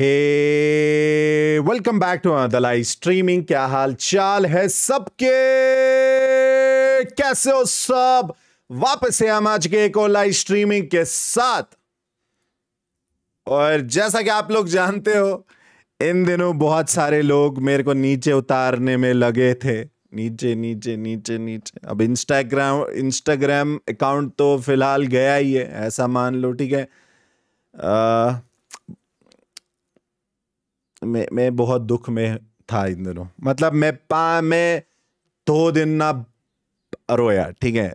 Hey welcome back to the streaming क्या हाल चाल है सबके कैसे हो सब वापस से हम आज के एक और लाइव स्ट्रीमिंग के साथ और जैसा कि आप लोग जानते हो इन दिनों बहुत सारे लोग मेरे को नीचे उतारने में लगे थे नीचे नीचे नीचे नीचे अब इंस्टाग्राम इंस्टाग्राम अकाउंट तो फिलहाल गया ही है ऐसा मान लो ठीक है आ, मैं मैं बहुत दुख में था इन दिनों मतलब मैं पा मैं दो दिन ना रोया ठीक है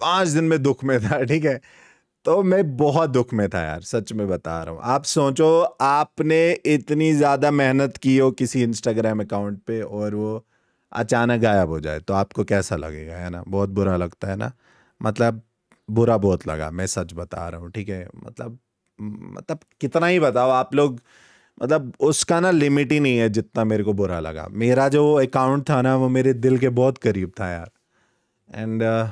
पाँच दिन में दुख में था ठीक है तो मैं बहुत दुख में था यार सच में बता रहा हूँ आप सोचो आपने इतनी ज़्यादा मेहनत की हो किसी इंस्टाग्राम अकाउंट पे और वो अचानक गायब हो जाए तो आपको कैसा लगेगा है ना बहुत बुरा लगता है ना मतलब बुरा बहुत लगा मैं सच बता रहा हूँ ठीक है मतलब मतलब कितना ही बताओ आप लोग मतलब उसका ना लिमिट ही नहीं है जितना मेरे को बुरा लगा मेरा जो अकाउंट था ना वो मेरे दिल के बहुत करीब था यार एंड uh,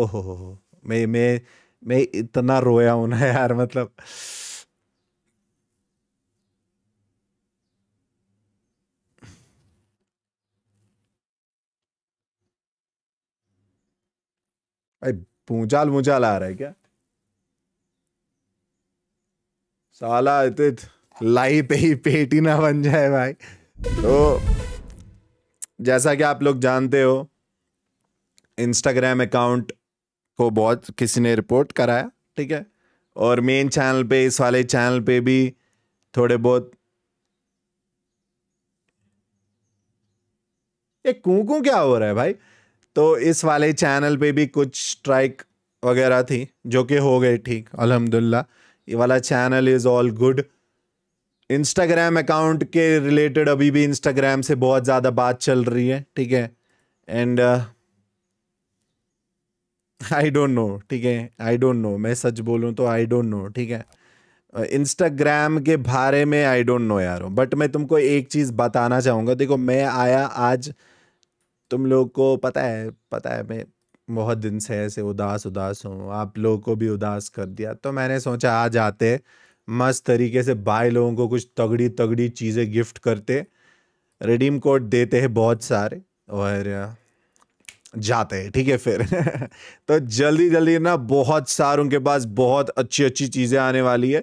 ओहो हो मैं मैं मैं इतना रोया हूं ना यार मतलब भाई पूजाल मुंजाल आ रहा है क्या साला इतने लाई पे ही पेटी ना बन जाए भाई तो जैसा कि आप लोग जानते हो इंस्टाग्राम अकाउंट को बहुत किसी ने रिपोर्ट कराया ठीक है और मेन चैनल पे इस वाले चैनल पे भी थोड़े बहुत ये कुकू क्या हो रहा है भाई तो इस वाले चैनल पे भी कुछ स्ट्राइक वगैरह थी जो कि हो गई ठीक अलहमदुल्ला ये वाला channel is all good Instagram account के रिलेटेड अभी भी इंस्टाग्राम से बहुत ज़्यादा बात चल रही है ठीक है एंड आई डोंट नो ठीक है आई डोंट नो मैं सच बोलूँ तो आई डोंट नो ठीक है इंस्टाग्राम uh, के बारे में आई डोंट नो यार बट मैं तुमको एक चीज़ बताना चाहूँगा देखो मैं आया आज तुम लोग को पता है पता है मैं बहुत दिन से ऐसे उदास उदास हूँ आप लोगों को भी उदास कर दिया तो मैंने सोचा आज आते मस्त तरीके से बाय लोगों को कुछ तगड़ी तगड़ी चीज़ें गिफ्ट करते रिडीम कोड देते हैं बहुत सारे और जाते हैं ठीक है फिर तो जल्दी जल्दी ना बहुत सार उनके पास बहुत अच्छी अच्छी चीज़ें आने वाली है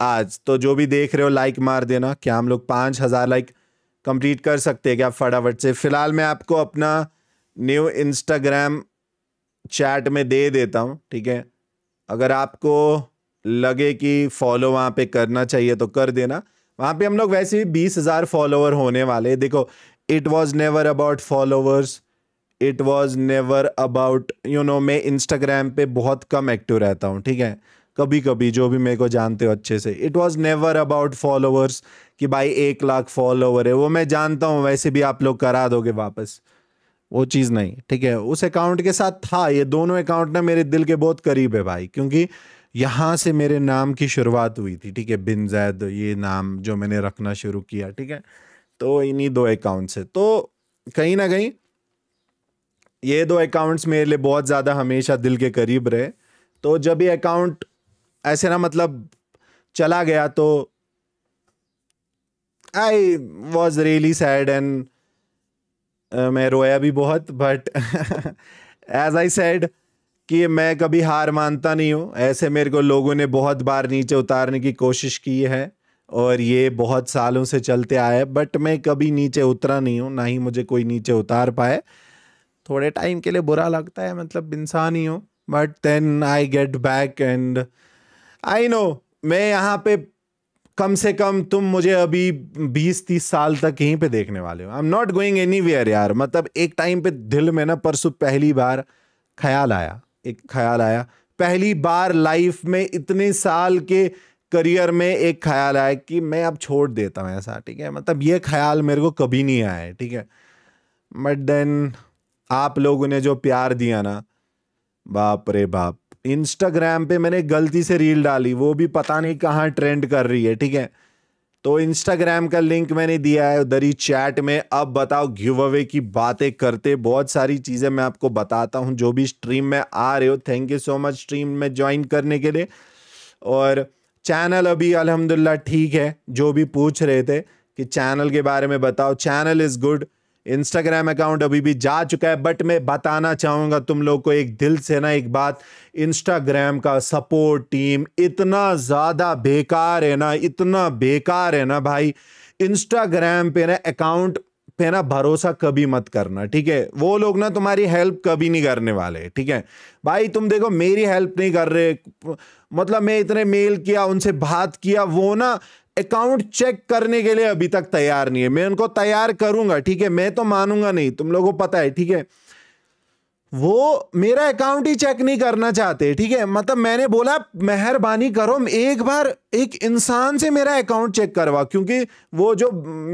आज तो जो भी देख रहे हो लाइक मार देना क्या हम लोग पाँच हज़ार लाइक कंप्लीट कर सकते हैं क्या फटाफट से फ़िलहाल मैं आपको अपना न्यू इंस्टाग्राम चैट में दे देता हूँ ठीक है अगर आपको लगे कि फॉलो वहाँ पे करना चाहिए तो कर देना वहाँ पे हम लोग वैसे भी बीस हज़ार फॉलोवर होने वाले देखो it was never about followers it was never about you know मैं इंस्टाग्राम पे बहुत कम एक्टिव रहता हूँ ठीक है कभी कभी जो भी मेरे को जानते हो अच्छे से it was never about followers कि भाई एक लाख फॉलोवर है वो मैं जानता हूँ वैसे भी आप लोग करा दोगे वापस वो चीज़ नहीं ठीक है उस अकाउंट के साथ था ये दोनों अकाउंट ना मेरे दिल के बहुत करीब है भाई क्योंकि यहाँ से मेरे नाम की शुरुआत हुई थी ठीक है बिन जैद ये नाम जो मैंने रखना शुरू किया ठीक है तो इन्हीं दो अकाउंट से तो कहीं ना कहीं ये दो अकाउंट्स मेरे लिए बहुत ज़्यादा हमेशा दिल के करीब रहे तो जब ये अकाउंट ऐसे ना मतलब चला गया तो I was really sad and मैं रोया भी बहुत बट एज आई सैड कि मैं कभी हार मानता नहीं हूँ ऐसे मेरे को लोगों ने बहुत बार नीचे उतारने की कोशिश की है और ये बहुत सालों से चलते आए बट मैं कभी नीचे उतरा नहीं हूँ ना ही मुझे कोई नीचे उतार पाए थोड़े टाइम के लिए बुरा लगता है मतलब इंसान ही हूँ but then I get back and I know मैं यहाँ पे कम से कम तुम मुझे अभी बीस तीस साल तक यहीं पे देखने वाले हो I am not going any यार मतलब एक टाइम पे दिल में ना परसों पहली बार ख्याल आया एक ख्याल आया पहली बार लाइफ में इतने साल के करियर में एक ख्याल आया कि मैं अब छोड़ देता हूँ ऐसा ठीक है मतलब ये ख्याल मेरे को कभी नहीं आया है ठीक है बट देन आप लोगों ने जो प्यार दिया ना बाप रे बाप इंस्टाग्राम पे मैंने गलती से रील डाली वो भी पता नहीं कहाँ ट्रेंड कर रही है ठीक है तो इंस्टाग्राम का लिंक मैंने दिया है उधर ही चैट में अब बताओ गिव अवे की बातें करते बहुत सारी चीज़ें मैं आपको बताता हूँ जो भी स्ट्रीम में आ रहे हो thank you so much stream में ज्वाइन करने के लिए और चैनल अभी अलहमदुल्ला ठीक है जो भी पूछ रहे थे कि चैनल के बारे में बताओ channel is good Instagram account अभी भी जा चुका है बट मैं बताना चाहूँगा तुम लोग को एक दिल से ना एक बात इंस्टाग्राम का सपोर्ट टीम इतना ज़्यादा बेकार है ना इतना बेकार है ना भाई इंस्टाग्राम पे ना अकाउंट पे ना भरोसा कभी मत करना ठीक है वो लोग ना तुम्हारी हेल्प कभी नहीं करने वाले ठीक है भाई तुम देखो मेरी हेल्प नहीं कर रहे मतलब मैं इतने मेल किया उनसे बात किया वो ना अकाउंट चेक करने के लिए अभी तक तैयार नहीं है मैं उनको तैयार करूंगा ठीक है मैं तो मानूंगा नहीं तुम लोगों को पता है ठीक है वो मेरा अकाउंट ही चेक नहीं करना चाहते ठीक है मतलब मैंने बोला मेहरबानी करो एक बार एक इंसान से मेरा अकाउंट चेक करवा क्योंकि वो जो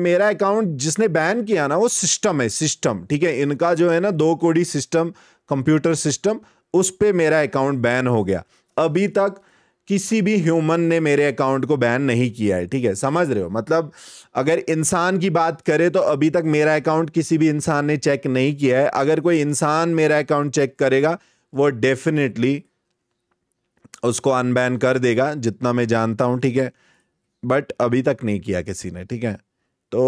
मेरा अकाउंट जिसने बैन किया ना वो सिस्टम है सिस्टम ठीक है इनका जो है ना दो कोडी सिस्टम कंप्यूटर सिस्टम उस पर मेरा अकाउंट बैन हो गया अभी तक किसी भी ह्यूमन ने मेरे अकाउंट को बैन नहीं किया है ठीक है समझ रहे हो मतलब अगर इंसान की बात करें तो अभी तक मेरा अकाउंट किसी भी इंसान ने चेक नहीं किया है अगर कोई इंसान मेरा अकाउंट चेक करेगा वो डेफिनेटली उसको अनबैन कर देगा जितना मैं जानता हूँ ठीक है बट अभी तक नहीं किया किसी ने ठीक है तो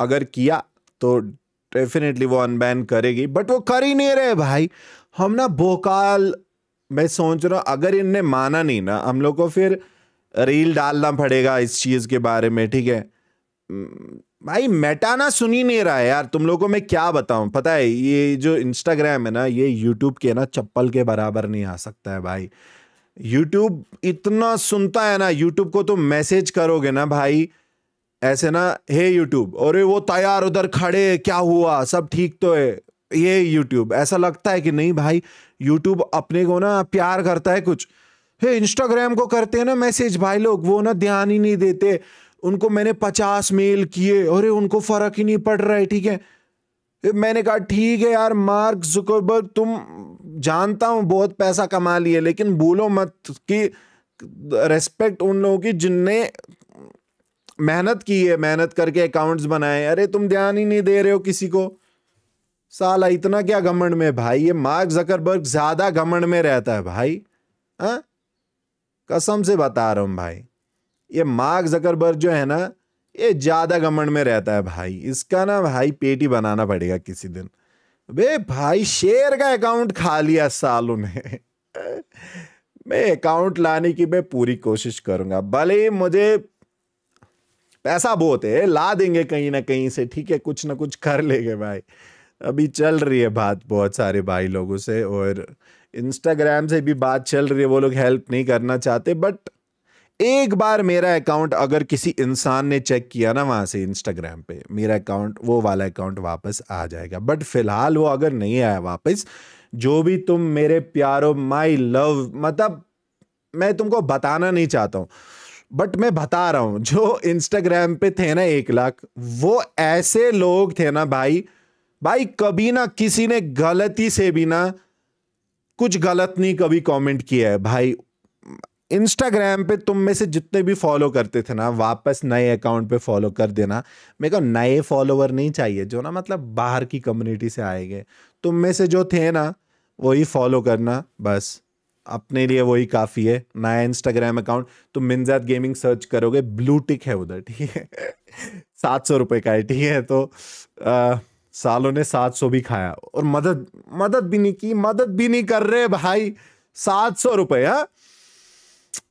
अगर किया तो डेफिनेटली वो अनबैन करेगी बट वो कर ही नहीं रहे भाई हम ना भोकाल मैं सोच रहा हूँ अगर इनने माना नहीं ना हम लोग को फिर रील डालना पड़ेगा इस चीज़ के बारे में ठीक है भाई मेटाना सुन ही नहीं रहा है यार तुम लोगों को मैं क्या बताऊं पता है ये जो इंस्टाग्राम है ना ये यूट्यूब के ना चप्पल के बराबर नहीं आ सकता है भाई यूट्यूब इतना सुनता है ना यूट्यूब को तुम मैसेज करोगे ना भाई ऐसे ना हे यूट्यूब अरे वो तैयार उधर खड़े क्या हुआ सब ठीक तो है ये यूट्यूब ऐसा लगता है कि नहीं भाई यूट्यूब अपने को ना प्यार करता है कुछ हे इंस्टाग्राम को करते हैं ना मैसेज भाई लोग वो ना ध्यान ही नहीं देते उनको मैंने पचास मेल किए अरे उनको फर्क ही नहीं पड़ रहा है ठीक है मैंने कहा ठीक है यार मार्क जुकरबर्ग तुम जानता हूँ बहुत पैसा कमा लिए लेकिन भूलो मत कि रेस्पेक्ट उन लोगों की जिनने मेहनत की है मेहनत करके अकाउंट्स बनाए अरे तुम ध्यान ही नहीं दे रहे हो किसी को साला इतना क्या घमंड में भाई ये मार्क जकरबर्ग ज्यादा घमंड में रहता है भाई हाँ कसम से बता रहा हूँ भाई ये मार्क जकरबर्ग जो है ना ये ज़्यादा घमंड में रहता है भाई इसका ना भाई पेटी बनाना पड़ेगा किसी दिन वे भाई शेयर का अकाउंट खा लिया सालों उन्हें मैं अकाउंट लाने की मैं पूरी कोशिश करूंगा भले ही मुझे पैसा बहुत है ला देंगे कहीं ना कहीं से ठीक है कुछ ना कुछ कर लेंगे भाई अभी चल रही है बात बहुत सारे भाई लोगों से और इंस्टाग्राम से भी बात चल रही है वो लोग हेल्प नहीं करना चाहते बट एक बार मेरा अकाउंट अगर किसी इंसान ने चेक किया ना वहाँ से इंस्टाग्राम पे मेरा अकाउंट वो वाला अकाउंट वापस आ जाएगा बट फिलहाल वो अगर नहीं आया वापस जो भी तुम मेरे प्यारो माई लव मतलब मैं तुमको बताना नहीं चाहता हूँ बट मैं बता रहा हूँ जो इंस्टाग्राम पे थे ना एक लाख वो ऐसे लोग थे ना भाई भाई कभी ना किसी ने गलती से भी ना कुछ गलत नहीं कभी कमेंट किया है भाई इंस्टाग्राम पे तुम में से जितने भी फॉलो करते थे ना वापस नए अकाउंट पे फॉलो कर देना मेरे को नए फॉलोवर नहीं चाहिए जो ना मतलब बाहर की कम्युनिटी से आए गए तुम में से जो थे ना वही फॉलो करना बस अपने लिए वही काफ़ी है नया इंस्टाग्राम अकाउंट तुम मिनजात गेमिंग सर्च करोगे ब्लू टिक है उधर ठीक है सात सौ रुपये का है ठीक है तो आ, सालों ने सात सौ भी खाया और मदद मदद भी नहीं की मदद भी नहीं कर रहे भाई सात सौ रुपये हाँ?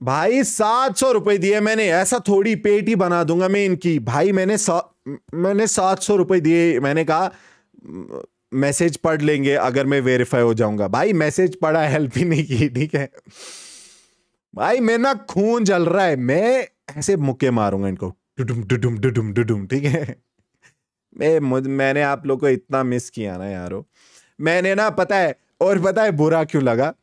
भाई सात सौ रुपये दिए मैंने ऐसा थोड़ी पेट ही बना दूंगा मैं इनकी भाई मैंने सा, मैंने सात सौ रुपये दिए मैंने कहा मैसेज पढ़ लेंगे अगर मैं वेरीफाई हो जाऊंगा भाई मैसेज पढ़ा हेल्प ही नहीं की ठीक है भाई मैं ना खून जल रहा है मैं ऐसे मुक्के मारूंगा इनको डुडुम डुडुम डुडुम डुडुम ठीक है ए, मैंने आप लोग को इतना मिस किया ना यारो मैंने ना पता है और पता है बुरा क्यों लगा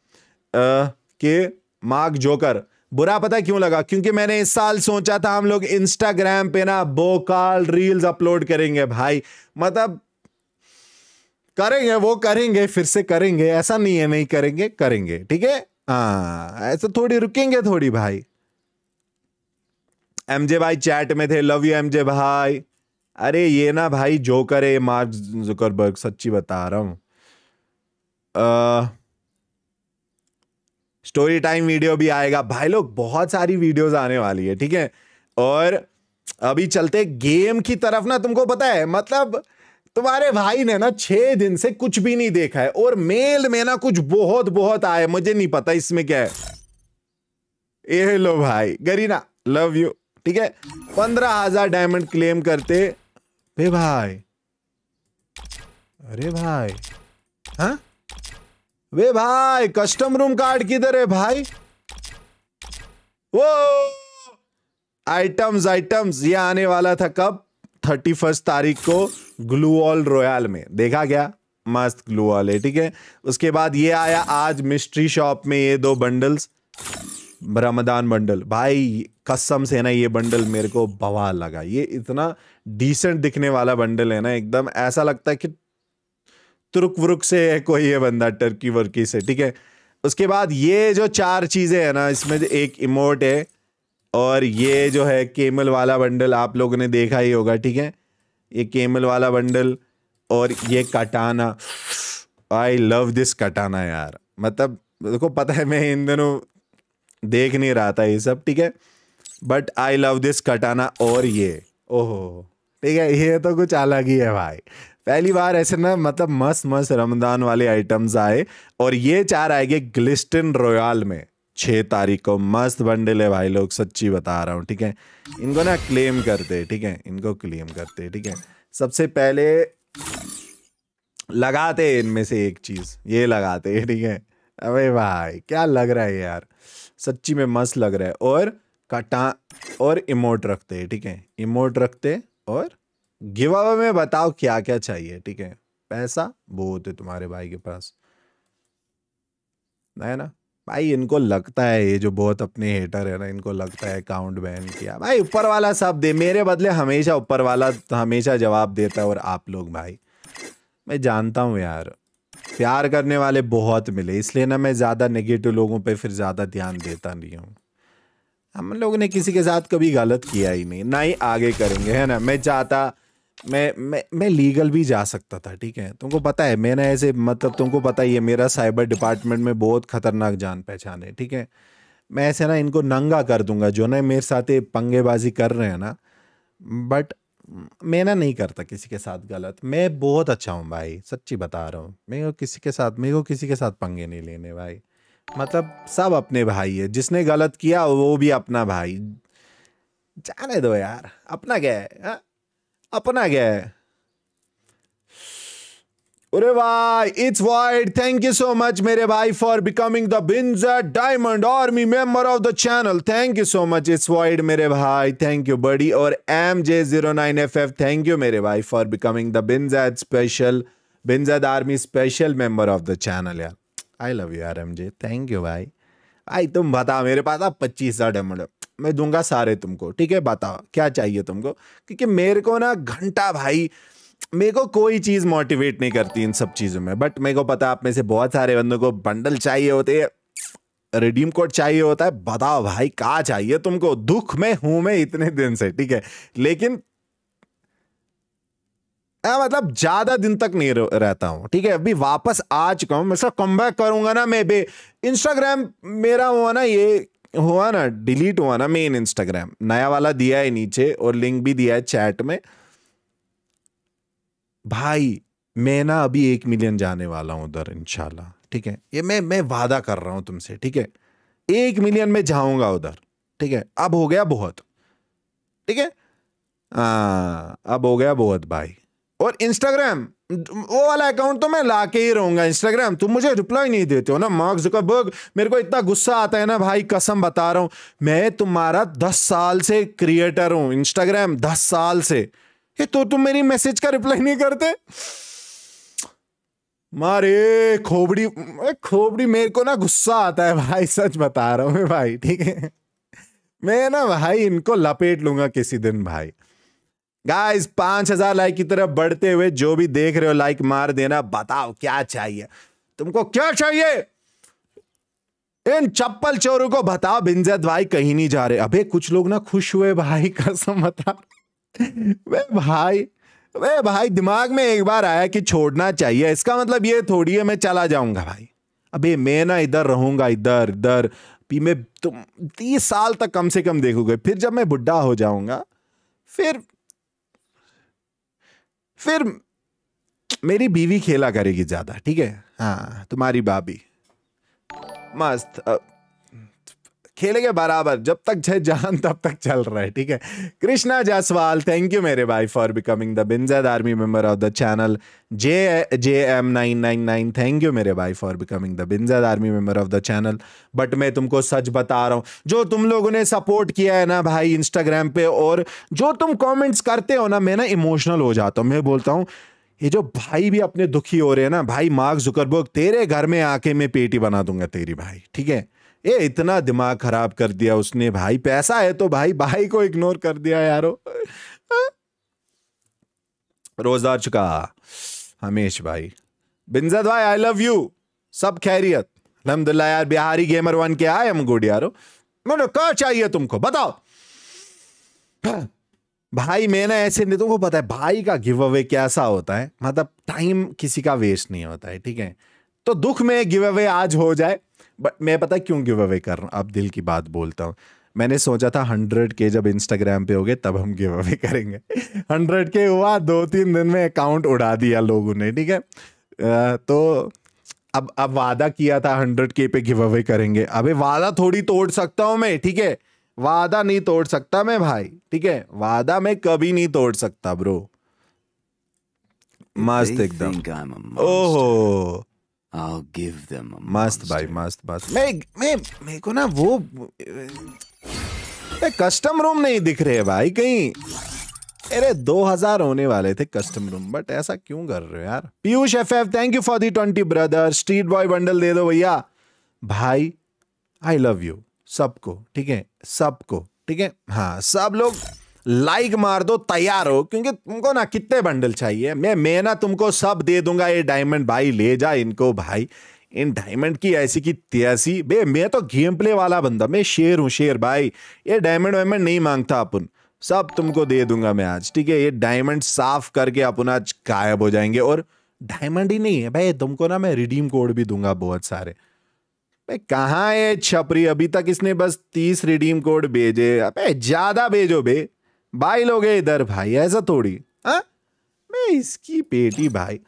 कि मार्क जोकर बुरा पता क्यों लगा क्योंकि मैंने इस साल सोचा था हम लोग इंस्टाग्राम पे ना बोकाल रील्स अपलोड करेंगे भाई मतलब करेंगे वो करेंगे फिर से करेंगे ऐसा नहीं है नहीं करेंगे करेंगे ठीक है हाँ ऐसा थोड़ी रुकेंगे थोड़ी भाई एमजे भाई चैट में थे लव यू एमजे भाई अरे ये ना भाई जो करे मार्क जुकरबर्ग सच्ची बता रहा हूँ स्टोरी टाइम वीडियो भी आएगा भाई लोग बहुत सारी वीडियोस आने वाली है ठीक है और अभी चलते गेम की तरफ ना तुमको पता है मतलब तुम्हारे भाई ने ना छह दिन से कुछ भी नहीं देखा है और मेल में ना कुछ बहुत बहुत आया मुझे नहीं पता इसमें क्या है ये लो भाई गरीना लव यू ठीक है पंद्रह हजार डायमंड क्लेम करते बे भाई अरे भाई हा? वे भाई कस्टम रूम कार्ड किधर है भाई वो आइटम्स आइटम्स ये आने वाला था कब थर्टी फर्स्ट तारीख को ग्लू ऑल रॉयल में देखा गया मस्त ग्लू ऑल है ठीक है उसके बाद ये आया आज मिस्ट्री शॉप में ये दो बंडल्स रमदान बंडल भाई कसम से ना ये बंडल मेरे को बवाल लगा ये इतना डिसेंट दिखने वाला बंडल है ना एकदम ऐसा लगता है कि तुर्क वुरुक से है कोई ये बंदा टर्की वर्की से ठीक है उसके बाद ये जो चार चीज़ें है ना इसमें एक इमोट है और ये जो है केमल वाला बंडल आप लोगों ने देखा ही होगा ठीक है ये केमल वाला बंडल और ये कटाना आई लव दिस कटाना यार मतलब देखो पता है मैं इन दिनों देख नहीं रहा था ये सब ठीक है बट आई लव दिस कटाना और ये ओहो ठीक है ये तो कुछ अलग ही है भाई पहली बार ऐसे ना मतलब मस्त मस्त रमदान वाले आइटम्स आए और ये चार आएंगे ग्लिस्टन रॉयल में छः तारीख को मस्त बंडल है भाई लोग सच्ची बता रहा हूँ ठीक है इनको ना क्लेम करते ठीक है इनको क्लेम करते ठीक है सबसे पहले लगाते इनमें से एक चीज़ ये लगाते ठीक है अबे भाई क्या लग रहा है यार सच्ची में मस्त लग रहा है और कटा और इमोट रखते हैं ठीक है इमोट रखते और गिव में बताओ क्या क्या चाहिए ठीक है पैसा बहुत है तुम्हारे भाई के पास है ना भाई इनको लगता है ये जो बहुत अपने हेटर है ना इनको लगता है अकाउंट बैन किया भाई ऊपर वाला सब दे मेरे बदले हमेशा ऊपर वाला हमेशा जवाब देता है और आप लोग भाई मैं जानता हूँ यार प्यार करने वाले बहुत मिले इसलिए ना मैं ज़्यादा नेगेटिव लोगों पे फिर ज़्यादा ध्यान देता नहीं हूँ हम लोगों ने किसी के साथ कभी गलत किया ही नहीं ना ही आगे करेंगे है ना मैं चाहता मैं मैं मैं लीगल भी जा सकता था ठीक है तुमको पता है मैंने ऐसे मतलब तुमको पता ही है मेरा साइबर डिपार्टमेंट में बहुत खतरनाक जान पहचान है ठीक है मैं ऐसे ना इनको नंगा कर दूंगा जो ना मेरे साथ ये पंगेबाजी कर रहे हैं ना बट मैं ना नहीं करता किसी के साथ गलत मैं बहुत अच्छा हूँ भाई सच्ची बता रहा हूँ मेरे को किसी के साथ मेरे को किसी के साथ पंगे नहीं लेने भाई मतलब सब अपने भाई है जिसने गलत किया वो भी अपना भाई जाने दो यार अपना क्या है हाँ? अपना क्या है अरे भाई it's wide thank you so much मेरे भाई फॉर बिकमिंग द बिंज diamond army member of the channel thank you so much it's wide मेरे भाई थैंक यू बड़ी और M J zero nine F F thank you मेरे भाई for becoming the बिंज special बिंज army special member of the channel यार I love you R M J thank you भाई भाई तुम बताओ मेरे पास आप पच्चीस हजार डायमंड मैं दूंगा सारे तुमको ठीक है बताओ क्या चाहिए तुमको क्योंकि मेरे को ना घंटा भाई मेरे को कोई चीज मोटिवेट नहीं करती इन सब चीजों में बट मेरे को पता आप में से बहुत सारे बंदों को बंडल चाहिए होते हैं रिडीम कोड चाहिए होता है बताओ भाई कहा चाहिए तुमको दुख में हूं मैं इतने दिन से ठीक है लेकिन आ, मतलब ज्यादा दिन तक नहीं रहता हूं ठीक है अभी वापस आ चुका हूं मैं कम बैक करूंगा ना मैं भी इंस्टाग्राम मेरा हुआ ना ये हुआ ना डिलीट हुआ ना मेन इंस्टाग्राम नया वाला दिया है नीचे और लिंक भी दिया है चैट में भाई मैं ना अभी एक मिलियन जाने वाला हूं उधर इनशाला ठीक है ये मैं मैं वादा कर रहा हूं तुमसे ठीक है एक मिलियन में जाऊंगा उधर ठीक है अब हो गया बहुत ठीक है हाँ, अब हो गया बहुत भाई और इंस्टाग्राम वो वाला अकाउंट तो मैं ला के ही रहूंगा इंस्टाग्राम तुम मुझे रिप्लाई नहीं देते हो ना का बर्ग मेरे को इतना गुस्सा आता है ना भाई कसम बता रहा हूं मैं तुम्हारा दस साल से क्रिएटर हूं इंस्टाग्राम दस साल से कि तो तुम मेरी मैसेज का रिप्लाई नहीं करते मारे खोबड़ी खोबड़ी मेरे को ना गुस्सा आता है भाई सच बता रहा हूं मैं भाई ठीक है मैं ना भाई इनको लपेट लूंगा किसी दिन भाई गाइस पांच हजार लाइक की तरफ बढ़ते हुए जो भी देख रहे हो लाइक मार देना बताओ क्या चाहिए तुमको क्या चाहिए इन चप्पल चोरों को बताओ बिंजत भाई कहीं नहीं जा रहे अबे कुछ लोग ना खुश हुए भाई कसम बता भाई वे भाई दिमाग में एक बार आया कि छोड़ना चाहिए इसका मतलब ये थोड़ी है मैं चला जाऊंगा भाई अबे मैं ना इधर रहूंगा इधर इधर भी मैं तुम तीस साल तक कम से कम देखोगे फिर जब मैं बुढ़ा हो जाऊंगा फिर फिर मेरी बीवी खेला करेगी ज़्यादा ठीक है हाँ तुम्हारी भाभी मस्त अब खेलेंगे बराबर जब तक जय जान तब तक चल रहा है ठीक है कृष्णा जायसवाल थैंक यू मेरे भाई फॉर बिकमिंग द बिनजैद army member of the channel J J M nine nine nine thank you मेरे भाई फॉर बिकमिंग द बिनजैद army member of the channel but मैं तुमको सच बता रहा हूँ जो तुम लोगों ने सपोर्ट किया है ना भाई इंस्टाग्राम पे और जो तुम कॉमेंट्स करते हो ना मैं ना इमोशनल हो जाता हूँ मैं बोलता हूँ ये जो भाई भी अपने दुखी हो रहे हैं ना भाई मार्क जुकरबर्ग तेरे घर में आके मैं पेटी बना दूंगा तेरी भाई ठीक है ये इतना दिमाग खराब कर दिया उसने भाई पैसा है तो भाई भाई को इग्नोर कर दिया यारो रोजदार चुका हमेश भाई बिंजद भाई आई लव यू सब खैरियत अलहमदुल्ला यार बिहारी गेमर वन के आए हम गुड यारो मैंने क्या चाहिए तुमको बताओ भाई मैंने ऐसे नहीं तुमको पता है भाई का गिव अवे कैसा होता है मतलब टाइम किसी का वेस्ट नहीं होता है ठीक है तो दुख में गिव अवे आज हो जाए बट मैं पता क्यों गिव अवे कर रहा हूँ आप दिल की बात बोलता हूँ मैंने सोचा था हंड्रेड के जब इंस्टाग्राम पे हो गए तब हम गिव अवे करेंगे हंड्रेड के हुआ दो तीन दिन में अकाउंट उड़ा दिया लोगों ने ठीक है तो अब अब वादा किया था हंड्रेड के पे गिव अवे करेंगे अबे वादा थोड़ी तोड़ सकता हूँ मैं ठीक है वादा नहीं तोड़ सकता मैं भाई ठीक है वादा मैं कभी नहीं तोड़ सकता ब्रो मस्त एकदम ओहो I'll give them a must buy, must buy. मैं मैं मेरे को ना वो कस्टम रूम नहीं दिख रहे भाई कहीं अरे 2000 होने वाले थे कस्टम रूम बट ऐसा क्यों कर रहे हो यार Piyush F F thank you for the twenty brother street boy bundle दे दो भैया भाई आई लव यू सबको ठीक है सबको ठीक है हाँ सब लोग लाइक मार दो तैयार हो क्योंकि तुमको ना कितने बंडल चाहिए मैं मैं ना तुमको सब दे दूंगा ये डायमंड भाई ले जा इनको भाई इन डायमंड की ऐसी की त्यासी बे मैं तो गेम प्ले वाला बंदा मैं शेर हूँ शेर भाई ये डायमंड वायमंड नहीं मांगता अपन सब तुमको दे दूंगा मैं आज ठीक है ये डायमंड साफ करके अपन आज गायब हो जाएंगे और डायमंड ही नहीं है भाई तुमको ना मैं रिडीम कोड भी दूंगा बहुत सारे भाई कहाँ है छपरी अभी तक इसने बस तीस रिडीम कोड भेजे अबे ज़्यादा भेजो भे भाई लोग इधर भाई ऐसा थोड़ी आ? हाँ? मैं इसकी पेटी भाई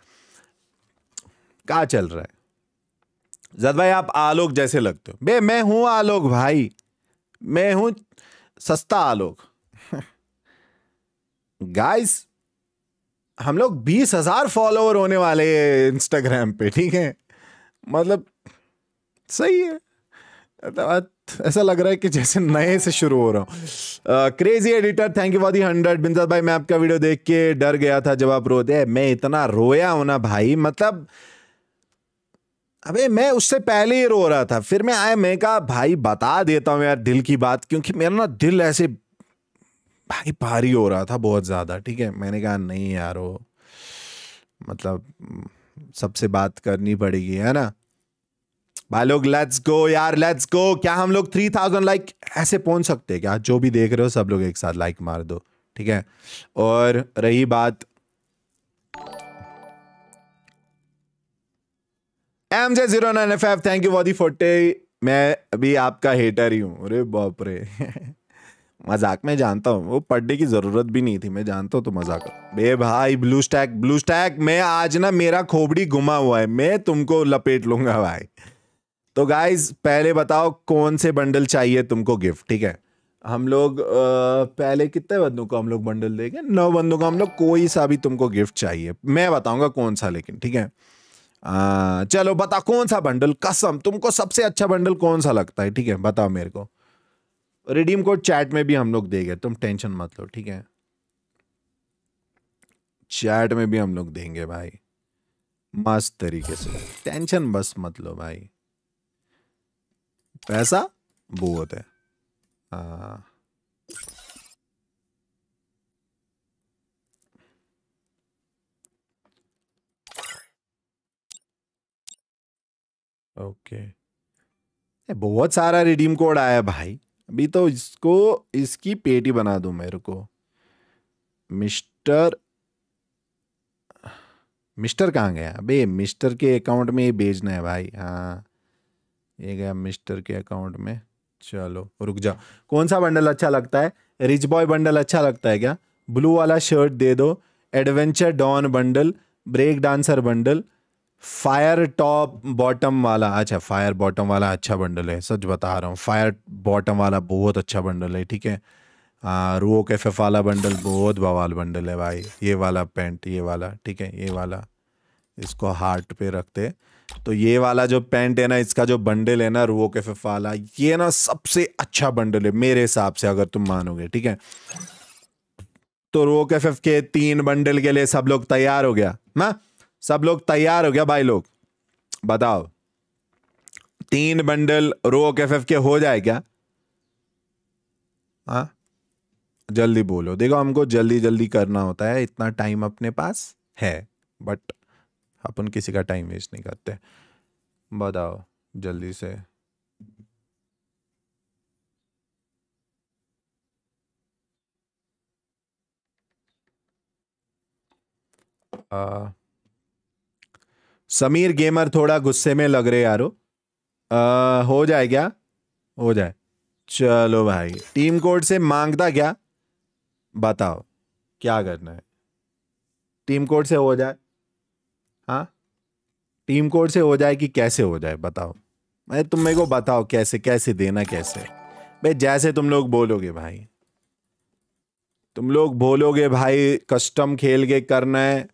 कहा चल रहा है जद भाई आप आलोक जैसे लगते हो बे मैं हूं आलोक भाई मैं हूं सस्ता आलोक गाइस हम लोग बीस हजार फॉलोअर होने वाले हैं इंस्टाग्राम पे ठीक है मतलब सही है मतलब ऐसा लग रहा है कि जैसे नए से शुरू हो रहा हूँ crazy editor thank you for the hundred बिंदा भाई मैं आपका वीडियो देख के डर गया था जब आप रोते मैं इतना रोया हूं ना भाई मतलब अबे मैं उससे पहले ही रो रहा था फिर मैं आया मैं कहा भाई बता देता हूँ यार दिल की बात क्योंकि मेरा ना दिल ऐसे भाई भारी हो रहा था बहुत ज़्यादा ठीक है मैंने कहा नहीं यार वो मतलब सबसे बात करनी पड़ेगी है ना भाई लोग लेट्स गो यार लेट्स गो क्या हम लोग थ्री थाउजेंड लाइक ऐसे पहुंच सकते हैं क्या जो भी देख रहे हो सब लोग एक साथ लाइक मार दो ठीक है और रही बात M J zero nine F F thank you वॉदी फोटे मैं अभी आपका हेटर ही हूँ अरे बाप रे मजाक में जानता हूँ वो पढ़ने की ज़रूरत भी नहीं थी मैं जानता हूँ तो मजाक बे भाई ब्लू स्टैक ब्लू स्टैक मैं आज ना मेरा खोबड़ी घुमा हुआ है मैं तुमको लपेट लूंगा भाई तो गाइज पहले बताओ कौन से बंडल चाहिए तुमको गिफ्ट ठीक है हम लोग आ, पहले कितने बंदों को हम लोग बंडल देंगे नौ बंदों को हम लोग कोई सा भी तुमको गिफ्ट चाहिए मैं बताऊंगा कौन सा लेकिन ठीक है आ, चलो बता कौन सा बंडल कसम तुमको सबसे अच्छा बंडल कौन सा लगता है ठीक है बताओ मेरे को रिडीम कोड चैट में भी हम लोग देंगे तुम टेंशन मत लो ठीक है चैट में भी हम लोग देंगे भाई मस्त तरीके से टेंशन बस मत लो भाई पैसा वो है हाँ ओके okay. बहुत सारा रिडीम कोड आया भाई अभी तो इसको इसकी पेटी बना दू मेरे को मिस्टर मिस्टर कहाँ गया अबे मिस्टर के अकाउंट में भेजना है भाई हाँ ये गया मिस्टर के अकाउंट में चलो रुक जा कौन सा बंडल अच्छा लगता है रिच बॉय बंडल अच्छा लगता है क्या ब्लू वाला शर्ट दे दो adventure don bundle break dancer bundle fire top bottom वाला अच्छा फायर बॉटम वाला अच्छा बंडल है सच बता रहा हूँ फायर बॉटम वाला बहुत अच्छा बंडल है ठीक है रूओ के एफ वाला बंडल बहुत बवाल बंडल है भाई ये वाला पेंट ये वाला ठीक है ये वाला इसको हार्ट पे रखते तो ये वाला जो पैंट है ना इसका जो बंडल है ना रुओ के फिफ वाला ये ना सबसे अच्छा बंडल है मेरे हिसाब से अगर तुम मानोगे ठीक है तो रुओ के फिफ के तीन बंडल के लिए सब लोग तैयार हो गया ना हाँ? सब लोग तैयार हो गया भाई लोग बताओ तीन बंडल रो के एफ के हो जाए क्या हाँ जल्दी बोलो देखो हमको जल्दी जल्दी करना होता है इतना टाइम अपने पास है बट अपन किसी का टाइम वेस्ट नहीं करते बताओ जल्दी से आ, समीर गेमर थोड़ा गुस्से में लग रहे यारो आ, हो जाए क्या हो जाए चलो भाई टीम कोड से मांगता क्या बताओ क्या करना है टीम कोड से हो जाए हाँ टीम कोड से हो जाए कि कैसे हो जाए बताओ भाई तुम मेरे को बताओ कैसे कैसे देना कैसे भाई जैसे तुम लोग बोलोगे भाई तुम लोग बोलोगे भाई कस्टम खेल के करना है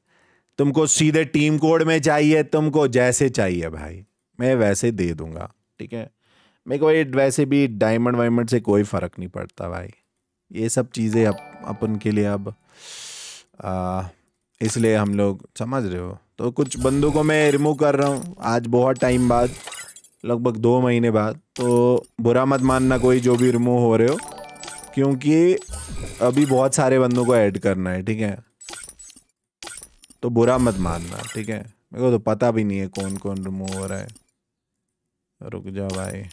तुमको सीधे टीम कोड में चाहिए तुमको जैसे चाहिए भाई मैं वैसे दे दूंगा ठीक है मेरे को ये वैसे भी डायमंड वायमंड से कोई फ़र्क नहीं पड़ता भाई ये सब चीज़ें अप अपन के लिए अब आ, इसलिए हम लोग समझ रहे हो तो कुछ बंदों को मैं रिमूव कर रहा हूँ आज बहुत टाइम बाद लगभग दो महीने बाद तो बुरा मत मानना कोई जो भी रिमूव हो रहे हो क्योंकि अभी बहुत सारे बंदों को ऐड करना है ठीक है तो बुरा मत मानना ठीक है मेरे को तो पता भी नहीं है कौन कौन रिमूव हो रहा है रुक जाओ भाई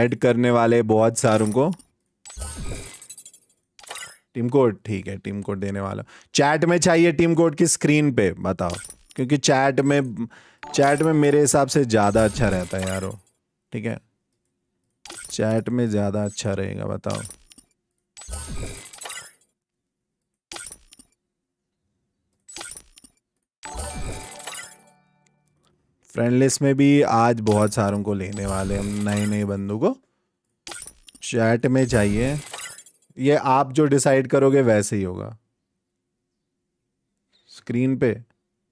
ऐड करने वाले बहुत सारों को टीम कोड ठीक है टीम कोड देने वाला चैट में चाहिए टीम कोड की स्क्रीन पे बताओ क्योंकि चैट में चैट में मेरे हिसाब से ज़्यादा अच्छा रहता है यार वो ठीक है चैट में ज़्यादा अच्छा रहेगा बताओ फ्रेंडलिस में भी आज बहुत सारों को लेने वाले हम नए नए बंदों को चैट में चाहिए ये आप जो डिसाइड करोगे वैसे ही होगा स्क्रीन पे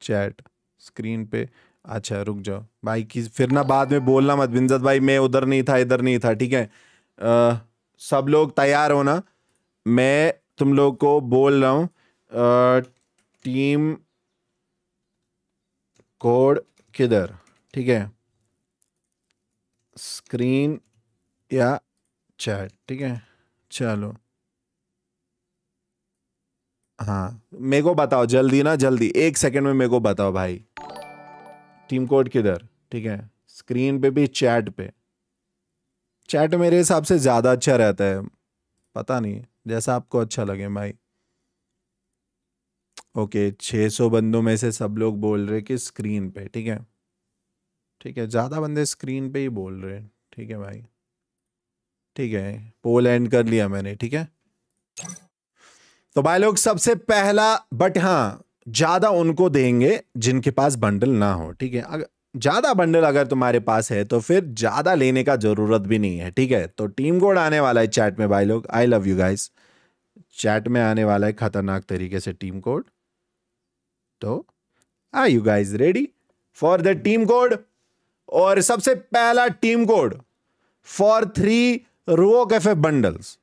चैट स्क्रीन पे अच्छा रुक जाओ भाई की फिर ना बाद में बोलना मत बिंजत भाई मैं उधर नहीं था इधर नहीं था ठीक है आ, सब लोग तैयार हो ना मैं तुम लोग को बोल रहा हूँ टीम कोड किधर ठीक है स्क्रीन या चैट ठीक है चलो हाँ मेरे को बताओ जल्दी ना जल्दी एक सेकंड में मेरे को बताओ भाई टीम कोड किधर ठीक है स्क्रीन पे भी चैट पे चैट मेरे हिसाब से ज़्यादा अच्छा रहता है पता नहीं जैसा आपको अच्छा लगे भाई ओके छः सौ बंदों में से सब लोग बोल रहे कि स्क्रीन पे ठीक है ठीक है ज़्यादा बंदे स्क्रीन पे ही बोल रहे हैं ठीक है भाई ठीक है पोल एंड कर लिया मैंने ठीक है तो भाई लोग सबसे पहला बट हाँ ज़्यादा उनको देंगे जिनके पास बंडल ना हो ठीक है अगर ज़्यादा बंडल अगर तुम्हारे पास है तो फिर ज़्यादा लेने का ज़रूरत भी नहीं है ठीक है तो टीम कोड आने वाला है चैट में भाई लोग I love you guys chat में आने वाला है ख़तरनाक तरीके से टीम कोड तो I you guys ready for the team code और सबसे पहला team code for three row cafe bundles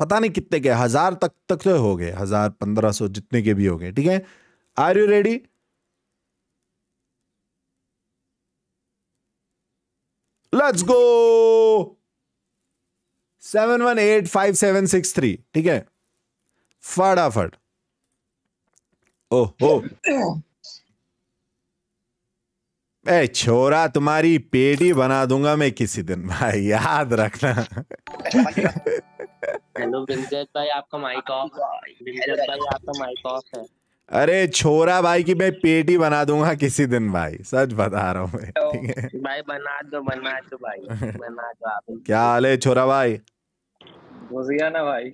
पता नहीं कितने के हजार तक तक तो हो गए हजार पंद्रह सौ जितने के भी हो गए ठीक है are you ready let's go seven one eight five seven six three ठीक है फटाफट ओह हो ए छोरा तुम्हारी पेटी बना दूंगा मैं किसी दिन भाई याद रखना हेलो बिमजत भाई आपका माइक ऑफ बिमजत भाई आपका माइक ऑफ है अरे छोरा भाई की मैं पेटी बना दूंगा किसी दिन भाई सच बता रहा हूँ भाई बना दो बना दो भाई बना दो आप क्या हाल है छोरा भाई ना भाई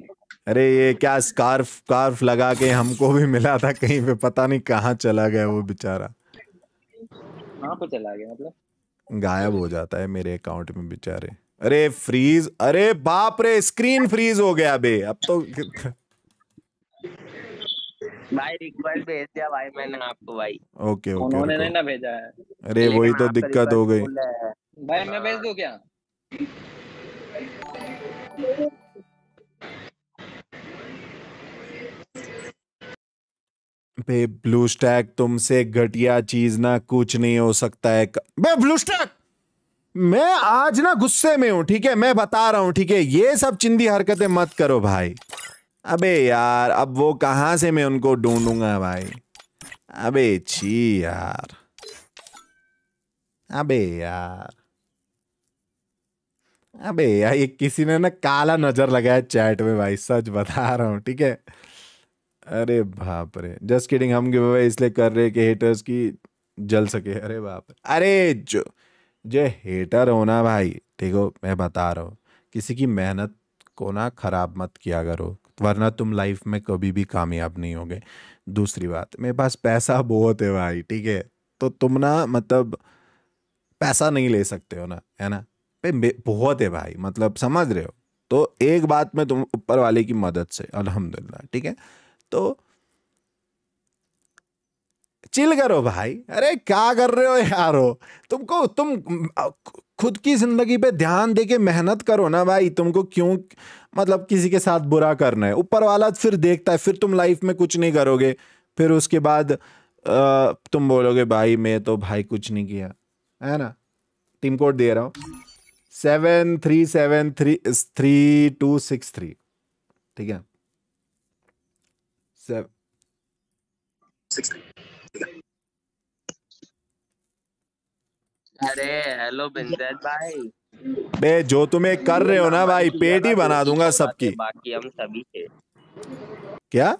अरे ये क्या स्कार्फ स्कार्फ लगा के हमको भी मिला था कहीं पे पता नहीं कहाँ चला गया वो बेचारा कहाँ पे चला गया मतलब गायब हो जाता है मेरे अकाउंट में बेचारे अरे फ्रीज अरे बाप रे स्क्रीन फ्रीज हो गया बे अब तो भाई भाई रिक्वेस्ट भेज दिया भाई मैंने आपको भाई ओके ओके उन्होंने ने ना भेजा है अरे वही तो दिक्कत हो गई भाई मैं भेज दूं क्या बे ब्लू स्टैक तुमसे घटिया चीज ना कुछ नहीं हो सकता है बे ब्लू स्टैक मैं आज ना गुस्से में हूं ठीक है मैं बता रहा हूं ठीक है ये सब चिंदी हरकतें मत करो भाई अबे यार अब वो कहां से मैं उनको ढूंढूंगा भाई अबे छी यार अबे यार अबे यार ये किसी ने ना काला नजर लगाया चैट में भाई सच बता रहा हूं ठीक है अरे बाप रे जस्ट किडिंग हम इसलिए कर रहे कि हेटर्स की जल सके अरे बाप अरे जो जो हेटर हो ना भाई देखो मैं बता रहा हूँ किसी की मेहनत को ना ख़राब मत किया करो वरना तुम लाइफ में कभी भी कामयाब नहीं होगे दूसरी बात मेरे पास पैसा बहुत है भाई ठीक है तो तुम ना मतलब पैसा नहीं ले सकते हो ना है ना बहुत है भाई मतलब समझ रहे हो तो एक बात में तुम ऊपर वाले की मदद से अलहमदिल्ला ठीक है तो चिल करो भाई अरे क्या कर रहे हो यारो तुमको तुम खुद की ज़िंदगी पे ध्यान दे के मेहनत करो ना भाई तुमको क्यों मतलब किसी के साथ बुरा करना है ऊपर वाला फिर देखता है फिर तुम लाइफ में कुछ नहीं करोगे फिर उसके बाद तुम बोलोगे भाई मैं तो भाई कुछ नहीं किया है ना टीम कोड दे रहा हूँ seven three seven three three two six three ठीक है सेवन सिक्स थ्री अरे हेलो बिंदेद भाई बे जो तुम्हें कर रहे हो ना भाई पेट ही बना दूंगा सबकी बाकी हम सभी से क्या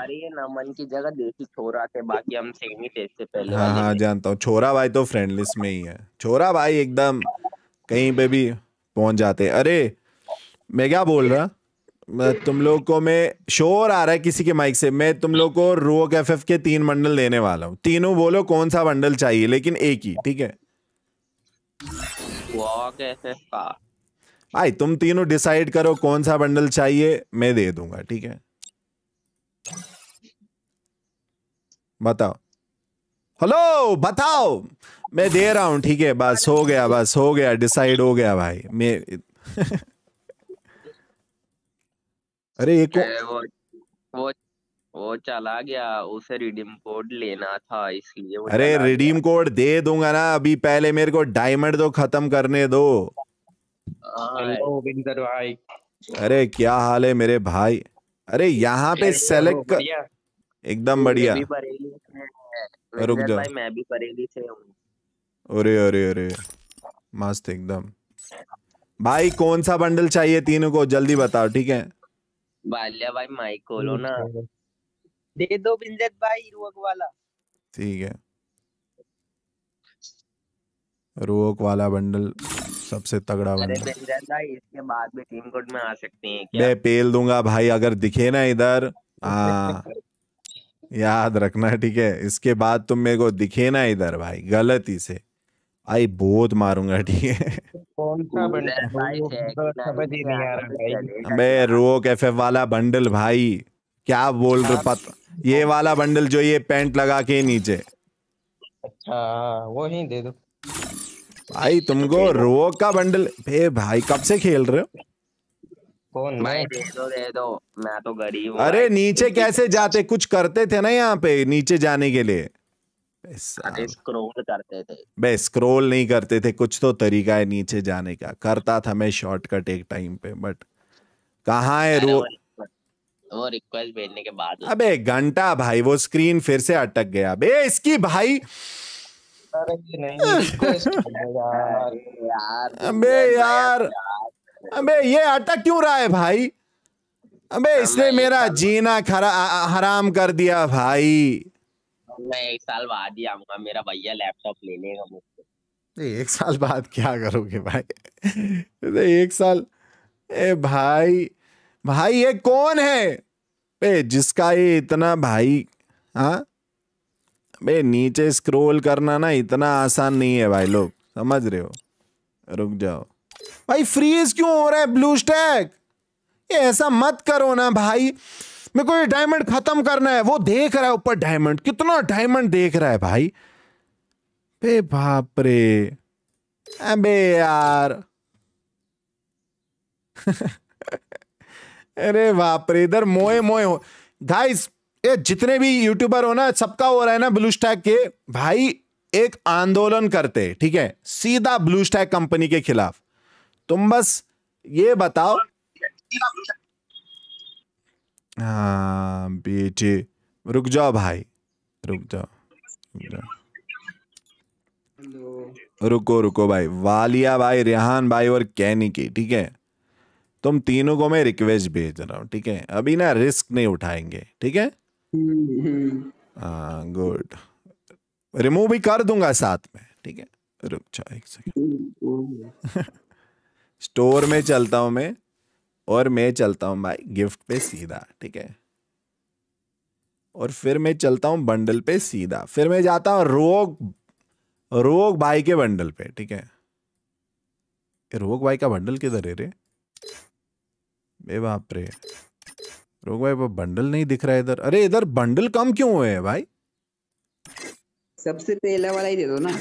अरे ये नमन की जगह देसी छोरा थे बाकी हम सेम ही थे इससे पहले हाँ हाँ जानता हूँ छोरा भाई तो फ्रेंडलिस में ही है छोरा भाई एकदम कहीं पे भी पहुंच जाते अरे मैं क्या बोल रहा तुम लोग को मैं शोर आ रहा है किसी के माइक से मैं तुम लोग को रोक एफ एफ के तीन बंडल देने वाला हूँ तीनों बोलो कौन सा बंडल चाहिए लेकिन एक ही ठीक है भाई तुम तीनों डिसाइड करो कौन सा बंडल चाहिए मैं दे दूंगा ठीक है बताओ हेलो बताओ मैं दे रहा हूँ ठीक है बस हो गया बस हो गया डिसाइड हो गया भाई मैं अरे एक वो वो वो चला गया उसे रिडीम कोड लेना था इसलिए अरे रिडीम कोड दे दूंगा ना अभी पहले मेरे को डायमंड तो खत्म करने दो भाई हाँ, अरे क्या हाल है मेरे भाई अरे यहाँ पे सेलेक्ट कर एकदम बढ़िया रुक जाओ मैं भी परेली से हूँ अरे अरे अरे मस्त एकदम भाई कौन सा बंडल चाहिए तीनों को जल्दी बताओ ठीक है बाल्या भाई माइक खोलो हम्म, ना दे दो बिंजत भाई रुअक वाला ठीक है रुअक वाला बंडल सबसे तगड़ा बंडल अरे बिंजत भाई इसके बाद भी टीम कोड में आ सकते हैं क्या मैं पेल दूंगा भाई अगर दिखे ना इधर आ हाँ, याद रखना ठीक है इसके बाद तुम मेरे को दिखे ना इधर भाई गलती से आई बहुत मारूंगा ठीक है कौन सा बंडल बे अच्छा रोक एफएफ वाला बंडल भाई क्या बोल रहे पत ये वाला बंडल जो ये पैंट लगा के नीचे अच्छा हाँ, वो ही दे दो भाई तुमको रो का बंडल भे भाई कब से खेल रहे हो कौन भाई दे दो दे दो मैं तो गरीब अरे नीचे कैसे जाते कुछ करते थे ना यहाँ पे नीचे जाने के लिए स्क्रोल करते थे बे स्क्रोल नहीं करते थे कुछ तो तरीका है नीचे जाने का करता था मैं शॉर्टकट एक टाइम पे बट कहा है रो वो रिक्वेस्ट भेजने के बाद अबे घंटा भाई वो स्क्रीन फिर से अटक गया बे इसकी भाई अरे यार अबे यार अबे ये अटक क्यों रहा है भाई अबे इसने मेरा जीना खरा हराम कर दिया भाई मैं एक साल बाद ही आऊंगा मेरा भैया लैपटॉप ले लेगा मुझसे एक साल बाद क्या करोगे भाई एक साल ए भाई भाई ये कौन है ए जिसका ये इतना भाई हाँ बे नीचे स्क्रॉल करना ना इतना आसान नहीं है भाई लोग समझ रहे हो रुक जाओ भाई फ्रीज क्यों हो रहा है ब्लू स्टैक ये ऐसा मत करो ना भाई मेरे को ये डायमंड खत्म करना है वो देख रहा है ऊपर डायमंड कितना डायमंड देख रहा है भाई बे बाप रे अबे यार अरे बाप रे इधर मोए मोए हो गाइस ये जितने भी यूट्यूबर हो ना सबका हो रहा है ना ब्लू स्टैक के भाई एक आंदोलन करते ठीक है सीधा ब्लू स्टैग कंपनी के खिलाफ तुम बस ये बताओ हाँ बेटे रुक जाओ भाई रुक जाओ रुक जाओ रुको रुको भाई वालिया भाई रेहान भाई और कैनी के ठीक है तुम तीनों को मैं रिक्वेस्ट भेज रहा हूँ ठीक है अभी ना रिस्क नहीं उठाएंगे ठीक है हम्म, हम्म। हाँ गुड रिमूव भी कर दूंगा साथ में ठीक है रुक जाओ एक सेकंड स्टोर हम्म, में चलता हूँ मैं और मैं चलता हूँ भाई गिफ्ट पे सीधा ठीक है और फिर मैं चलता हूँ बंडल पे सीधा फिर मैं जाता हूँ रोग रोग भाई के बंडल पे ठीक है रोग भाई का बंडल किधर है रे बे बाप रे रोग भाई बंडल नहीं दिख रहा है इधर अरे इधर बंडल कम क्यों हुए है भाई सबसे पहला वाला ही दे दो ना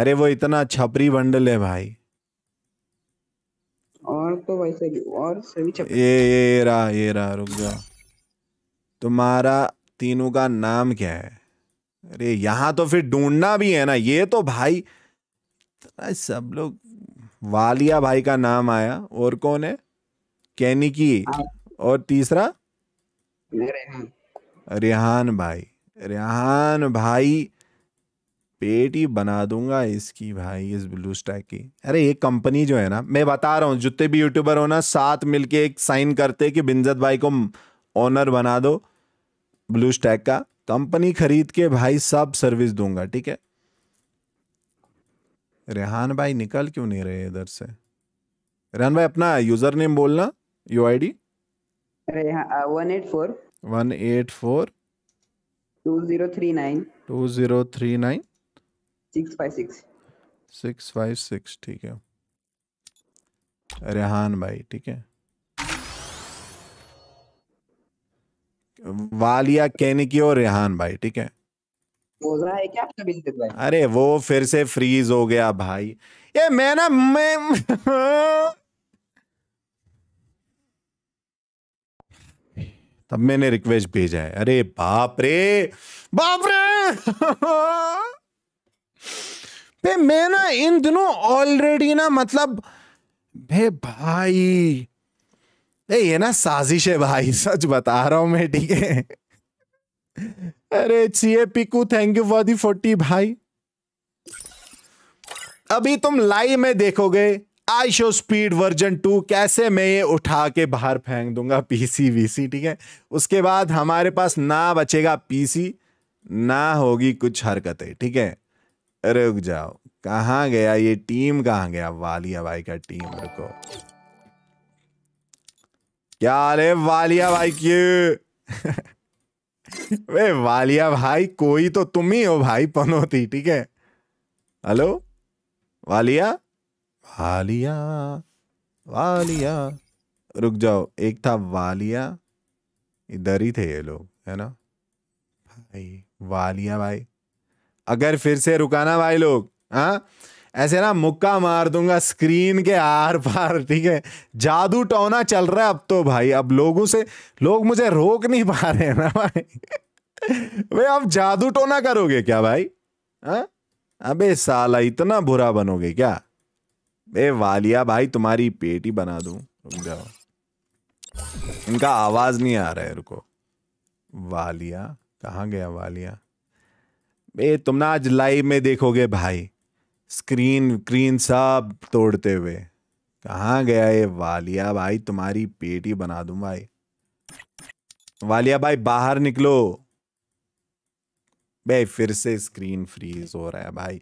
अरे वो इतना छपरी बंडल है भाई और तो वैसे भी और सभी चप्पल ये ये रहा ये रहा रुक जा तुम्हारा तीनों का नाम क्या है अरे यहाँ तो फिर ढूंढना भी है ना ये तो भाई सब लोग वालिया भाई का नाम आया और कौन है कैनी की हाँ। और तीसरा रेहान भाई रेहान भाई पेट ही बना दूंगा इसकी भाई इस ब्लू स्टैक की अरे ये कंपनी जो है ना मैं बता रहा हूँ जितने भी यूट्यूबर हो ना साथ मिलके एक साइन करते कि बिंजत भाई को ओनर बना दो ब्लू स्टैक का कंपनी खरीद के भाई सब सर्विस दूंगा ठीक है रेहान भाई निकल क्यों नहीं रहे इधर से रेहान भाई अपना यूजर नेम बोलना U I D one eight four one eight four two zero three nine two zero three nine six five six six five six ठीक है रेहान भाई ठीक है वालिया कहने की और रेहान भाई ठीक है बोल रहा है क्या अरे वो फिर से फ्रीज हो गया भाई ये मैं ना मैं तब मैंने रिक्वेस्ट भेजा है अरे बाप रे बाप रे मैं ना इन दिनों ऑलरेडी ना मतलब भे भाई ए, ये ना साजिश है भाई सच बता रहा हूं मैं ठीक है अरे सी ए पिकू thank you for the forty भाई अभी तुम लाइव में देखोगे I show speed version two कैसे मैं ये उठा के बाहर फेंक दूंगा पीसी वीसी ठीक है उसके बाद हमारे पास ना बचेगा पीसी ना होगी कुछ हरकतें ठीक है रुक जाओ कहाँ गया ये टीम कहाँ गया वालिया भाई का टीम रुको क्या अरे वालिया भाई की वे वालिया भाई कोई तो तुम ही हो भाई पनौती ठीक है हेलो वालिया वालिया वालिया रुक जाओ एक था वालिया इधर ही थे ये लोग है ना भाई वालिया भाई अगर फिर से रुकाना भाई लोग हाँ ऐसे ना मुक्का मार दूंगा स्क्रीन के आर पार ठीक है जादू टोना चल रहा है अब तो भाई अब लोगों से लोग मुझे रोक नहीं पा रहे हैं ना भाई भाई अब जादू टोना करोगे क्या भाई हाँ अबे साला इतना बुरा बनोगे क्या बे वालिया भाई तुम्हारी पेटी बना दू जाओ इनका आवाज नहीं आ रहा है रुको वालिया कहाँ गया वालिया ए तुम ना आज लाइव में देखोगे भाई स्क्रीन स्क्रीन सब तोड़ते हुए कहाँ गया ये वालिया भाई तुम्हारी पेटी बना दूं भाई वालिया भाई बाहर निकलो भाई फिर से स्क्रीन फ्रीज हो रहा है भाई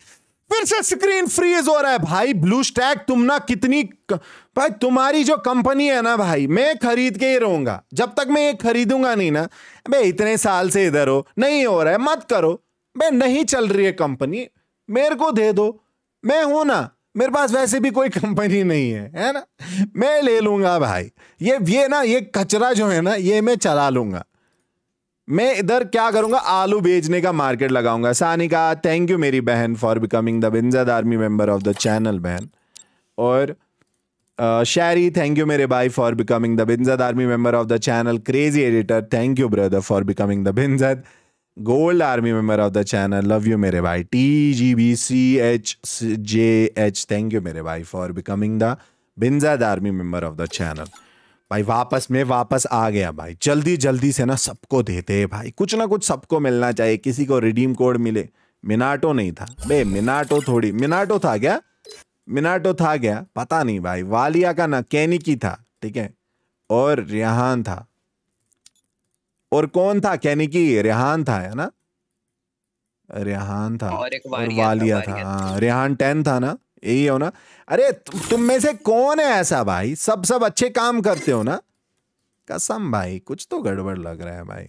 फिर से स्क्रीन फ्रीज हो रहा है भाई ब्लू स्टैक तुम ना कितनी भाई तुम्हारी जो कंपनी है ना भाई मैं खरीद के ही रहूंगा जब तक मैं ये खरीदूंगा नहीं ना भाई इतने साल से इधर हो नहीं हो रहा है मत करो मैं नहीं चल रही है कंपनी मेरे को दे दो मैं हूं ना मेरे पास वैसे भी कोई कंपनी नहीं है है ना मैं ले लूंगा भाई ये ये ना ये कचरा जो है ना ये मैं चला लूंगा मैं इधर क्या करूंगा आलू बेचने का मार्केट लगाऊंगा सानी का थैंक यू मेरी बहन फॉर बिकमिंग द बिंजद army member of the channel बहन और शैरी थैंक यू मेरे भाई फॉर बिकमिंग द बिंजद army member of the channel crazy editor thank you brother for becoming the बिंजद gold army member of the channel love you मेरे भाई T G B C H J H thank you मेरे भाई for becoming the बिनजाद army member of the channel भाई वापस में वापस आ गया भाई जल्दी जल्दी से ना सबको देते भाई कुछ ना कुछ सबको मिलना चाहिए किसी को रिडीम कोड मिले मिनाटो नहीं था बे मिनाटो थोड़ी मिनाटो था क्या मिनाटो था क्या पता नहीं भाई वालिया का ना कैनिकी था ठीक है और रिहान था और कौन था कहने की रेहान था है ना रेहान था और, एक वालिया, और वालिया था, हाँ था। रेहान टेन था ना यही हो ना अरे तु, तुम में से कौन है ऐसा भाई सब सब अच्छे काम करते हो ना कसम भाई कुछ तो गड़बड़ लग रहा है भाई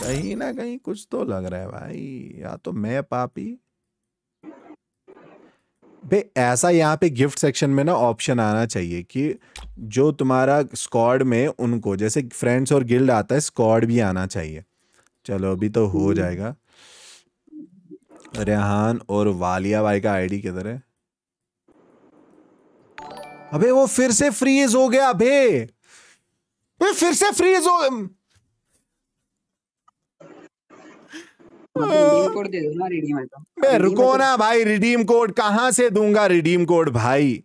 कहीं ना कहीं कुछ तो लग रहा है भाई या तो मैं पापी भाई ऐसा यहाँ पे गिफ्ट सेक्शन में ना ऑप्शन आना चाहिए कि जो तुम्हारा स्कॉड में उनको जैसे फ्रेंड्स और गिल्ड आता है स्कॉड भी आना चाहिए चलो अभी तो हो हम्म। जाएगा रेहान और वालिया भाई का आईडी किधर है अबे वो फिर से फ्रीज हो गया अबे फिर से फ्रीज हो गया हाँ। रुको ना भाई रिडीम कोड कहाँ से दूंगा रिडीम कोड भाई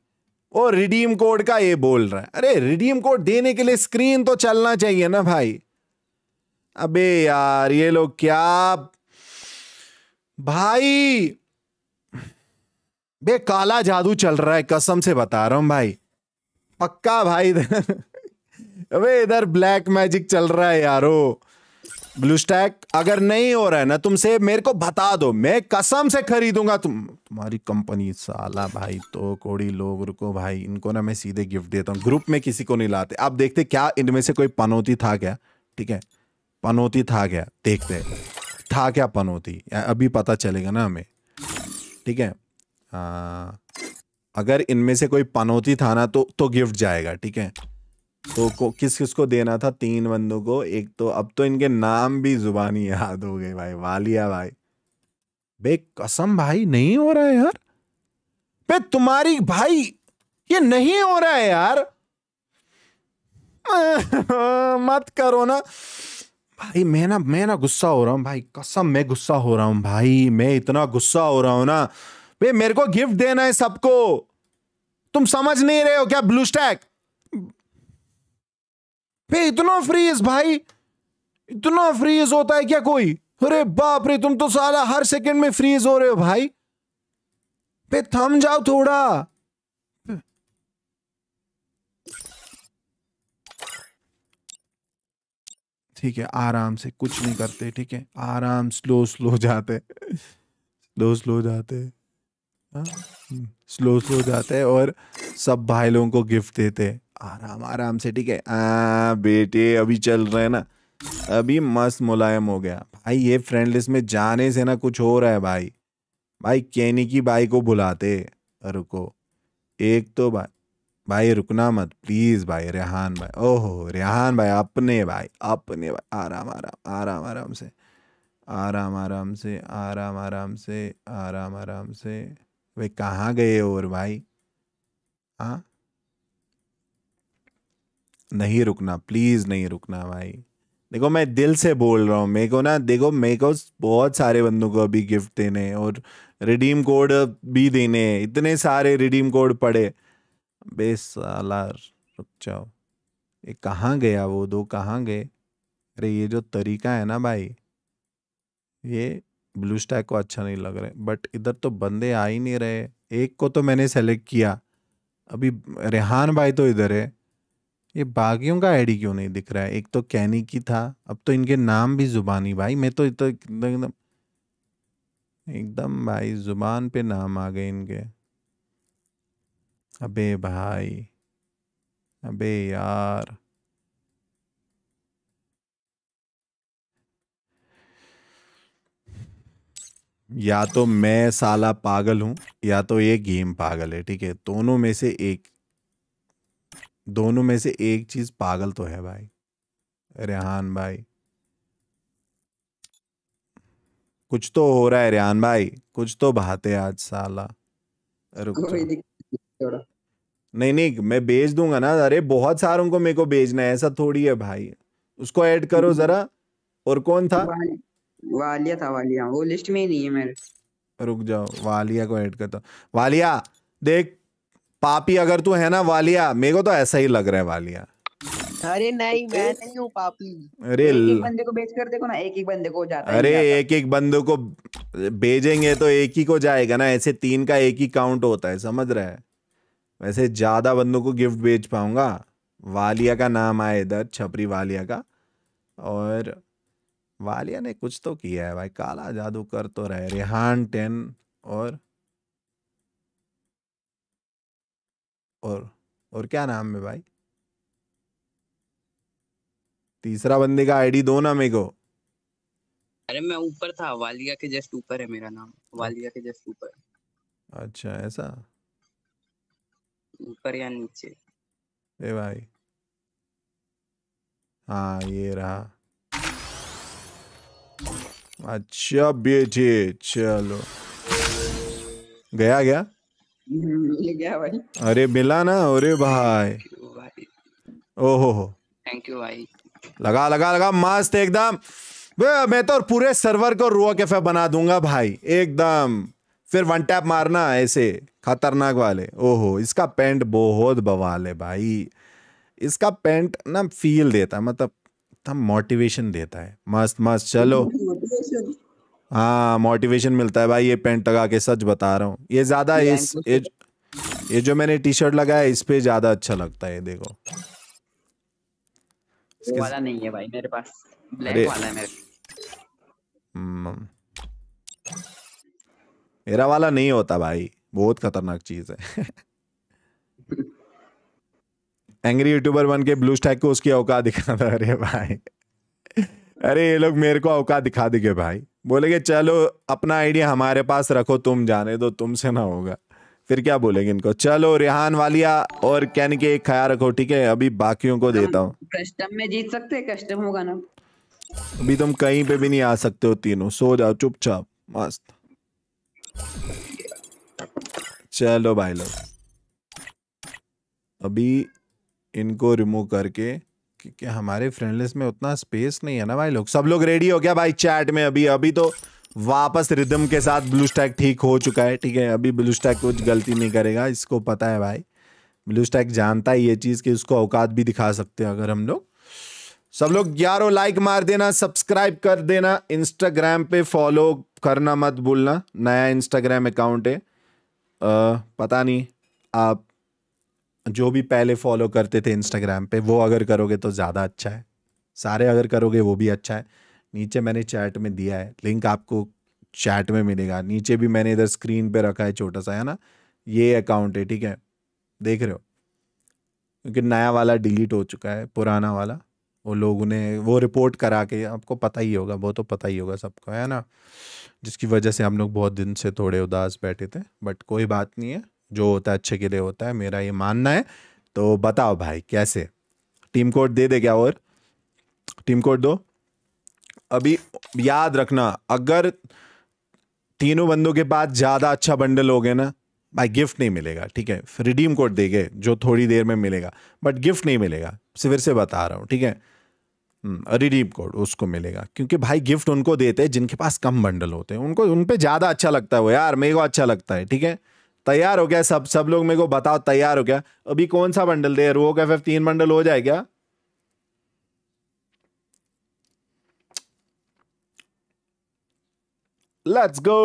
और रिडीम कोड का ये बोल रहा है अरे रिडीम कोड देने के लिए स्क्रीन तो चलना चाहिए ना भाई अबे यार ये लोग क्या भाई बे काला जादू चल रहा है कसम से बता रहा हूँ भाई पक्का भाई अबे इधर ब्लैक मैजिक चल रहा है यारो ब्लू स्टैक अगर नहीं हो रहा है ना तुमसे मेरे को बता दो मैं कसम से खरीदूंगा तुम तुम्हारी कंपनी साला भाई तो कोड़ी लोग रुको भाई इनको ना मैं सीधे गिफ्ट देता हूँ ग्रुप में किसी को नहीं लाते आप देखते क्या इनमें से कोई पनौती था क्या ठीक है पनौती था क्या देखते था क्या पनौती अभी पता चलेगा ना हमें ठीक है आ, अगर इनमें से कोई पनौती था ना तो तो गिफ्ट जाएगा ठीक है तो को, किस किस को देना था तीन बंदों को एक तो अब तो इनके नाम भी जुबानी याद हो गए भाई वालिया भाई बे कसम भाई नहीं हो रहा है यार बे तुम्हारी भाई ये नहीं हो रहा है यार मत करो ना भाई मैं ना मैं ना गुस्सा हो रहा हूँ भाई कसम मैं गुस्सा हो रहा हूँ भाई मैं इतना गुस्सा हो रहा हूं ना भाई मेरे को गिफ्ट देना है सबको तुम समझ नहीं रहे हो क्या ब्लू स्टैक पे इतना फ्रीज भाई इतना फ्रीज होता है क्या कोई अरे बाप रे तुम तो साला हर सेकंड में फ्रीज हो रहे हो भाई पे थम जाओ थोड़ा ठीक है आराम से कुछ नहीं करते ठीक है आराम स्लो स्लो जाते स्लो स्लो जाते स्लो हाँ? हम्म, स्लो जाते और सब भाई लोगों को गिफ्ट देते आराम आराम से ठीक है आ, बेटे अभी चल रहे ना अभी मस्त मुलायम हो गया भाई ये फ्रेंड लिस्ट में जाने से ना कुछ हो रहा है भाई भाई कैनी की बाई को बुलाते रुको एक तो भाई भाई रुकना मत प्लीज़ भाई रेहान भाई ओहो रेहान भाई अपने भाई अपने भाई आराम आराम आराम आराम से आराम आराम से आराम आराम से आराम आराम से वे कहाँ गए और भाई हाँ नहीं रुकना प्लीज़ नहीं रुकना भाई देखो मैं दिल से बोल रहा हूँ मेरे को ना देखो मेरे को बहुत सारे बंदों को अभी गिफ्ट देने और रिडीम कोड भी देने इतने सारे रिडीम कोड पड़े बेसालार रुक जाओ ये कहाँ गया वो दो कहाँ गए अरे ये जो तरीका है ना भाई ये ब्लू स्टैक को अच्छा नहीं लग रहा है बट इधर तो बंदे आ ही नहीं रहे एक को तो मैंने सेलेक्ट किया अभी रेहान भाई तो इधर है ये बागियों का आईडी क्यों नहीं दिख रहा है एक तो कैनी की था अब तो इनके नाम भी जुबानी भाई मैं तो एकदम एकदम भाई जुबान पे नाम आ गए इनके अबे भाई अबे यार या तो मैं साला पागल हूं या तो ये गेम पागल है ठीक है दोनों में से एक दोनों में से एक चीज पागल तो है भाई रेहान भाई कुछ तो हो रहा है रेहान भाई कुछ तो भाते आज साला रुक नहीं नहीं मैं भेज दूंगा ना अरे बहुत सारों को मेरे को भेजना है ऐसा थोड़ी है भाई उसको ऐड करो हम्म। जरा और कौन था वालिया था वालिया वो लिस्ट में ही नहीं है मेरे रुक जाओ वालिया को ऐड करता वालिया देख पापी अगर तू है ना वालिया मेरे को तो ऐसा ही लग रहा है वालिया अरे नहीं मैं नहीं हूँ पापी अरे एक एक बंदे को बेच कर देखो ना एक एक बंदे को जाता अरे जाता। एक एक बंदे को भेजेंगे तो एक ही को जाएगा ना ऐसे तीन का एक ही काउंट होता है समझ रहे है वैसे ज्यादा बंदों को गिफ्ट बेच पाऊंगा वालिया का नाम आया इधर छपरी वालिया का और वालिया ने कुछ तो किया है भाई काला जादू कर तो रहे रिहान टेन और और और क्या नाम है भाई तीसरा बंदे का आईडी दो ना मेरे को अरे मैं ऊपर था वालिया के जस्ट ऊपर है मेरा नाम वालिया के जस्ट ऊपर अच्छा ऐसा ऊपर या नीचे ए भाई हाँ ये रहा अच्छा बेटे चलो गया गया मिल हम्म, गया भाई अरे मिला ना अरे भाई ओहो हो थैंक यू भाई लगा लगा लगा मस्त एकदम मैं तो पूरे सर्वर को रुआ कैफे बना दूंगा भाई एकदम फिर वन टैप मारना ऐसे खतरनाक वाले ओहो इसका पेंट बहुत बवाल है भाई इसका पेंट ना फील देता है मतलब मोटिवेशन देता है मस्त मस्त चलो हाँ मोटिवेशन मिलता है भाई ये पेंट लगा के सच बता रहा हूँ ये ज्यादा इस ये, ये जो मैंने टी शर्ट लगाया इस पे ज्यादा अच्छा लगता है देखो वाला नहीं है भाई मेरे पास ब्लैक वाला है हम्म। मेरा वाला नहीं होता भाई बहुत खतरनाक चीज है एंग्री यूट्यूबर बन के ब्लू स्टैक को उसकी औकात दिखाता अरे भाई अरे ये लोग मेरे को औकात दिखा दिखे भाई बोलेंगे चलो अपना आइडिया हमारे पास रखो तुम जाने दो तुमसे ना होगा फिर क्या बोलेंगे इनको चलो रिहान वालिया और कैन के एक ख्याल रखो ठीक है अभी बाकियों को देता हूँ कस्टम में जीत सकते हैं कस्टम होगा ना अभी तुम कहीं पे भी नहीं आ सकते हो तीनों सो जाओ चुपचाप मस्त चलो भाई लोग अभी इनको रिमूव करके कि हमारे फ्रेंड लिस्ट में उतना स्पेस नहीं है ना भाई लोग सब लोग रेडी हो गया भाई चैट में अभी अभी तो वापस रिदम के साथ ब्लू स्टैक ठीक हो चुका है ठीक है अभी ब्लू स्टैक कुछ गलती नहीं करेगा इसको पता है भाई ब्लू स्टैक जानता है ये चीज़ कि उसको औकात भी दिखा सकते हैं अगर हम लोग सब लोग ग्यारह लाइक मार देना सब्सक्राइब कर देना इंस्टाग्राम पे फॉलो करना मत भूलना नया इंस्टाग्राम अकाउंट है आ, पता नहीं आप जो भी पहले फॉलो करते थे इंस्टाग्राम पे वो अगर करोगे तो ज़्यादा अच्छा है सारे अगर करोगे वो भी अच्छा है नीचे मैंने चैट में दिया है लिंक आपको चैट में मिलेगा नीचे भी मैंने इधर स्क्रीन पे रखा है छोटा सा है ना ये अकाउंट है ठीक है देख रहे हो क्योंकि नया वाला डिलीट हो चुका है पुराना वाला वो लोग उन्हें वो रिपोर्ट करा के आपको पता ही होगा वो तो पता ही होगा सबको है ना जिसकी वजह से हम लोग बहुत दिन से थोड़े उदास बैठे थे बट कोई बात नहीं है जो होता है अच्छे के लिए होता है मेरा ये मानना है तो बताओ भाई कैसे टीम कोड दे दे क्या और टीम कोड दो अभी याद रखना अगर तीनों बंदों के पास ज़्यादा अच्छा बंडल हो गया ना भाई गिफ्ट नहीं मिलेगा ठीक है रिडीम कोड देंगे जो थोड़ी देर में मिलेगा बट गिफ्ट नहीं मिलेगा सिविर से बता रहा हूँ ठीक है रिडीम हम्म, कोड उसको मिलेगा क्योंकि भाई गिफ्ट उनको देते हैं जिनके पास कम बंडल होते हैं उनको उन पर ज़्यादा अच्छा लगता है वो यार मेरे को अच्छा लगता है ठीक है तैयार हो गया सब सब लोग मेरे को बताओ तैयार हो गया अभी कौन सा बंडल दे रोक एफ एफ तीन बंडल हो जाएगा लेट्स गो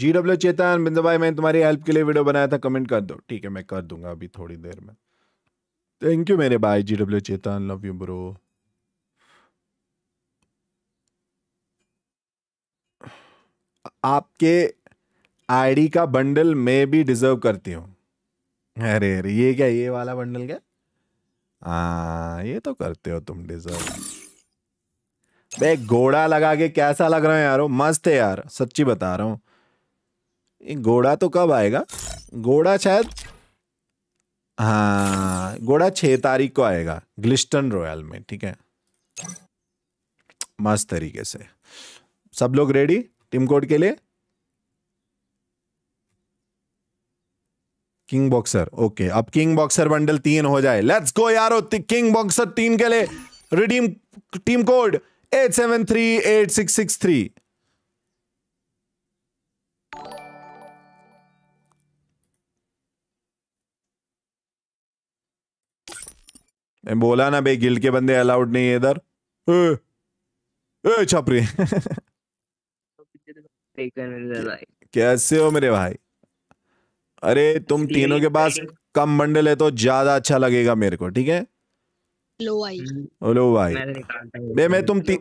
जी डब्ल्यू चेतन बिंदु भाई मैंने तुम्हारी हेल्प के लिए वीडियो बनाया था कमेंट कर दो ठीक है मैं कर दूंगा अभी थोड़ी देर में थैंक यू मेरे भाई G W Chetan love you bro आपके आईडी का बंडल मैं भी डिजर्व करती हूँ अरे अरे ये क्या ये वाला बंडल क्या हाँ ये तो करते हो तुम डिजर्व बे घोड़ा लगा के कैसा लग रहा है यार मस्त है यार सच्ची बता रहा हूँ ये घोड़ा तो कब आएगा घोड़ा शायद हाँ घोड़ा छः तारीख को आएगा ग्लिस्टन रॉयल में ठीक है मस्त तरीके से सब लोग रेडी टीम कोड के लिए किंग बॉक्सर ओके अब किंग बॉक्सर बंडल तीन हो जाए लेट्स गो यारो किंग बॉक्सर तीन के लिए redeem team code eight seven three eight six six three मैं बोला ना भाई गिल्ड के बंदे अलाउड नहीं है इधर ए छपरी कैसे हो मेरे भाई अरे तुम तीनों के पास कम बंडल है तो ज्यादा अच्छा लगेगा मेरे को ठीक है लो भाई बे हम्म। मैं तुम ती...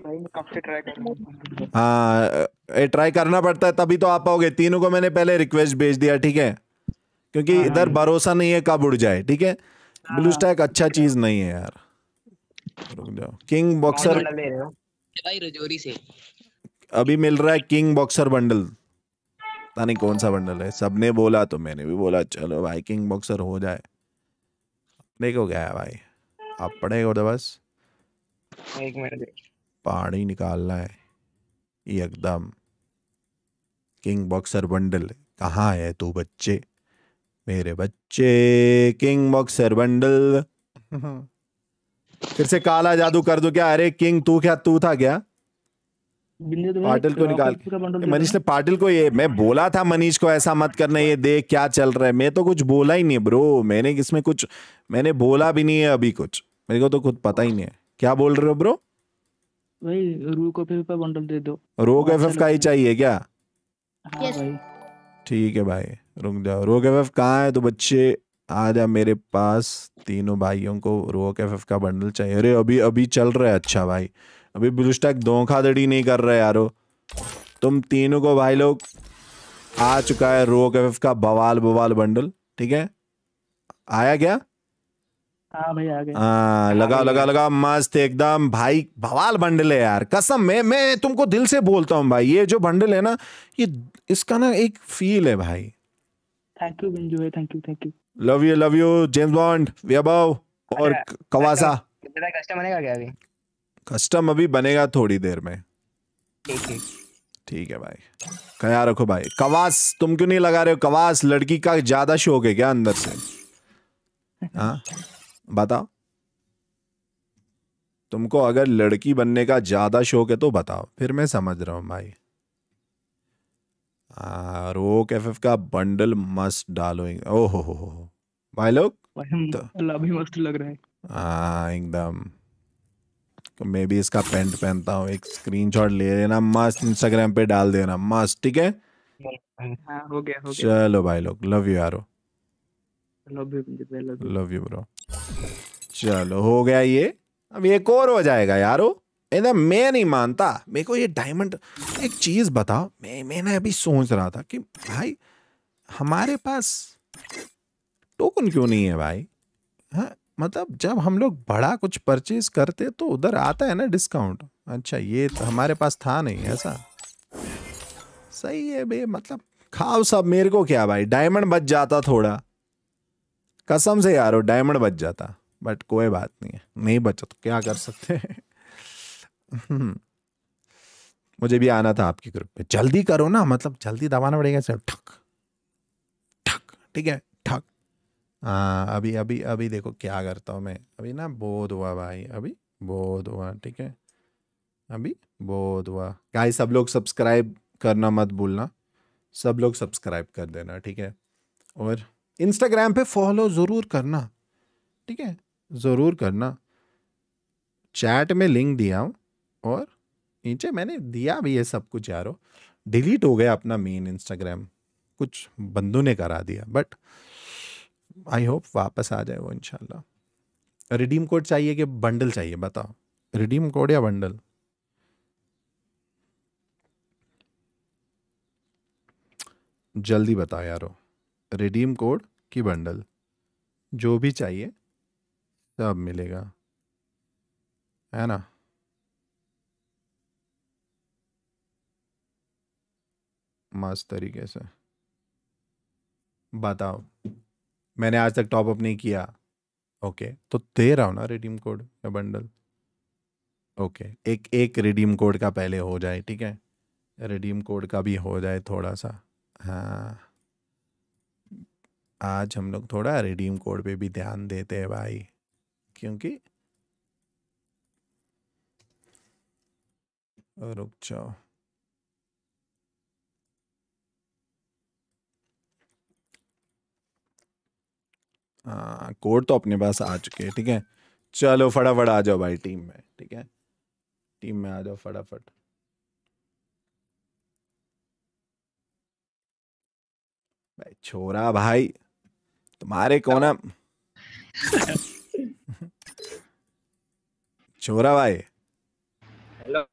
हाँ ट्राई करना पड़ता है तभी तो आप पाओगे तीनों को मैंने पहले रिक्वेस्ट भेज दिया ठीक है क्योंकि हाँ, इधर हाँ। भरोसा नहीं है कब उड़ जाए ठीक है ब्लू हाँ, स्टैक अच्छा चीज नहीं है यार रुक जाओ किंग बॉक्सर भाई रजौरी से अभी मिल रहा है किंग बॉक्सर बंडल पता नहीं कौन सा बंडल है सबने बोला तो मैंने भी बोला चलो भाई किंग बॉक्सर हो जाए अपने को क्या है भाई आप हो तो बस एक मिनट पानी निकालना है एकदम किंग बॉक्सर बंडल कहाँ है तू बच्चे मेरे बच्चे किंग बॉक्सर बंडल फिर से काला जादू कर दो क्या अरे किंग तू क्या तू था क्या पाटिल को निकाल मनीष ने पाटिल को ये मैं बोला था मनीष को ऐसा मत करना ये देख क्या चल रहा है मैं तो कुछ बोला ही नहीं ब्रो मैंने इसमें कुछ मैंने बोला भी नहीं है अभी कुछ मेरे को तो खुद पता ही नहीं है क्या बोल रहे हो ब्रो भाई रूक एफएफ का बंडल दे दो रोग एफएफ का ही चाहिए क्या हाँ, ठीक है भाई रुक जाओ रोग एफएफ कहाँ है तो बच्चे आ जा मेरे पास तीनों भाइयों को रोग एफएफ का बंडल चाहिए अरे अभी अभी चल रहा है अच्छा भाई अभी ब्लूस्टैक धोखाधड़ी नहीं कर रहे यारो तुम तीनों को भाई लोग आ चुका है रोक एफ का बवाल बवाल बंडल ठीक है आया क्या हाँ आ हाँ, लगा लगा लगा मस्त एकदम भाई बवाल बंडल है यार कसम मैं मैं तुमको दिल से बोलता हूँ भाई ये जो बंडल है ना ये इसका ना एक फील है भाई थैंक यू बिंजू है thank you thank you love you love you James Bond व्यबव और कवासा कस्टमर कस्टम क्या अभी कस्टम अभी बनेगा थोड़ी देर में ठीक है भाई ख्याल रखो भाई कवास तुम क्यों नहीं लगा रहे हो कवास लड़की का ज्यादा शौक है क्या अंदर से हाँ बताओ तुमको अगर लड़की बनने का ज्यादा शौक है तो बताओ फिर मैं समझ रहा हूँ भाई रोक एफ का बंडल मस्त डालो ओहो हो हो भाई लोग तो, मस्त लग रहा है हाँ एकदम तो मैं भी इसका पेंट पहनता हूँ एक स्क्रीन शॉट ले लेना मस्त इंस्टाग्राम पे डाल देना मस्त ठीक है हाँ, हो गया, हो गया। चलो भाई लोग लव यू यारो लव यू ब्रो चलो हो गया ये अब एक और हो जाएगा यारो ना मैं नहीं मानता मेरे को ये डायमंड एक चीज बताओ मैं मैंने अभी सोच रहा था कि भाई हमारे पास टोकन क्यों नहीं है भाई हाँ मतलब जब हम लोग बड़ा कुछ परचेज करते तो उधर आता है ना डिस्काउंट अच्छा ये तो हमारे पास था नहीं ऐसा सही है बे मतलब खाओ सब मेरे को क्या भाई डायमंड बच जाता थोड़ा कसम से यार डायमंड बच जाता बट कोई बात नहीं है नहीं बचा तो क्या कर सकते हैं हम्म। मुझे भी आना था आपके ग्रुप पे जल्दी करो ना मतलब जल्दी दबाना पड़ेगा सर ठक ठक ठीक है हाँ अभी अभी अभी देखो क्या करता हूँ मैं अभी ना बोध हुआ भाई अभी बोध हुआ ठीक है अभी बोध हुआ गाइस सब लोग सब्सक्राइब करना मत भूलना सब लोग सब्सक्राइब कर देना ठीक है और इंस्टाग्राम पे फॉलो ज़रूर करना ठीक है ज़रूर करना चैट में लिंक दिया हूँ और नीचे मैंने दिया भी है सब कुछ यारो डिलीट हो गया अपना मेन इंस्टाग्राम कुछ बंदों ने करा दिया बट आई होप वापस आ जाए वो इनशाला रिडीम कोड चाहिए कि बंडल चाहिए बताओ रिडीम कोड या बंडल जल्दी बताओ यारो रिडीम कोड की बंडल जो भी चाहिए सब मिलेगा है ना मस्त तरीके से बताओ मैंने आज तक टॉप अप नहीं किया ओके तो दे रहा हूँ ना रिडीम कोड या बंडल ओके एक एक रिडीम कोड का पहले हो जाए ठीक है रिडीम कोड का भी हो जाए थोड़ा सा हाँ आज हम लोग थोड़ा रिडीम कोड पे भी ध्यान देते हैं भाई क्योंकि रुक जाओ हाँ, कोड तो अपने पास आ चुके हैं ठीक है चलो फटाफट आ जाओ भाई टीम में ठीक है टीम में आ जाओ फटाफट भाई छोरा भाई तुम्हारे कोना छोरा भाई हेलो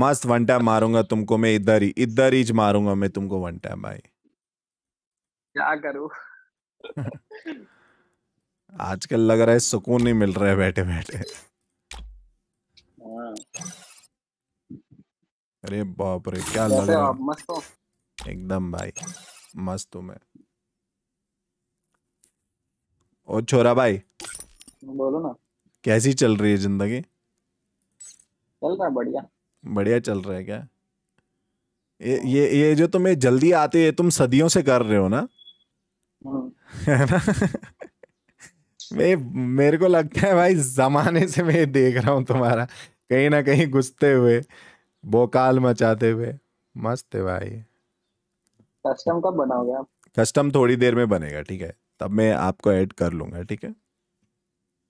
मस्त वन टाइम मारूंगा तुमको मैं इधर ही इधर ही मारूंगा मैं तुमको वन टाइम भाई क्या करूं आजकल लग रहा है सुकून नहीं मिल रहा है बैठे बैठे हाँ। अरे बाप रे क्या लग रहा है एकदम भाई मस्त हूँ मैं ओ छोरा भाई बोलो ना कैसी चल रही है जिंदगी चल रहा बढ़िया बढ़िया चल रहा है क्या ये ये ये जो तुम्हें जल्दी आते है तुम सदियों से कर रहे हो ना हाँ। है ना मे, मेरे को लगता है भाई जमाने से मैं देख रहा हूँ तुम्हारा कहीं ना कहीं घुसते हुए बोकाल मचाते हुए मस्त है भाई कस्टम कब बनाओगे आप कस्टम थोड़ी देर में बनेगा ठीक है तब मैं आपको ऐड कर लूंगा ठीक है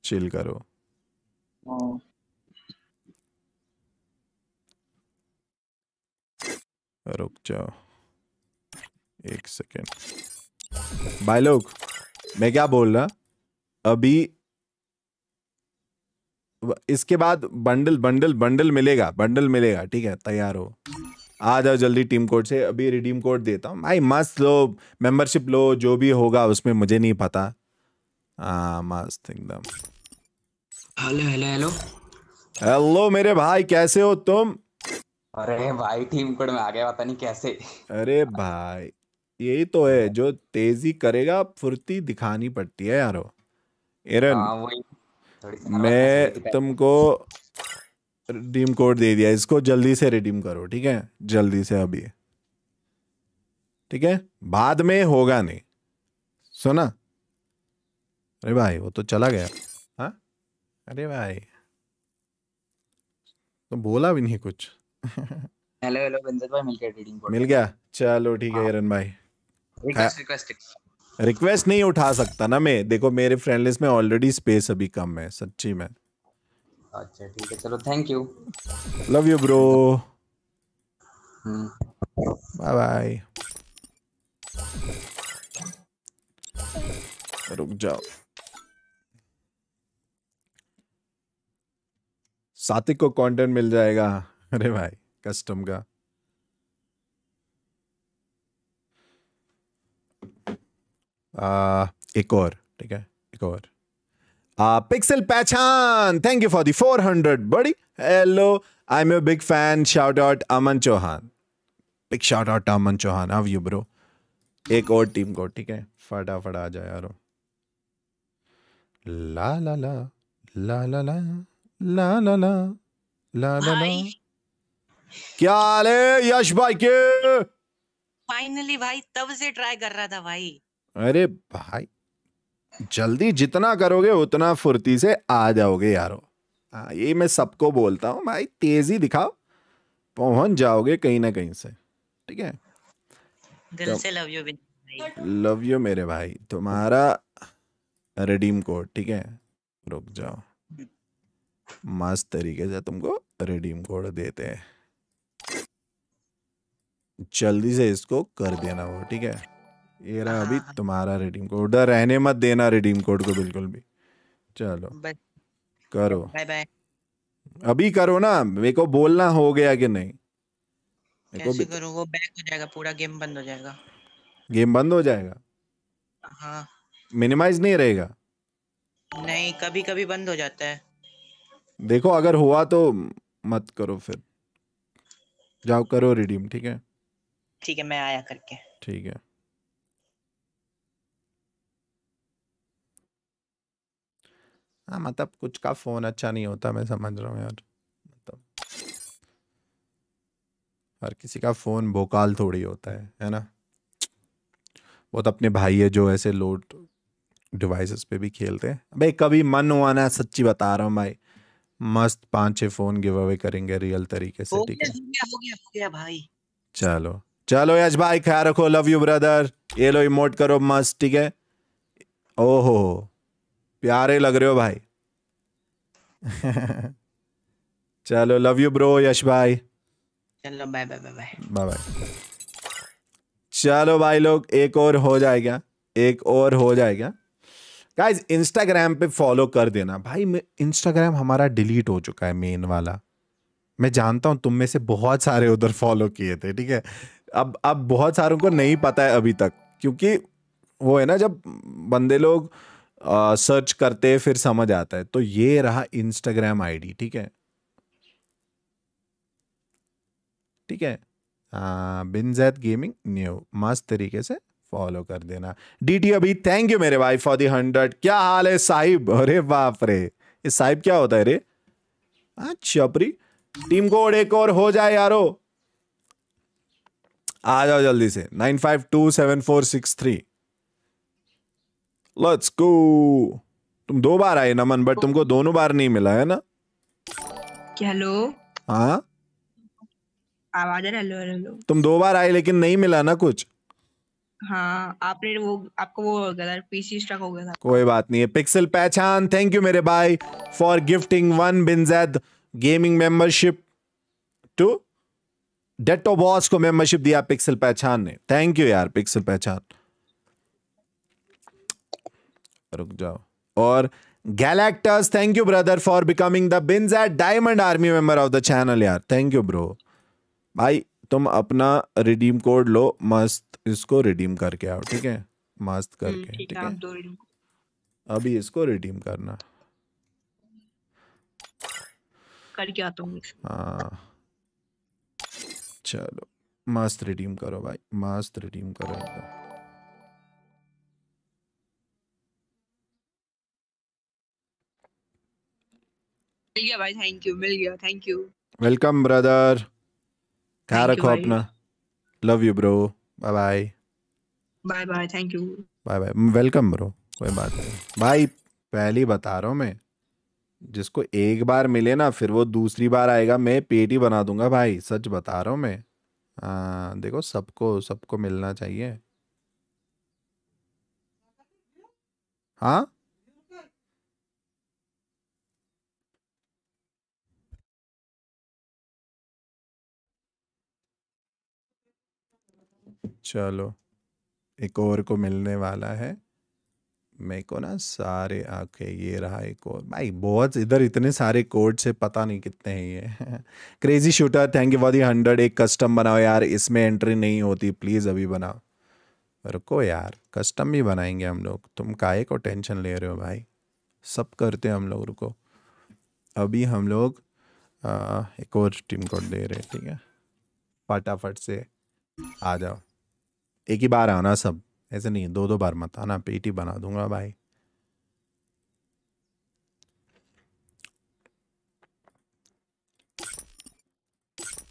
चिल करो हाँ। रुक जाओ एक सेकेंड भाई लोग मैं क्या बोल रहा अभी इसके बाद बंडल बंडल बंडल मिलेगा बंडल मिलेगा ठीक है तैयार हो आ जाओ जल्दी टीम कोड से अभी रिडीम कोड देता हूँ भाई मस्त लो मेंबरशिप लो जो भी होगा उसमें मुझे नहीं पता आ, मस्त एकदम हेलो हेलो हेलो हेलो मेरे भाई कैसे हो तुम अरे भाई टीम कोड में आ गया पता नहीं कैसे अरे भाई यही तो है जो तेजी करेगा फुर्ती दिखानी पड़ती है यारो एरन हाँ, मैं तुमको रिडीम कोड दे दिया इसको जल्दी से रिडीम करो ठीक है जल्दी से अभी ठीक है बाद में होगा नहीं सुना अरे भाई वो तो चला गया हा? अरे भाई तो बोला भी नहीं कुछ हेलो हेलो भाई मिल गया रिडीम कोड मिल गया चलो ठीक है एरन हाँ। भाई रिक्वेस्ट रिक्वेस्ट रिक्वेस्ट नहीं उठा सकता ना मैं देखो मेरे फ्रेंड लिस्ट में ऑलरेडी स्पेस अभी कम है सच्ची में अच्छा ठीक है चलो thank you love you bro bye bye रुक जाओ सातिक को कंटेंट मिल जाएगा अरे भाई कस्टम का एक और ठीक है एक और आ, पिक्सल पहचान thank you for the four hundred buddy hello I am big fan shout out Aman Chauhan big shout out Aman Chauhan how you bro एक और टीम को ठीक है फटाफट आ जाए यारो ला ला ला ला ला ला ला ला ला ला ला ला क्या हाल है यश भाई के फाइनली भाई तब से ट्राई कर रहा था भाई अरे भाई जल्दी जितना करोगे उतना फुर्ती से आ जाओगे यारो हाँ ये मैं सबको बोलता हूँ भाई तेजी दिखाओ पहुंच जाओगे कहीं ना कहीं से ठीक है दिल तो से लव यू लव यू मेरे भाई तुम्हारा रिडीम कोड ठीक है रुक जाओ मस्त तरीके से तुमको रिडीम कोड देते हैं जल्दी से इसको कर देना वो ठीक है ये रहा हाँ, अभी हाँ। तुम्हारा रिडीम कोड उधर रहने मत देना रिडीम कोड को बिल्कुल भी चलो करो बाय बाय अभी करो ना मेरे को बोलना हो गया कि नहीं कैसे करूं वो बैक हो जाएगा पूरा गेम बंद हो जाएगा गेम बंद हो जाएगा हाँ मिनिमाइज नहीं रहेगा नहीं कभी कभी बंद हो जाता है देखो अगर हुआ तो मत करो फिर जाओ करो रिडीम ठीक है ठीक है मैं आया करके ठीक है हाँ मतलब कुछ का फ़ोन अच्छा नहीं होता मैं समझ रहा हूँ यार मतलब हर किसी का फ़ोन भोकाल थोड़ी होता है है ना बहुत तो अपने भाई है जो ऐसे लोड डिवाइसेस पे भी खेलते हैं अबे कभी मन हुआ ना सच्ची बता रहा हूँ भाई मस्त पांच छह फोन गिव अवे करेंगे रियल तरीके से ठीक है चलो चलो यश भाई ख्याल रखो लव यू ब्रदर ये लो इमोट करो मस्त ठीक है ओहो प्यारे लग रहे हो भाई चलो लव यू ब्रो यश भाई चलो bye bye bye bye bye चलो भाई लोग एक और हो जाएगा एक और हो जाएगा गाइज इंस्टाग्राम पे फॉलो कर देना भाई इंस्टाग्राम हमारा डिलीट हो चुका है मेन वाला मैं जानता हूं तुम में से बहुत सारे उधर फॉलो किए थे ठीक है अब अब बहुत सारों को नहीं पता है अभी तक क्योंकि वो है ना जब बंदे लोग सर्च करते फिर समझ आता है तो ये रहा इंस्टाग्राम आईडी ठीक है ठीक है बिन जैद गेमिंग न्यू मस्त तरीके से फॉलो कर देना डी टी अभी थैंक यू मेरे भाई फॉर दी हंड्रेड क्या हाल है साहिब अरे बाप रे ये साहिब क्या होता है रे हाँ टीम कोड एक और हो जाए यारो आ जाओ जल्दी से nine five two seven four six three let's go तुम दो बार आए नमन बट तुमको दोनों बार नहीं मिला है ना हेलो हाँ आवाज हेलो हेलो तुम दो बार आए लेकिन नहीं मिला ना कुछ हाँ आपने वो आपको वो हो गया था पीसी स्ट्रक हो गया था कोई बात नहीं है पिक्सल पहचान थैंक यू मेरे भाई फॉर गिफ्टिंग वन बिनजैद गेमिंग मेंबरशिप टू डेटो बॉस को मेंबरशिप दिया पिक्सल पहचान ने थैंक यू यार पिक्सल पहचान रुक जाओ और Galactus thank you brother for becoming the बिन्स एट diamond army member of the channel यार थैंक यू ब्रो भाई तुम अपना रिडीम कोड लो मस्त इसको रिडीम करके आओ ठीक है मस्त हम्म, करके ठीक है अभी इसको रिडीम करना करके आता हूँ हाँ चलो मस्त रिडीम करो भाई मस्त रिडीम करो एकदम मिल गया भाई थैंक यू मिल गया थैंक यू वेलकम ब्रदर ख्याल रखो अपना love you bro bye bye bye bye thank you bye bye welcome bro कोई बात नहीं भाई पहली बता रहा हूँ मैं जिसको एक बार मिले ना फिर वो दूसरी बार आएगा मैं पेट ही बना दूंगा भाई सच बता रहा हूँ मैं आ, देखो सबको सबको मिलना चाहिए हाँ चलो एक और को मिलने वाला है मेरे को ना सारे आके ये रहा एक और भाई बहुत इधर इतने सारे कोड से पता नहीं कितने हैं ये crazy shooter thank you for the hundred एक कस्टम बनाओ यार इसमें एंट्री नहीं होती प्लीज़ अभी बनाओ रुको यार कस्टम भी बनाएंगे हम लोग तुम काहे को टेंशन ले रहे हो भाई सब करते हैं हम लोग रुको अभी हम लोग आ, एक और टीम कोड दे रहे ठीक है फटाफट से आ जाओ एक ही बार आना सब ऐसे नहीं दो दो बार मत आना पेटी बना दूंगा भाई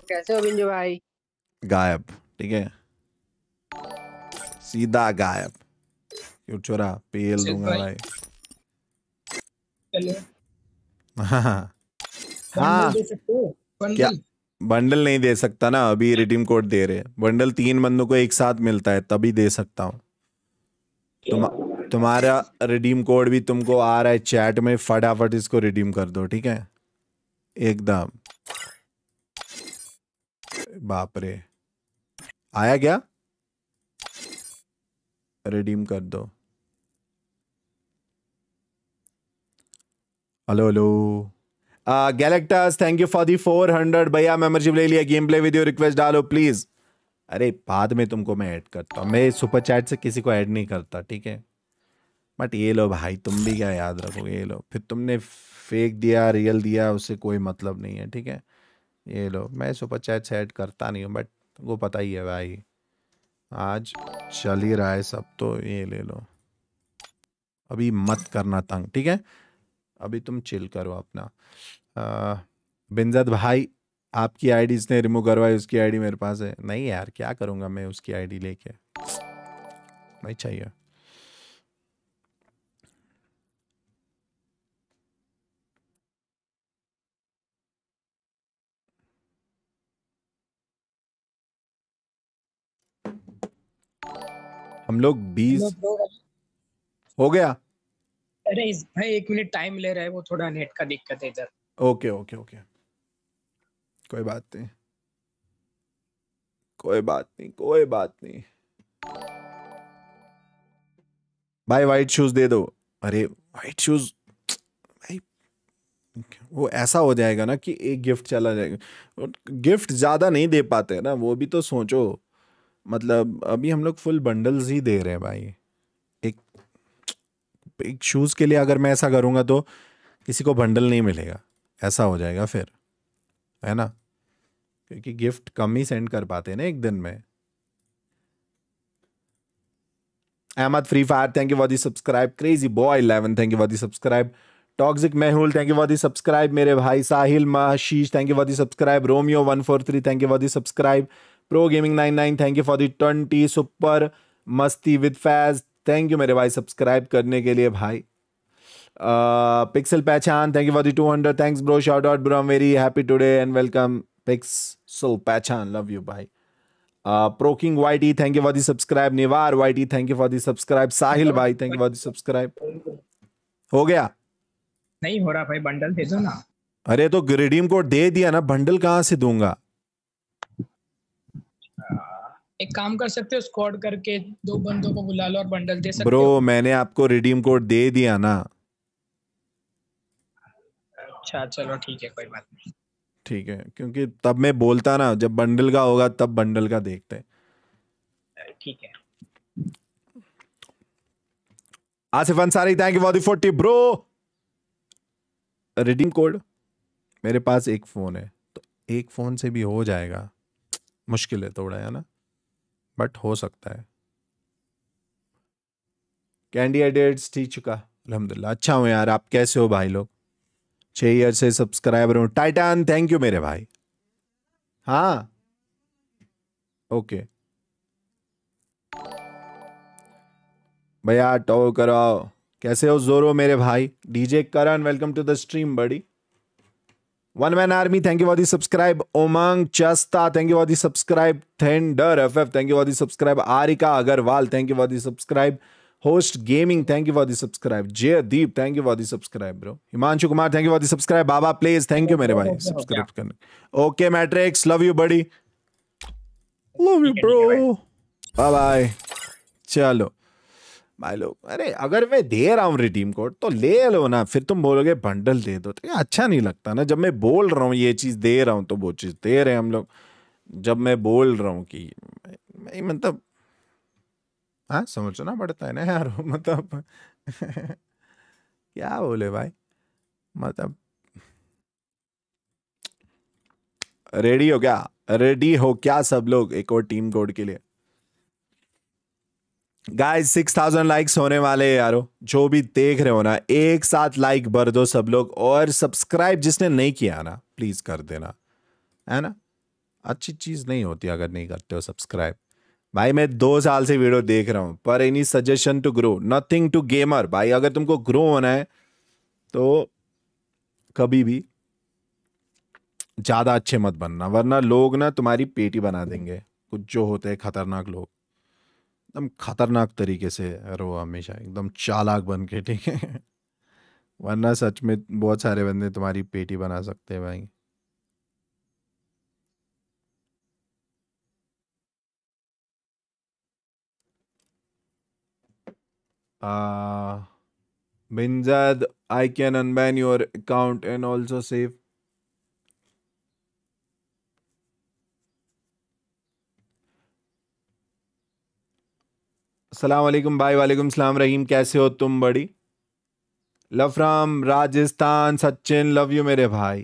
कैसे हो बिंजू भाई गायब ठीक है सीधा गायब क्यों चोरा पेल दूंगा भाई, भाई। हाँ हाँ, हाँ।, हाँ। क्या बंडल नहीं दे सकता ना अभी रिडीम हम्म। कोड दे रहे बंडल तीन बंदों को एक साथ मिलता है तभी दे सकता हूँ तुम तुम्हारा रिडीम कोड भी तुमको आ रहा है चैट में फटाफट इसको रिडीम कर दो ठीक है एकदम बाप रे आया क्या रिडीम कर दो hello hello Galactus thank you for the four hundred भैया मेमरशिप ले लिया गेम प्ले विद रिक्वेस्ट डालो प्लीज अरे बाद में तुमको मैं ऐड करता हूँ मैं सुपर चैट से किसी को ऐड नहीं करता ठीक है बट ये लो भाई तुम भी क्या याद रखोगे ये लो फिर तुमने फेक दिया रियल दिया उससे कोई मतलब नहीं है ठीक है ये लो मैं सुपर चैट से ऐड करता नहीं हूँ बट वो पता ही है भाई आज चल ही रहा है सब तो ये ले लो अभी मत करना तंग ठीक है अभी तुम चिल करो अपना बिंजत भाई आपकी आईडी इसने रिमूव करवाई उसकी आईडी मेरे पास है नहीं यार क्या करूँगा मैं उसकी आईडी लेके नहीं चाहिए हम लोग बीस हो गया अरे इस भाई एक मिनट टाइम ले रहा है वो थोड़ा नेट का दिक्कत है इधर ओके ओके ओके कोई बात नहीं कोई बात नहीं कोई बात नहीं भाई वाइट शूज दे दो अरे वाइट शूज भाई वो ऐसा हो जाएगा ना कि एक गिफ्ट चला जाएगा गिफ्ट ज़्यादा नहीं दे पाते ना वो भी तो सोचो मतलब अभी हम लोग फुल बंडल्स ही दे रहे हैं भाई एक एक शूज़ के लिए अगर मैं ऐसा करूँगा तो किसी को बंडल नहीं मिलेगा ऐसा हो जाएगा फिर है ना क्योंकि गिफ्ट कम ही सेंड कर पाते हैं ना एक दिन में Ahmed free fire thank you for subscribe crazy boy eleven thank you for subscribe toxic Mehul thank you for subscribe मेरे भाई साहिल महाशीष thank you for subscribe Romeo one four three thank you for subscribe pro gaming nine nine thank you for the twenty super मस्ती with Faiz thank you मेरे भाई subscribe करने के लिए भाई पिक्सल पहचान thank you for the two hundred thanks bro shout out bro very happy today and welcome pixel पहचान love you भाई pro king Y T thank you for the subscribe निवार Y T thank you for the subscribe Sahil भाई thank you for the subscribe हो गया नहीं हो रहा भाई बंडल दे दो ना अरे तो रिडीम कोड दे दिया ना बंडल कहाँ से दूंगा एक काम कर सकते हो स्क्वाड करके दो बंदों को बुला लो और बंडल दे सकते ब्रो मैंने आपको रिडीम कोड दे दिया ना अच्छा चलो ठीक है कोई बात नहीं ठीक है क्योंकि तब मैं बोलता ना जब बंडल का होगा तब बंडल का देखते हैं ठीक है Asif Ansari thank you for the forty bro redeem code मेरे पास एक फ़ोन है तो एक फ़ोन से भी हो जाएगा मुश्किल है थोड़ा है ना बट हो सकता है एडेट्स ठीक चुका अलहमदिल्ला अच्छा हूँ यार आप कैसे हो भाई लोग छः ईयर से सब्सक्राइबर हूँ टाइटान थैंक यू मेरे भाई हाँ ओके भैया टो करो कैसे हो जोरो मेरे भाई DJ Karan welcome to the stream buddy one man army thank you for subscribe Umang चस्ता thank you for subscribe thunder F F thank you for subscribe आरिका Agarwal thank you for subscribe host gaming thank you for subscribe Jaideep thank you for subscribe bro Himanshu Kumar thank you for subscribe बाबा plays thank you मेरे भाई subscribe करने okay matrix love you buddy love you bro bye bye चलो भाई लोग अरे अगर मैं दे रहा हूँ रिडीम कोड तो ले लो ना फिर तुम बोलोगे बंडल दे दो तो अच्छा नहीं लगता ना जब मैं बोल रहा हूँ ये चीज़ दे रहा हूँ तो वो चीज़ दे रहे हैं हम लोग जब मैं बोल रहा हूँ कि मैं मतलब हाँ समझना पड़ता है ना यार मतलब क्या बोले भाई मतलब रेडी हो क्या रेडी हो क्या सब लोग एक और टीम कोड के लिए गाइस सिक्स थाउजेंड लाइक्स होने वाले हैं यारो जो भी देख रहे हो ना एक साथ लाइक भर दो सब लोग और सब्सक्राइब जिसने नहीं किया ना प्लीज़ कर देना है ना अच्छी चीज़ नहीं होती अगर नहीं करते हो सब्सक्राइब भाई मैं दो साल से वीडियो देख रहा हूँ पर any suggestion to grow nothing to gamer भाई अगर तुमको ग्रो होना है तो कभी भी ज़्यादा अच्छे मत बनना वरना लोग ना तुम्हारी पेटी बना देंगे कुछ जो होते हैं खतरनाक लोग एकदम खतरनाक तरीके से रो हमेशा एकदम चालाक बन के ठीक है वरना सच में बहुत सारे बंदे तुम्हारी पेटी बना सकते हैं भाई आ, Binzad, I can unban your account and also safe सलाम भाई वालेकुम सलाम रहीम कैसे हो तुम buddy love from Rajasthan Sachin love you मेरे भाई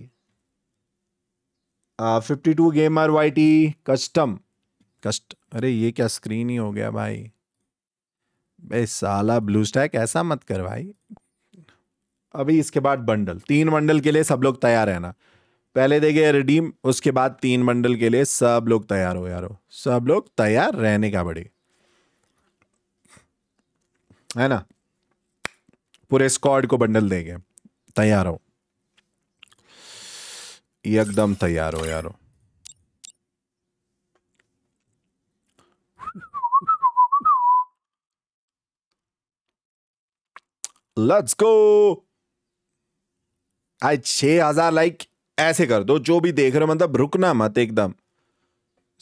fifty two game R Y T custom कस्ट अरे ये क्या स्क्रीन ही हो गया भाई बे साला ब्लू स्टैक ऐसा मत कर भाई अभी इसके बाद बंडल तीन बंडल के लिए सब लोग तैयार है ना पहले देखे रिडीम उसके बाद तीन बंडल के लिए सब लोग तैयार हो यारो सब लोग तैयार रहने का बड़े है ना पूरे स्क्वाड को बंडल देंगे तैयार हो एकदम तैयार हो यारो लेट्स गो आज छह हजार लाइक ऐसे कर दो जो भी देख रहे हो मतलब रुकना मत एकदम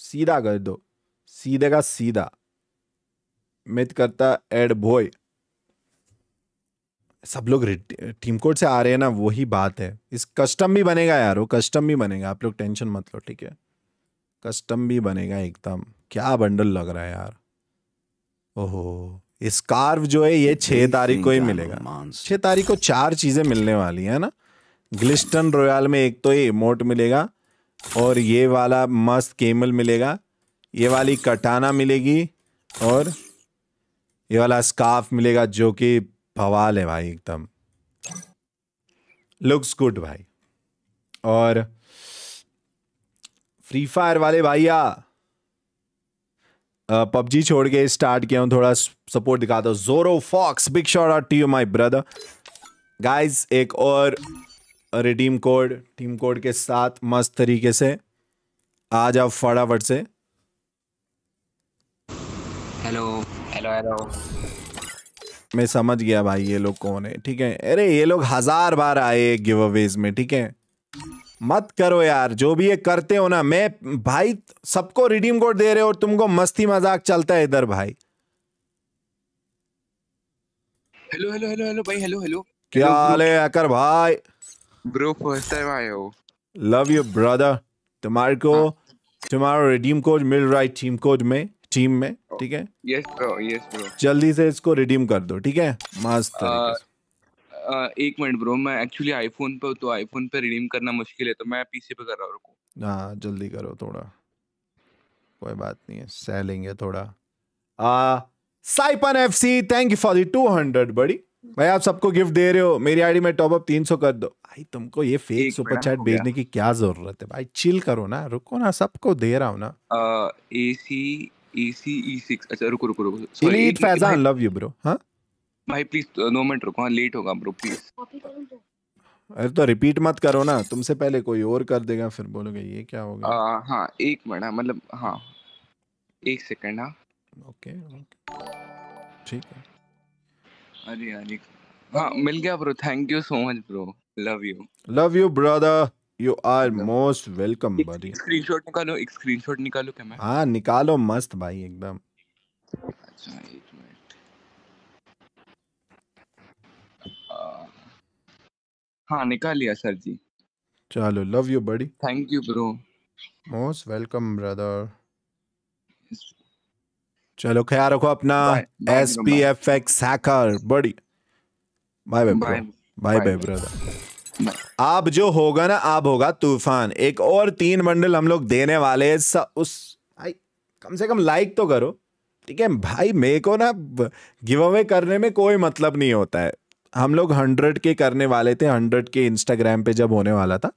सीधा कर दो सीधे का सीधा मित करता एड भोय सब लोग टीम कोड से आ रहे हैं ना वही बात है इस कस्टम भी बनेगा यार वो कस्टम भी बनेगा आप लोग टेंशन मत लो ठीक है कस्टम भी बनेगा एकदम क्या बंडल लग रहा है यार ओहो कार्व जो है ये छह तारीख को ही मिलेगा छह तारीख को चार चीज़ें मिलने वाली है ना ग्लिस्टन रॉयल में एक तो ये इमोट मिलेगा और ये वाला मस्त केमल मिलेगा ये वाली कटाना मिलेगी और ये वाला स्काफ मिलेगा जो कि बवाल है भाई एकदम लुक्स गुड भाई और फ्री फायर वाले भैया पबजी छोड़ के स्टार्ट किया हूं थोड़ा सपोर्ट दिखा दो Zoro fox big shout out to you my brother guys एक और रिडीम कोड टीम कोड के साथ मस्त तरीके से आ जाओ फटाफट से हेलो हेलो हेलो मैं समझ गया भाई ये लोग कौन है ठीक है अरे ये लोग हजार बार आए गिव अवेज में ठीक है मत करो यार जो भी ये करते हो ना मैं भाई सबको रिडीम कोड दे रहे हो और तुमको मस्ती मजाक चलता है इधर भाई हेलो हेलो हेलो हेलो भाई हेलो हेलो क्या हाल है अकर भाई ब्रो फर्स्ट टाइम आए हो लव यू ब्रदर तुम्हारे को तुम्हारा रिडीम कोड मिल रहा है टीम कोड में टीम में ठीक है यस यस ब्रो ब्रो जल्दी से इसको रिडीम कर दो ठीक है मस्त एक मिनट ब्रो मैं एक्चुअली आईफोन पर तो आईफोन पर रिडीम करना मुश्किल है तो मैं पीसी पे कर रहा हूँ हाँ जल्दी करो थोड़ा कोई बात नहीं है सह लेंगे थोड़ा आ, साइपन F C thank you for the two hundred buddy भाई आप सबको गिफ्ट दे रहे हो मेरी आईडी में टॉप अप तीन सौ कर दो भाई तुमको ये फेक सुपर चैट भेजने की क्या जरूरत है भाई चिल करो ना रुको ना सबको दे रहा हूँ ना ए सी ECE6 अच्छा रुको रुको रुको sorry elite Faizan love you bro हां भाई प्लीज नो मिनट रुको हां लेट होगा ब्रो प्लीज अरे तो रिपीट मत करो ना तुमसे पहले कोई और कर देगा फिर बोलोगे ये क्या होगा आ, हाँ एक मिनट हाँ, मतलब हाँ एक सेकंड हाँ ओके ओके ठीक है अरे यार हाँ मिल गया bro thank you so much bro love you love you brother you are most welcome buddy screenshot निकालो एक स्क्रीनशॉट निकालो क्या मैं हाँ निकालो मस्त भाई एकदम अच्छा एक मिनट हां निकाल लिया सर जी चलो love you buddy thank you bro most welcome brother चलो ख्याल रखो अपना S P F X hacker buddy bye bye bye bye brother आप जो होगा ना आप होगा तूफान एक और तीन बंडल हम लोग देने वाले हैं उस भाई कम से कम लाइक तो करो ठीक है भाई मेरे को ना गिव अवे करने में कोई मतलब नहीं होता है हम लोग हंड्रेड के करने वाले थे हंड्रेड के इंस्टाग्राम पे जब होने वाला था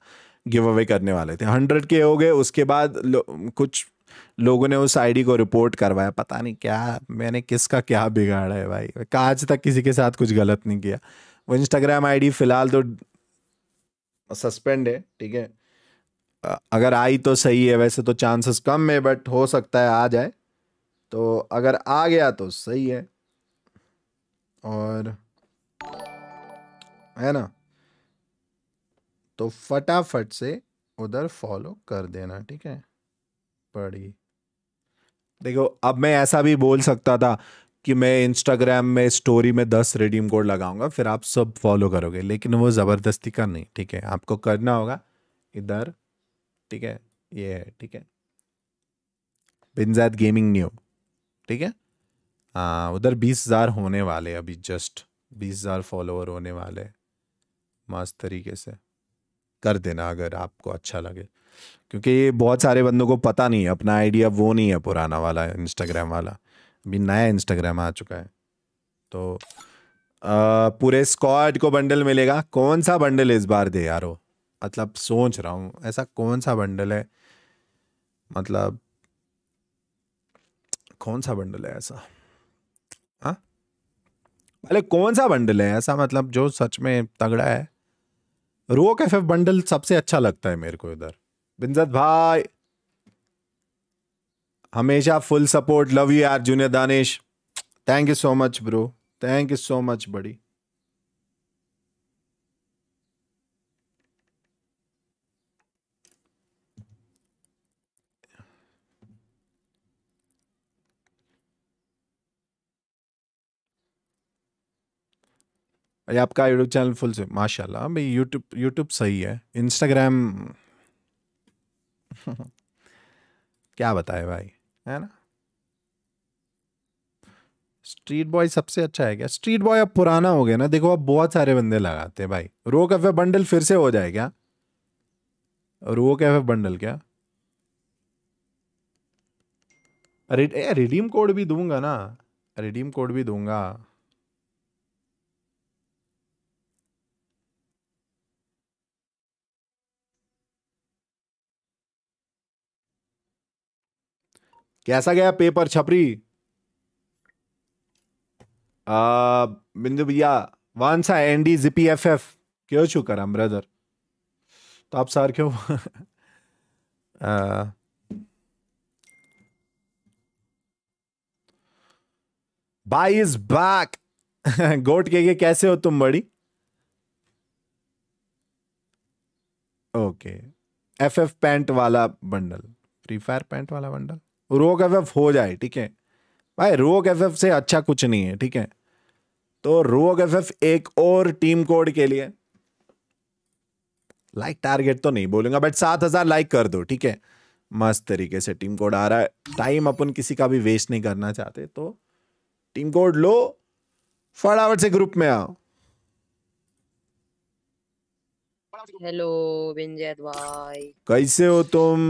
गिव अवे करने वाले थे हंड्रेड के हो गए उसके बाद लो, कुछ लोगों ने उस आईडी को रिपोर्ट करवाया पता नहीं क्या मैंने किसका क्या बिगाड़ा है भाई आज तक किसी के साथ कुछ गलत नहीं किया वो इंस्टाग्राम आईडी फिलहाल तो सस्पेंड है ठीक है अगर आई तो सही है वैसे तो चांसेस कम है बट हो सकता है आ जाए तो अगर आ गया तो सही है और है ना तो फटाफट से उधर फॉलो कर देना ठीक है पढ़ी देखो अब मैं ऐसा भी बोल सकता था कि मैं इंस्टाग्राम में स्टोरी में दस रेडीम कोड लगाऊंगा फिर आप सब फॉलो करोगे लेकिन वो ज़बरदस्ती का नहीं ठीक है आपको करना होगा इधर ठीक है ये है ठीक है बिनजैद गेमिंग न्यू ठीक है हाँ उधर बीस हज़ार होने वाले अभी जस्ट बीस हज़ार फॉलोअर होने वाले मस्त तरीके से कर देना अगर आपको अच्छा लगे क्योंकि बहुत सारे बंदों को पता नहीं है अपना आइडिया वो नहीं है पुराना वाला इंस्टाग्राम वाला अभी नया इंस्टाग्राम आ चुका है तो आ, पूरे स्क्वाड को बंडल मिलेगा कौन सा बंडल इस बार दे यारो मतलब सोच रहा हूँ ऐसा कौन सा बंडल है मतलब कौन सा बंडल है ऐसा हाँ? अरे कौन सा बंडल है ऐसा मतलब जो सच में तगड़ा है रोक एफ एफ बंडल सबसे अच्छा लगता है मेरे को इधर बिंजत भाई हमेशा full support love you R junior Danish thank you so much bro thank you so much buddy आपका यूट्यूब चैनल फुल से माशाल्लाह भाई यूट्यूब यूट्यूब सही है इंस्टाग्राम क्या बताए भाई है ना स्ट्रीट बॉय सबसे अच्छा है क्या स्ट्रीट बॉय अब पुराना हो गया ना देखो अब बहुत सारे बंदे लगाते हैं भाई रो कैफे बंडल फिर से हो जाए क्या रो कैफे बंडल क्या रिडीम कोड भी दूंगा ना रिडीम कोड भी दूंगा कैसा गया पेपर छपरी बिंदु भैया वन सा एनडी जिपी एफ एफ क्यों छू कर ब्रदर तो आप सार क्यों आ, इज बैक गोट के, के कैसे हो तुम buddy okay F F pant वाला बंडल फ्री फायर पैंट वाला बंडल रोग एफ हो जाए ठीक है भाई रोग एफ एफ से अच्छा कुछ नहीं है ठीक है तो रोग एफ एक और टीम कोड के लिए लाइक टारगेट तो नहीं बोलूंगा बट सात हजार लाइक कर दो ठीक है मस्त तरीके से टीम कोड आ रहा है टाइम अपन किसी का भी वेस्ट नहीं करना चाहते तो टीम कोड लो फटाफट से ग्रुप में आओ हेलो भाई कैसे हो तुम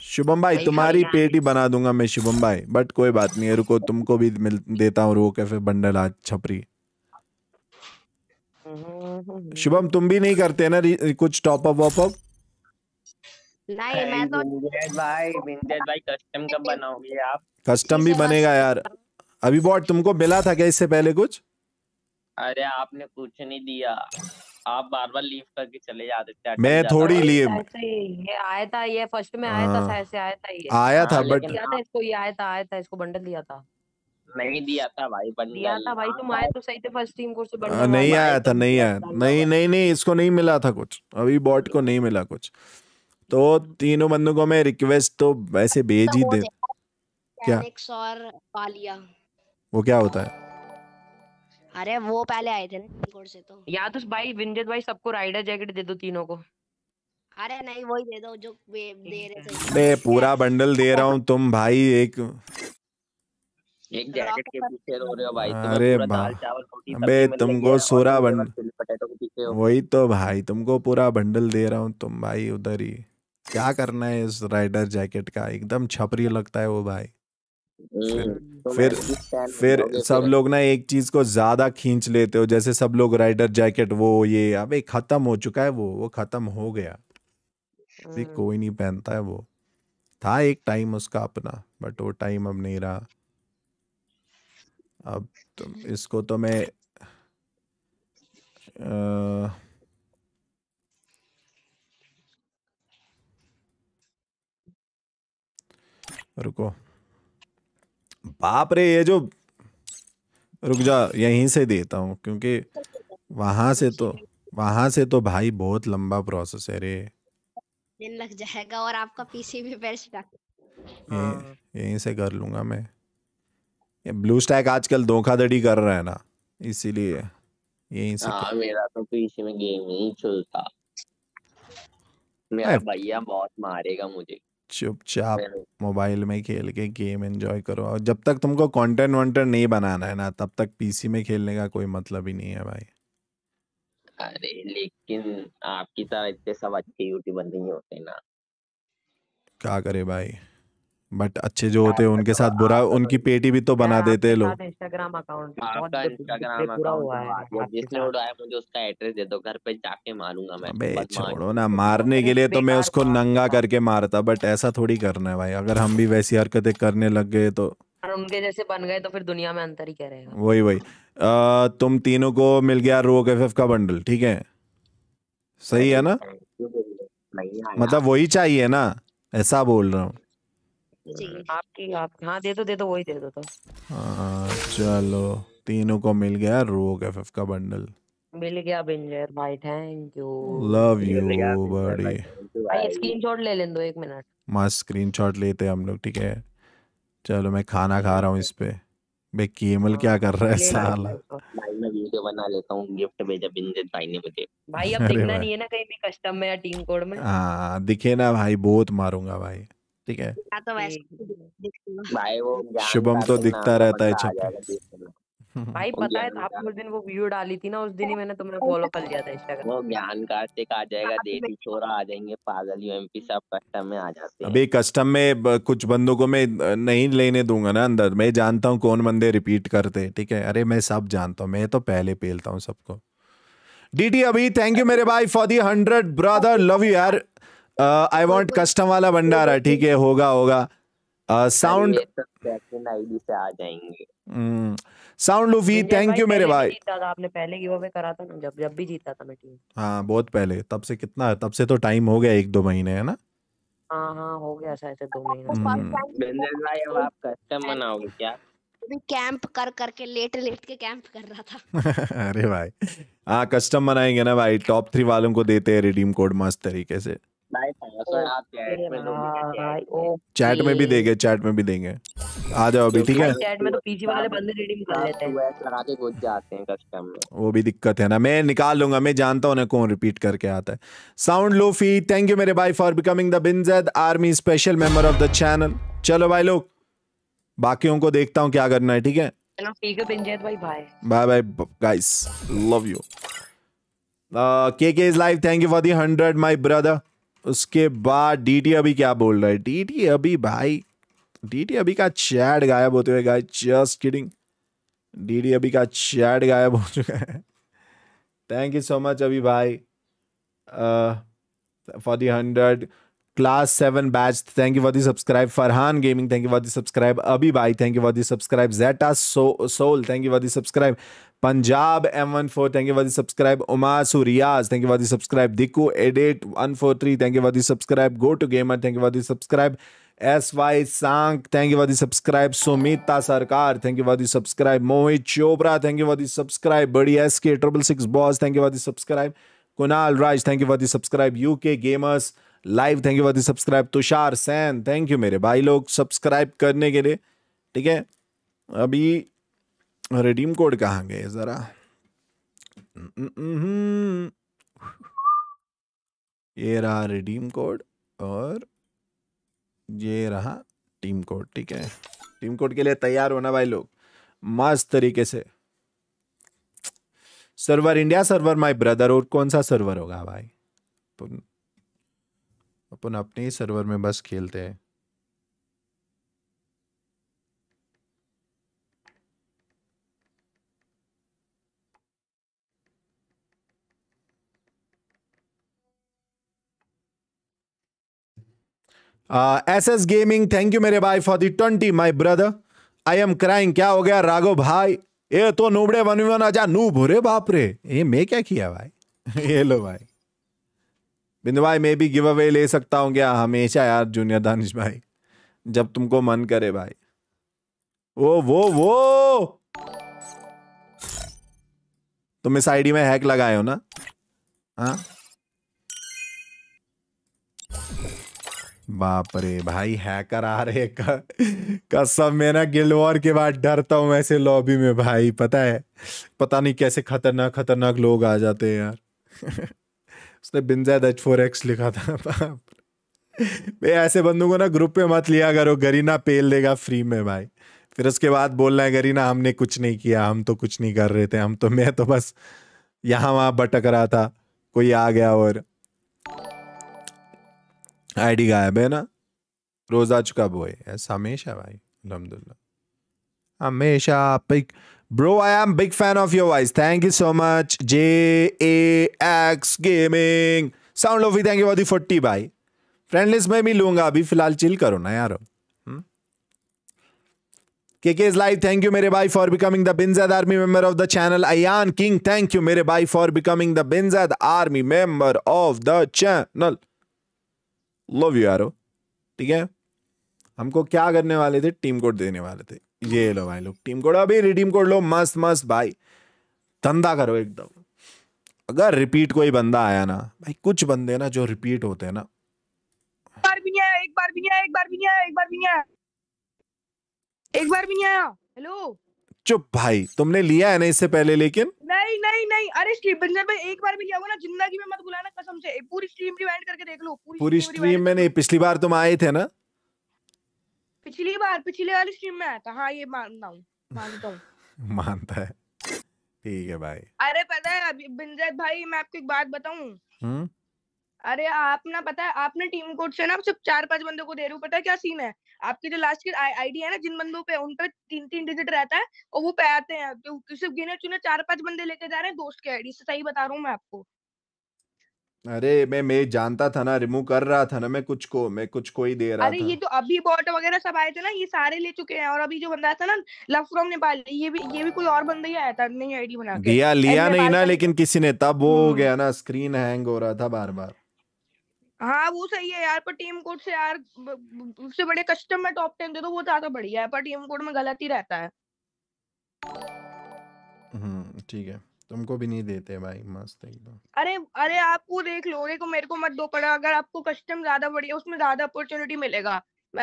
शुभम भाई तुम्हारी पेटी बना दूंगा मैं शुभम भाई बट कोई बात नहीं रुको तुमको भी मिल देता हूँ रुको कैफे बंडल आज छपरी शुभम तुम भी नहीं करते ना कुछ टॉप अप वॉप अप भाई कस्टम आप कस्टम भी बनेगा यार अभी बॉट तुमको मिला था क्या इससे पहले कुछ अरे आपने कुछ नहीं दिया आप बार बार लीव करके चले जाते थे मैं थोड़ी लिए आया था ये फर्स्ट में आया था ऐसे आया था ये आया था बट हाँ। हाँ, इसको ये आया था आया था इसको बंडल दिया था नहीं दिया था भाई दिया था भाई तुम आए हाँ। तो सही थे फर्स्ट टीम नहीं आया था नहीं आया नहीं नहीं नहीं इसको नहीं मिला था कुछ अभी बॉट को नहीं मिला कुछ तो अच्छा। तीनों बंदों को मैं रिक्वेस्ट तो वैसे भेज ही तो दे क्या और वो क्या होता है अरे वो पहले आए थे ना से तो या तो भाई विंजेद भाई सबको राइडर जैकेट दे दो तीनों को अरे नहीं वही दे दो जो दे रहे थे पूरा बंडल दे रहा हूँ तुम भाई एक एक जैकेट के पीछे रो रहे हो भाई अरे अबे तुमको सोरा बंडल वही तो भाई तुमको पूरा बंडल दे रहा हूँ तुम भाई उधर ही क्या करना है इस राइडर जैकेट का एकदम छपरी लगता है वो भाई फिर हम्म, तो फिर सब लोग ना एक चीज को ज्यादा खींच लेते हो जैसे सब लोग राइडर जैकेट वो ये एक हाँ खत्म हो चुका है वो वो खत्म हो गया भी हम्म। कोई नहीं पहनता है वो था एक टाइम उसका अपना बट वो टाइम अब नहीं रहा अब तो इसको तो मैं आ, रुको बाप रे ये जो रुक जा यहीं से देता हूँ क्योंकि वहां से तो वहां से तो भाई बहुत लंबा प्रोसेस है रे दिन लग जाएगा और आपका पीसी भी बेस्ट स्टैक हाँ। यहीं से कर लूंगा मैं ये ब्लू स्टैक आजकल धोखाधड़ी कर रहा है ना इसीलिए यहीं से हाँ मेरा तो पीसी में गेम नहीं चलता मेरा भैया बहुत मारेगा मुझे चुपचाप मोबाइल में खेल के गेम एंजॉय करो और जब तक तुमको कंटेंट वंटर नहीं बनाना है ना तब तक पीसी में खेलने का कोई मतलब ही नहीं है भाई अरे लेकिन आपकी तरह इतने सब अच्छे यूट्यूबर नहीं होते ना क्या करे भाई बट अच्छे जो होते हैं हाँ, उनके तो साथ बुरा उनकी पेटी भी तो बना देते हैं लोग इंस्टाग्राम अकाउंट इंस्टाग्राम जिसने उड़ाया मुझे उसका एड्रेस दे दो घर पे जाके मारूंगा मैं अबे छोड़ो ना तो मारने के लिए तो मैं उसको नंगा करके मारता बट ऐसा थोड़ी करना है भाई अगर हम भी वैसी हरकतें करने लग गए तो उनके जैसे बन गए तो फिर दुनिया में अंतर ही क्या रहेगा वही वही तुम तीनों को मिल गया रोक एफ का बंडल ठीक है सही है ना तो- मतलब वही चाहिए ना ऐसा बोल रहा हूँ आपकी आप हाँ दे दो दे दो वही दे दो तो हाँ चलो तीनों को मिल गया रोग एफ एफ का बंडल मिल गया बिंजर भाई थैंक यू लव यू बड़ी भाई स्क्रीनशॉट ले लें दो एक मिनट मस्त स्क्रीनशॉट लेते हम लोग ठीक है चलो मैं खाना खा रहा हूँ इस पे बे केमल क्या कर रहा है साला भाई मैं वीडियो बना लेता हूँ गिफ्ट भेजा बिंजन भाई ने मुझे भाई अब दिखना नहीं है ना कहीं भी कस्टम में या टीम कोड में हाँ दिखे ना भाई बहुत मारूंगा भाई ठीक है तो शुभम तो दिखता तो रहता है छप भाई पता है आपने उस दिन वो वीडियो डाली थी ना उस दिन ही मैंने तुम्हें फॉलो कर लिया था इंस्टाग्राम वो ज्ञान कार्तिक आ जाएगा हाँ, देसी छोरा आ जाएंगे पागल यूएमपी सब कस्टम में आ जाते हैं अभी कस्टम में कुछ बंदों को मैं नहीं लेने दूंगा ना अंदर मैं जानता हूँ कौन बंदे रिपीट करते ठीक है अरे मैं सब जानता हूँ मैं तो पहले पेलता हूँ सबको डी अभी थैंक यू मेरे भाई for the hundred brother love you यार आई वांट कस्टम वाला भंडारा ठीक है होगा होगा uh, साउंड तो आईडी से आ जाएंगे साउंड लूफी थैंक यू मेरे भाई आपने पहले गिव अवे करा था ना जब जब भी जीता था मैं टीम हाँ बहुत पहले तब से कितना है तब से तो टाइम हो गया एक दो महीने है ना हाँ हाँ हो गया शायद से दो महीने हम्म। हम्म। आप कस्टम बनाओगे क्या कैंप कर करके लेट लेट के कैंप कर रहा था अरे भाई हाँ कस्टम बनाएंगे ना भाई टॉप थ्री वालों को देते हैं रिडीम कोड मस्त तरीके से चैट में भी देंगे चैट में भी देंगे आ जाओ अभी ठीक है चैट में तो पीजी वाले बंदे रीडिंग कर हाँ, लेते हैं लगा के घुस जाते हैं कस्टम में वो भी दिक्कत है ना मैं निकाल लूंगा मैं जानता हूं ना कौन रिपीट करके आता है साउंड लोफी थैंक यू मेरे भाई फॉर बिकमिंग द बिनजद army special member of the channel चलो भाई लोग बाकियों को देखता हूं क्या करना है ठीक है चलो ठीक है बिनजद भाई bye bye bye guys love you K K is live thank you for the hundred my brother उसके बाद डीटी अभी क्या बोल रहा है डीटी अभी भाई डीटी अभी का चैट गायब होते हुए गाय जस्ट किडिंग डीडी अभी का चैट गायब हो चुका है thank you so much Abhi भाई for the hundred class seven batch thank you for the subscribe Farhan gaming thank you for the subscribe Abhi भाई thank you for the subscribe zeta so soul thank you for the subscribe Punjab M one four thank you वादी subscribe उमासू Riyaz thank you वादी subscribe दिकू edit one four three thank you वादी subscribe go to gamer thank you वादी subscribe S Y सांग thank you वादी subscribe Sumita Sarkar thank you वादी subscribe Mohit Chopra thank you वादी सब्सक्राइब बड़ी S K triple six boss thank you वादी subscribe Kunal Raj thank you वादी subscribe U K gamers live thank you वादी subscribe Tushar Sain thank you मेरे भाई लोग सब्सक्राइब करने के लिए ठीक है अभी रिडीम कोड कहाँ गए ज़रा ये रहा रिडीम कोड और ये रहा टीम कोड ठीक है टीम कोड के लिए तैयार होना भाई लोग मस्त तरीके से server India server my brother और कौन सा सर्वर होगा भाई अपन अपन अपने ही सर्वर में बस खेलते हैं S S gaming thank you मेरे भाई for the twenty my brother I am crying क्या हो गया राघो भाई ये तो नूबड़े वन वन आजा नू रे बाप रे ये मैं क्या किया भाई ये लो भाई बिंदु भाई मैं भी गिव अवे ले सकता हूँ क्या हमेशा यार जूनियर दानिश भाई जब तुमको मन करे भाई वो वो वो तुम इस आईडी में हैक लगाए हो ना हाँ बाप रे भाई हैकर आ रहे का कसम मैं ना गिल्ड वॉर के बाद डरता हूँ ऐसे लॉबी में भाई पता है पता नहीं कैसे खतरनाक खतरनाक लोग आ जाते हैं यार उसने बिनजैद एच फोर एक्स लिखा था बाप भाई ऐसे बंदों को ना ग्रुप पे मत लिया करो गरीना पेल देगा फ्री में भाई फिर उसके बाद बोलना है गरीना हमने कुछ नहीं किया हम तो कुछ नहीं कर रहे थे हम तो मैं तो बस यहाँ वहाँ भटक रहा था कोई आ गया और आईडी गायब है ना रोज आ चुका बोए ऐसा हमेशा भाई अलहमदुल्ला हमेशा big bro I am big fan of your voice thank you so much J A X gaming sound off thank you forty भाई फ्रेंडलिस में भी लूंगा अभी फिलहाल चिल करो ना यार के K is live thank you मेरे भाई फॉर बिकमिंग द बिंजद army member of the channel Ayan king thank you मेरे भाई फॉर बिकमिंग द बिंजद army member of the channel love you आरो ठीक है हमको क्या करने वाले थे टीम कोड देने वाले थे ये लो भाई लोग टीम कोड अभी रिडीम कोड लो मस्त मस्त भाई धंधा करो एकदम अगर रिपीट कोई बंदा आया ना भाई कुछ बंदे ना जो रिपीट होते हैं ना एक बार भी नहीं आया एक बार भी नहीं आया एक बार भी नहीं आया एक बार भी नहीं आया हेलो चुप भाई तुमने लिया है ना इससे पहले लेकिन नहीं नहीं नहीं अरे स्ट्रीम बंजर भाई एक बार भी क्या होगा ना जिंदगी में मत बुलाना कसम से पूरी स्ट्रीम रिवाइंड करके देख लो पूरी, पूरी स्ट्रीम में नहीं पिछली बार तुम आए थे ना पिछली बार पिछले वाली स्ट्रीम में आया था हाँ ये मानता हूँ मानता है ठीक है भाई अरे पता है अभी बिंजर भाई मैं आपको एक बात बताऊँ हम्म? अरे आप ना पता है आपने टीम कोड से ना सिर्फ चार पांच बंदों को दे रहे हो पता है क्या सीन है आपकी जो लास्ट की आईडी है ना जिन बंदों पे उन पर तीन तीन डिजिट रहता है और वो पे आते हैं तो सिर्फ गिने चुने चार पांच बंदे लेके जा रहे हैं दोस्त के आईडी से सही बता रहा हूँ मैं आपको अरे मैं मैं जानता था ना रिमूव कर रहा था ना मैं कुछ को मैं कुछ को ही दे रहा अरे था अरे ये तो अभी बॉट वगैरह सब आए थे ना ये सारे ले चुके हैं और अभी जो बंदा था ना लव फ्रॉम नेपाल ये भी ये भी कोई और बंदा ही आया था नई आईडी बना के दिया लिया नहीं ना लेकिन किसी ने तब वो हो हम्म। गया ना स्क्रीन हैंग हो रहा था बार बार हाँ वो सही है यार पर टीम कोड से यार उससे बड़े कस्टम में टॉप टेन दे दो वो ज्यादा बढ़िया है पर टीम कोड में गलत ही रहता है हम्म ठीक है तुमको भी नहीं देते भाई मस्त एकदम अरे अरे आपको देख लो को मेरे को मत दो पड़ा अगर आपको कस्टम ज्यादा बढ़िया उसमें ज्यादा अपॉर्चुनिटी मिलेगा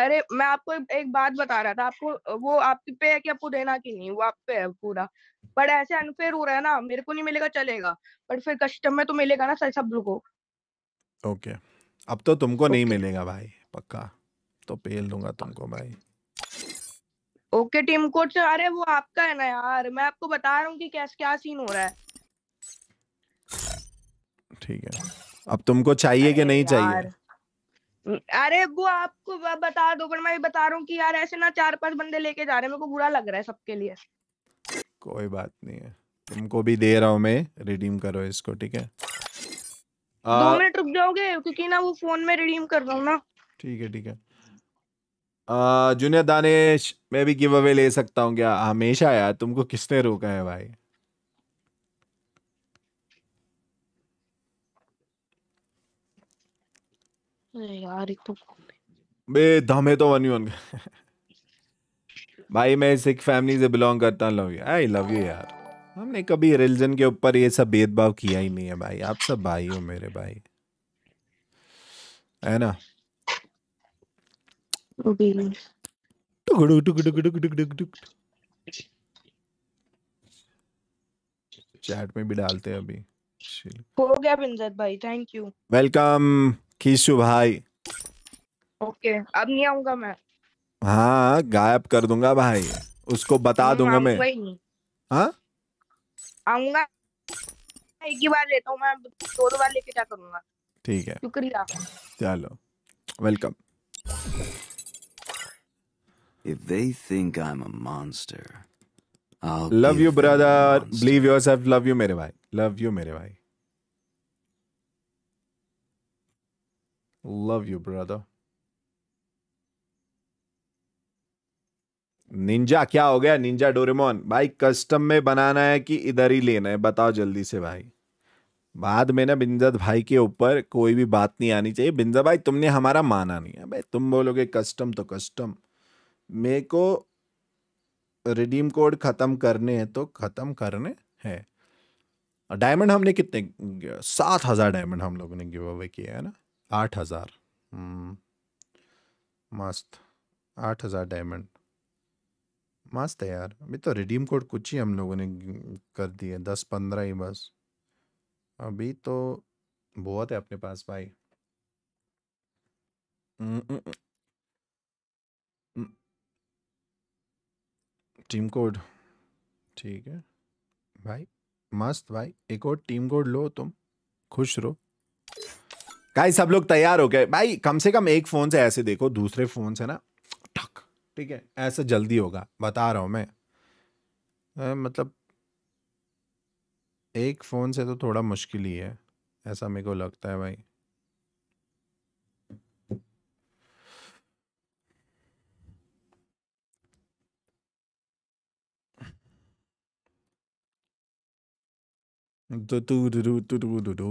अरे मैं आपको एक बात बता रहा था आपको वो आप पे है कि आपको देना कि नहीं वो आप पे है पूरा पर ऐसे अनफेयर हो रहा है ना मेरे को नहीं मिलेगा चलेगा पर फिर कस्टम में तो मिलेगा ना सब लोगों को ओके okay. अब तो तुमको okay. नहीं मिलेगा भाई पक्का तो पेल दूंगा तुमको भाई ओके okay, टीम कोच अरे वो आपका है ना यार मैं आपको बता रहा हूँ कि कैसे क्या सीन हो रहा है ठीक है अब तुमको चाहिए कि नहीं चाहिए अरे वो आपको बता दो पर मैं बता रहा हूँ कि यार ऐसे ना चार पांच बंदे लेके जा रहे हैं मेरे को बुरा लग रहा है सबके लिए कोई बात नहीं है तुमको भी दे रहा हूँ मैं रिडीम करो इसको ठीक है दो मिनट रुक जाओगे क्योंकि ना वो फोन में रिडीम कर रहा हूँ ना ठीक है ठीक है जुनिया दानिश मैं भी गिव अवे ले सकता हूँ क्या हमेशा यार तुमको किसने रोका है भाई यार तो बे धमे तो वन वन भाई मैं सिख फैमिली से बिलोंग करता हूँ love you I love you यार हमने कभी रिलीजन के ऊपर ये सब भेदभाव किया ही नहीं है भाई आप सब भाई हो मेरे भाई है ना चैट में भी डालते हैं अभी हो गया बिंजत भाई थैंक यू वेलकम खीशु भाई ओके अब नहीं आऊंगा मैं हाँ गायब कर दूंगा भाई उसको बता दूंगा मैं हाँ आऊंगा एक ही बार लेता हूँ मैं दो दो बार लेके क्या करूंगा ठीक है शुक्रिया चलो welcome If they think I'm a monster, I'll love you, brother. Believe yourself. Love you, मेरे भाई. Love you, मेरे भाई. Love you, brother. निंजा क्या हो गया निंजा डोरेमोन भाई कस्टम में बनाना है कि इधर ही लेना है बताओ जल्दी से भाई बाद में ना बिंजत भाई के ऊपर कोई भी बात नहीं आनी चाहिए बिंजा भाई तुमने हमारा माना नहीं है भाई तुम बोलोगे कस्टम तो कस्टम मेरे को रिडीम कोड ख़त्म करने हैं तो ख़त्म करने हैं डायमंड हमने कितने सात हज़ार डायमंड हम लोगों ने गिव अवे किया है ना आठ हज़ार हम्म, मस्त आठ हज़ार डायमंड मस्त है यार अभी तो रिडीम कोड कुछ ही हम लोगों ने कर दिए दस पंद्रह ही बस अभी तो बहुत है अपने पास भाई टीम कोड ठीक है भाई मस्त भाई एक और टीम कोड लो तुम खुश रहो गाइस सब लोग तैयार हो गए भाई कम से कम एक फोन से ऐसे देखो दूसरे फोन से ना ठीक है ऐसा जल्दी होगा बता रहा हूँ मैं आ, मतलब एक फ़ोन से तो थोड़ा मुश्किल ही है ऐसा मेरे को लगता है भाई तो तू तू तू रू तू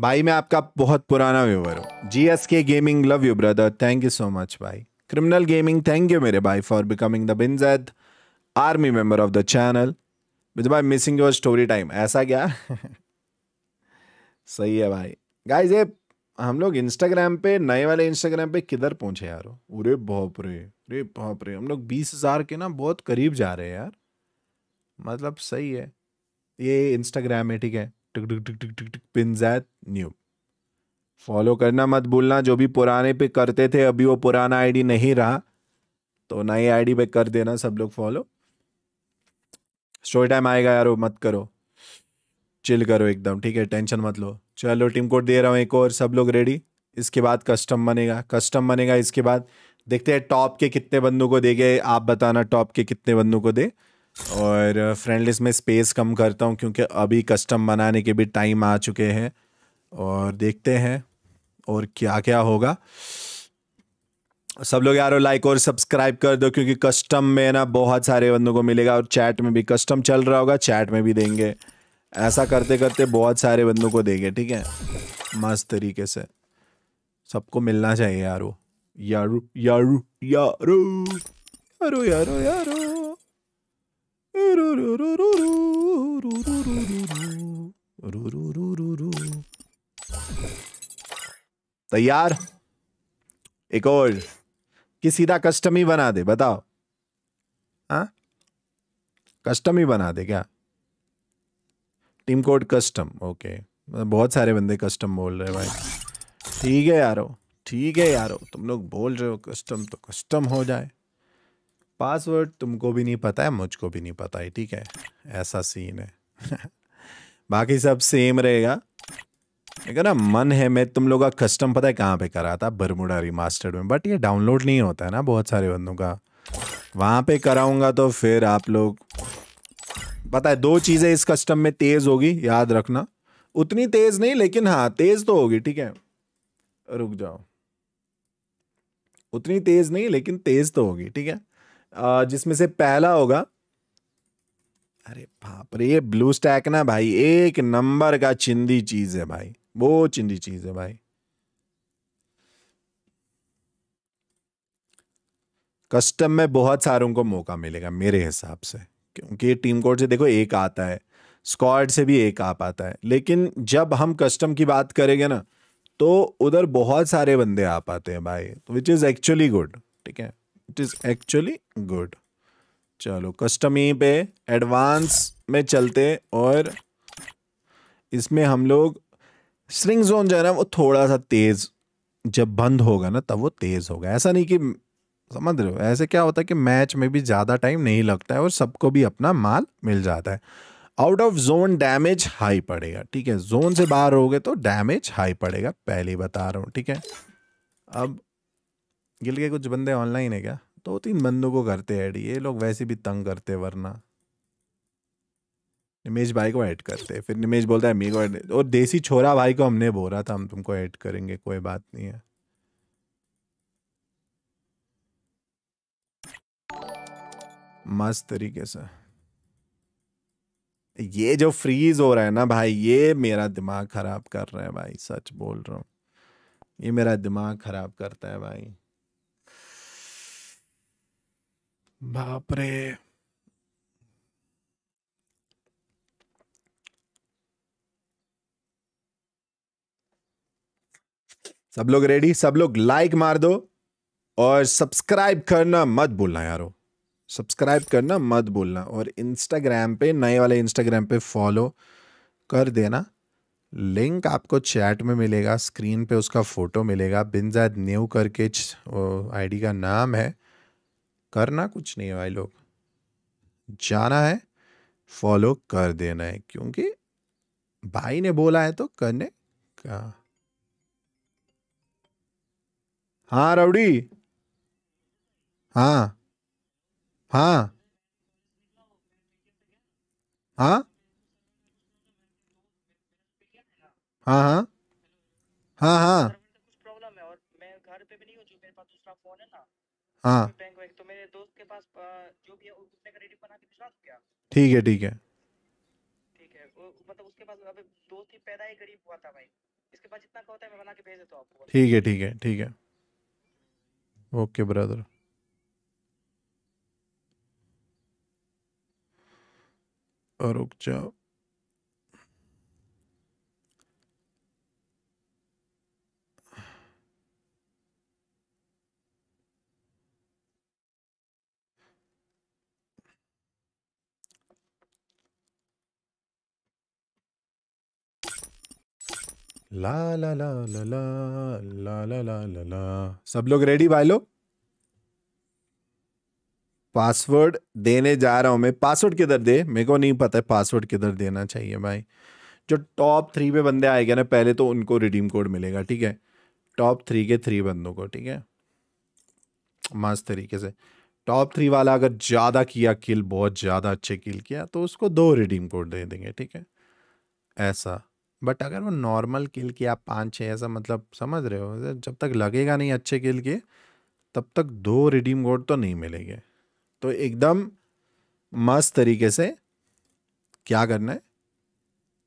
भाई मैं आपका बहुत पुराना व्यूवर हूँ G S K gaming love you brother thank you so much भाई क्रिमिनल गेमिंग थैंक यू मेरे भाई for becoming the Zaid army member of the channel with भाई मिसिंग योर स्टोरी टाइम ऐसा क्या सही है भाई गाइज ये हम लोग इंस्टाग्राम पे नए वाले इंस्टाग्राम पे किधर पहुंचे यार अरे बाप रे अरे बाप रे हम लोग बीस हज़ार के ना बहुत करीब जा रहे हैं यार मतलब सही है ये इंस्टाग्राम है ठीक है tick tick tick tick tick tick pin Zaid new follow करना मत भूलना जो भी पुराने पे करते थे अभी वो पुराना आईडी नहीं रहा तो नई आईडी पे कर देना सब लोग फॉलो स्टोरी टाइम आएगा यार वो मत करो चिल करो एकदम ठीक है टेंशन मत लो चलो टीम कोड दे रहा हूँ एक और सब लोग रेडी इसके बाद कस्टम बनेगा कस्टम बनेगा इसके बाद देखते हैं टॉप के कितने बंदों को दे आप बताना टॉप के कितने बंदों को दे और फ्रेंड uh, लिस्ट में स्पेस कम करता हूँ क्योंकि अभी कस्टम बनाने के भी टाइम आ चुके हैं और देखते हैं और क्या क्या होगा सब लोग यार लाइक और सब्सक्राइब कर दो क्योंकि कस्टम में ना बहुत सारे बंदों को मिलेगा और चैट में भी कस्टम चल रहा होगा चैट में भी देंगे ऐसा करते करते बहुत सारे बंदों को देंगे ठीक है मस्त तरीके से सबको मिलना चाहिए यारो यारो यारो यारो यारो यारो यारो, यारो तैयार एक और कि सीधा कस्टम ही बना दे बताओ हा? कस्टम ही बना दे क्या टीम कोड कस्टम ओके बहुत सारे बंदे कस्टम बोल रहे भाई ठीक है यारो ठीक है यारो तुम लोग बोल रहे हो कस्टम तो कस्टम हो जाए पासवर्ड तुमको भी नहीं पता है मुझको भी नहीं पता है ठीक है ऐसा सीन है बाकी सब सेम रहेगा ना मन है मैं तुम लोग का कस्टम पता है कहाँ पे करा था बरमुडा रिमास्टर्ड में बट ये डाउनलोड नहीं होता है ना बहुत सारे बंदों का वहाँ पे कराऊंगा तो फिर आप लोग पता है दो चीज़ें इस कस्टम में तेज़ होगी याद रखना उतनी तेज़ नहीं लेकिन हाँ तेज़ तो होगी ठीक है रुक जाओ उतनी तेज़ नहीं लेकिन तेज़ तो होगी ठीक है जिसमें से पहला होगा अरे बाप रे ये ब्लू स्टैक ना भाई एक नंबर का चिंदी चीज है भाई वो चिंदी चीज है भाई कस्टम में बहुत सारों को मौका मिलेगा मेरे हिसाब से क्योंकि टीम कोड से देखो एक आता है स्क्वाड से भी एक आ पाता है लेकिन जब हम कस्टम की बात करेंगे ना तो उधर बहुत सारे बंदे आ पाते हैं भाई विच इज़ एक्चुअली गुड ठीक है इट इज एक्चुअली गुड चलो कस्टम ई पे एडवांस में चलते और इसमें हम लोग स्ट्रिंग जोन जो है ना वो थोड़ा सा तेज़ जब बंद होगा ना तब वो तेज़ होगा ऐसा नहीं कि समझ रहे हो ऐसे क्या होता है कि मैच में भी ज़्यादा टाइम नहीं लगता है और सबको भी अपना माल मिल जाता है out of zone damage high पड़ेगा ठीक है जोन से बाहर हो गए तो डैमेज हाई पड़ेगा पहले ही बता रहा हूँ ठीक है अब गिल के कुछ बंदे ऑनलाइन है क्या दो तीन बंदों को करते ऐड ये लोग वैसे भी तंग करते वरना निमेश भाई को ऐड करते फिर निमेश बोलता है मी को ऐड और देसी छोरा भाई को हमने बोला था हम तुमको ऐड करेंगे कोई बात नहीं है मस्त तरीके से ये जो फ्रीज हो रहा है ना भाई ये मेरा दिमाग खराब कर रहा है भाई सच बोल रहा हूँ ये मेरा दिमाग खराब करता है भाई बाप रे सब लोग रेडी सब लोग लाइक मार दो और सब्सक्राइब करना मत भूलना यारो सब्सक्राइब करना मत भूलना और इंस्टाग्राम पे नए वाले इंस्टाग्राम पे फॉलो कर देना लिंक आपको चैट में मिलेगा स्क्रीन पे उसका फ़ोटो मिलेगा जैद न्यू करके आईडी का नाम है करना कुछ नहीं है भाई लोग जाना है फॉलो कर देना है क्योंकि भाई ने बोला है तो करने का हाँ रवड़ी हाँ हाँ हाँ हाँ हाँ हाँ हाँ हाँ ठीक है ठीक है ठीक है वो मतलब उसके अभी दो पैदा ही गरीब हुआ था भाई इसके जितना है मैं बना के भेज देता हूं आपको ठीक है ठीक है ठीक है ओके ब्रदर रुक जाओ ला ला ला ला ला ला ला ला ला ला सब लोग रेडी भाई लोग पासवर्ड देने जा रहा हूं मैं पासवर्ड किधर दे मेरे को नहीं पता है पासवर्ड किधर देना चाहिए भाई जो टॉप थ्री पे बंदे आए गए ना पहले तो उनको रिडीम कोड मिलेगा ठीक है टॉप थ्री के थ्री बंदों को ठीक है मस्त तरीके से टॉप थ्री वाला अगर ज़्यादा किया किल बहुत ज़्यादा अच्छे किल किया तो उसको दो रिडीम कोड दे देंगे ठीक है ऐसा बट अगर वो नॉर्मल किल किया आप पाँच छः ऐसा मतलब समझ रहे हो जब तक लगेगा नहीं अच्छे किल के तब तक दो रिडीम कोड तो नहीं मिलेंगे तो एकदम मस्त तरीके से क्या करना है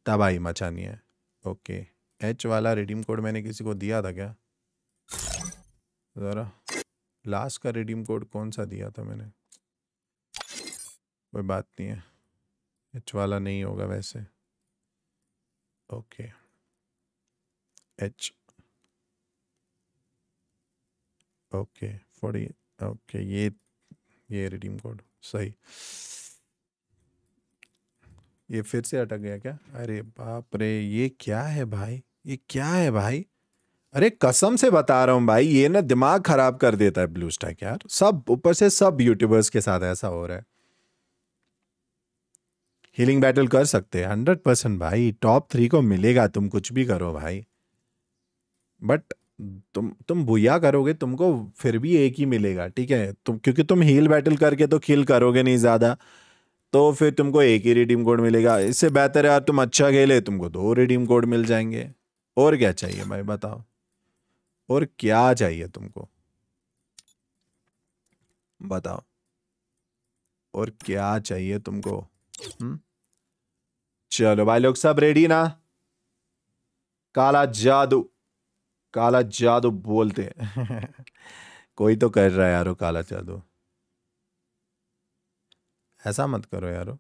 तबाही मचानी है ओके एच वाला रिडीम कोड मैंने किसी को दिया था क्या ज़रा लास्ट का रिडीम कोड कौन सा दिया था मैंने कोई बात नहीं है एच वाला नहीं होगा वैसे Okay. H. Okay forty okay ये ये रिडीम कोड सही ये फिर से अटक गया क्या अरे बाप रे ये क्या है भाई ये क्या है भाई अरे कसम से बता रहा हूँ भाई ये ना दिमाग खराब कर देता है ब्लू स्टैक यार सब ऊपर से सब यूट्यूबर्स के साथ ऐसा हो रहा है हीलिंग बैटल कर सकते हैं हंड्रेड परसेंट भाई टॉप थ्री को मिलेगा तुम कुछ भी करो भाई बट तुम तुम भूया करोगे तुमको फिर भी एक ही मिलेगा ठीक है तुम क्योंकि तुम हील बैटल करके तो किल करोगे नहीं ज़्यादा तो फिर तुमको एक ही रिडीम कोड मिलेगा इससे बेहतर है यार तुम अच्छा खेले तुमको दो रिडीम कोड मिल जाएंगे और क्या चाहिए भाई बताओ और क्या चाहिए तुमको बताओ और क्या चाहिए तुमको हुँ? हम्म? चलो भाई लोग सब रेडी ना काला जादू काला जादू बोलते हैं कोई तो कर रहा है यारो काला जादू ऐसा मत करो यारो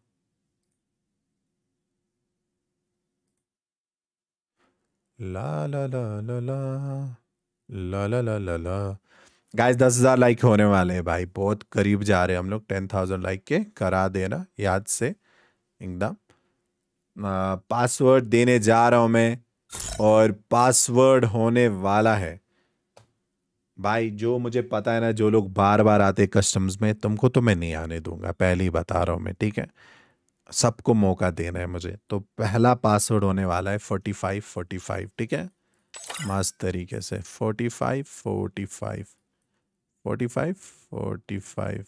ला ला ला ला ला ला ला ला ला ला गाइस दस हज़ार लाइक होने वाले हैं भाई बहुत करीब जा रहे हैं हम लोग टेन थाउजेंड लाइक के करा देना याद से एकदम पासवर्ड देने जा रहा हूँ मैं और पासवर्ड होने वाला है भाई जो मुझे पता है ना जो लोग बार बार आते कस्टम्स में तुमको तो मैं नहीं आने दूंगा पहले ही बता रहा हूँ मैं ठीक है सबको मौका देना है मुझे तो पहला पासवर्ड होने वाला है फोर्टी फाइव फोर्टी फाइव ठीक है मस्त तरीके से forty five forty five forty five forty five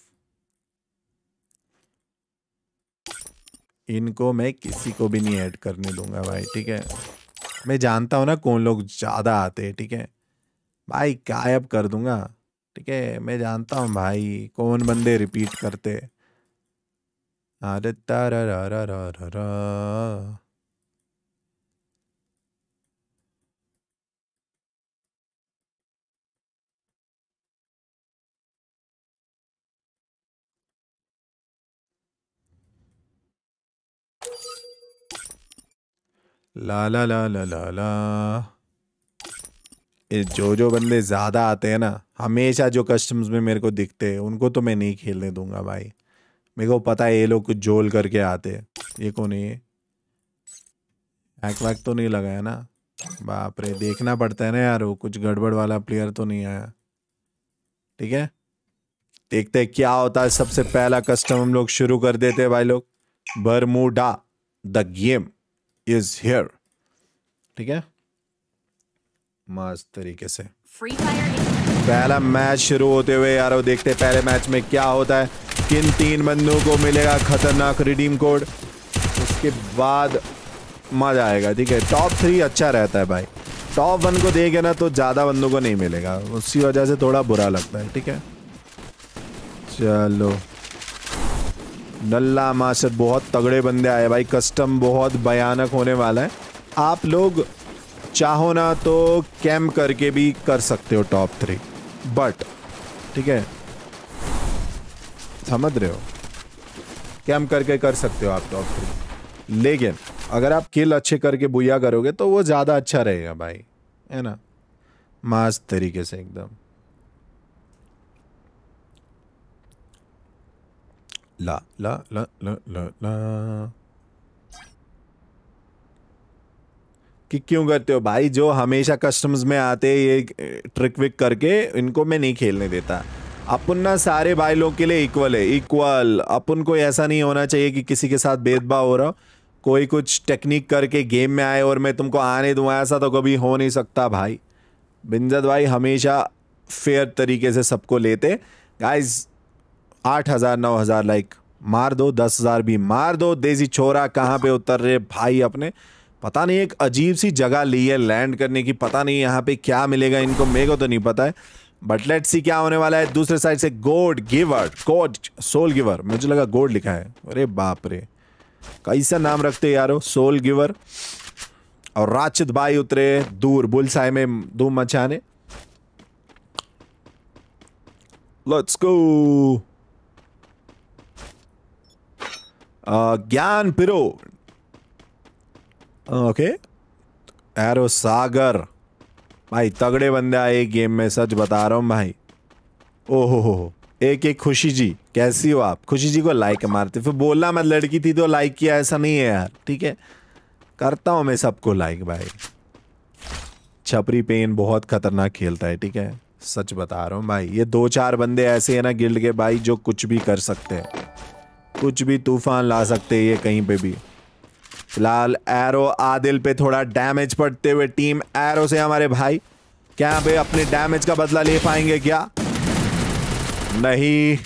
इनको मैं किसी को भी नहीं ऐड करने दूंगा भाई ठीक है मैं जानता हूँ ना कौन लोग ज़्यादा आते हैं ठीक है भाई गायब कर दूंगा ठीक है मैं जानता हूँ भाई कौन बंदे रिपीट करते अरे तारा रा रा रा रा ला ला ला ला ला ला जो जो बंदे ज़्यादा आते हैं ना हमेशा जो कस्टम्स में मेरे को दिखते हैं उनको तो मैं नहीं खेलने दूंगा भाई मेरे को पता है ये लोग कुछ झोल करके आते ये कौन है एक वैक तो नहीं लगाया ना बाप रे देखना पड़ता है ना यार वो कुछ गड़बड़ वाला प्लेयर तो नहीं आया ठीक है देखते हैं क्या होता है सबसे पहला कस्टम हम लोग शुरू कर देते हैं भाई लोग Bermuda the game is here ठीक है मस्त तरीके से फ्री पहला मैच शुरू होते हुए यारो देखते पहले मैच में क्या होता है किन तीन बंदों को मिलेगा खतरनाक रिडीम कोड उसके बाद मजा आएगा ठीक है टॉप थ्री अच्छा रहता है भाई टॉप वन को देंगे ना तो ज़्यादा बंदों को नहीं मिलेगा उसी वजह से थोड़ा बुरा लगता है ठीक है चलो नल्ला माशर बहुत तगड़े बंदे आए भाई कस्टम बहुत भयानक होने वाला है आप लोग चाहो ना तो कैम्प करके भी कर सकते हो टॉप थ्री बट ठीक है समझ रहे हो कैम्प करके कर सकते हो आप टॉप थ्री लेकिन अगर आप किल अच्छे करके बुया करोगे तो वो ज़्यादा अच्छा रहेगा भाई है ना मास्त तरीके से एकदम La, la, la, la, la, la। कि क्यों करते हो भाई जो हमेशा कस्टम्स में आते ये ट्रिक विक करके इनको मैं नहीं खेलने देता अपन ना सारे भाई लोग के लिए इक्वल है इक्वल अपन को ऐसा नहीं होना चाहिए कि किसी के साथ भेदभाव हो रहा कोई कुछ टेक्निक करके गेम में आए और मैं तुमको आने दूँ ऐसा तो कभी हो नहीं सकता भाई बिंजद भाई हमेशा फेयर तरीके से सबको लेते गाइज आठ हज़ार नौ हज़ार लाइक मार दो दस हज़ार भी मार दो देसी छोरा कहाँ पे उतर रहे भाई अपने पता नहीं एक अजीब सी जगह ली है लैंड करने की पता नहीं यहाँ पे क्या मिलेगा इनको मेरे को तो नहीं पता है बट लेट सी क्या होने वाला है दूसरे साइड से गोड गिवर गोड सोल गिवर मुझे लगा गोड लिखा है अरे बाप रे कैसा नाम रखते यारो सोल गिवर और राचित भाई उतरे दूर बुलसाई में धूम मचाने लेट्स गो ज्ञान पिरो ओके एरो सागर भाई तगड़े बंदे आए गेम में सच बता रहा हूँ भाई ओहो हो हो एक एक खुशी जी कैसी हो आप खुशी जी को लाइक मारते फिर बोलना मैं लड़की थी तो लाइक किया ऐसा नहीं है यार ठीक है करता हूँ मैं सबको लाइक भाई छपरी पेन बहुत खतरनाक खेलता है ठीक है सच बता रहा हूँ भाई ये दो चार बंदे ऐसे हैं ना गिल्ड के भाई जो कुछ भी कर सकते हैं कुछ भी तूफान ला सकते हैं ये कहीं पे भी फिलहाल एरो आदिल पे थोड़ा डैमेज पड़ते हुए टीम एरो से हमारे भाई क्या वे अपने डैमेज का बदला ले पाएंगे क्या नहीं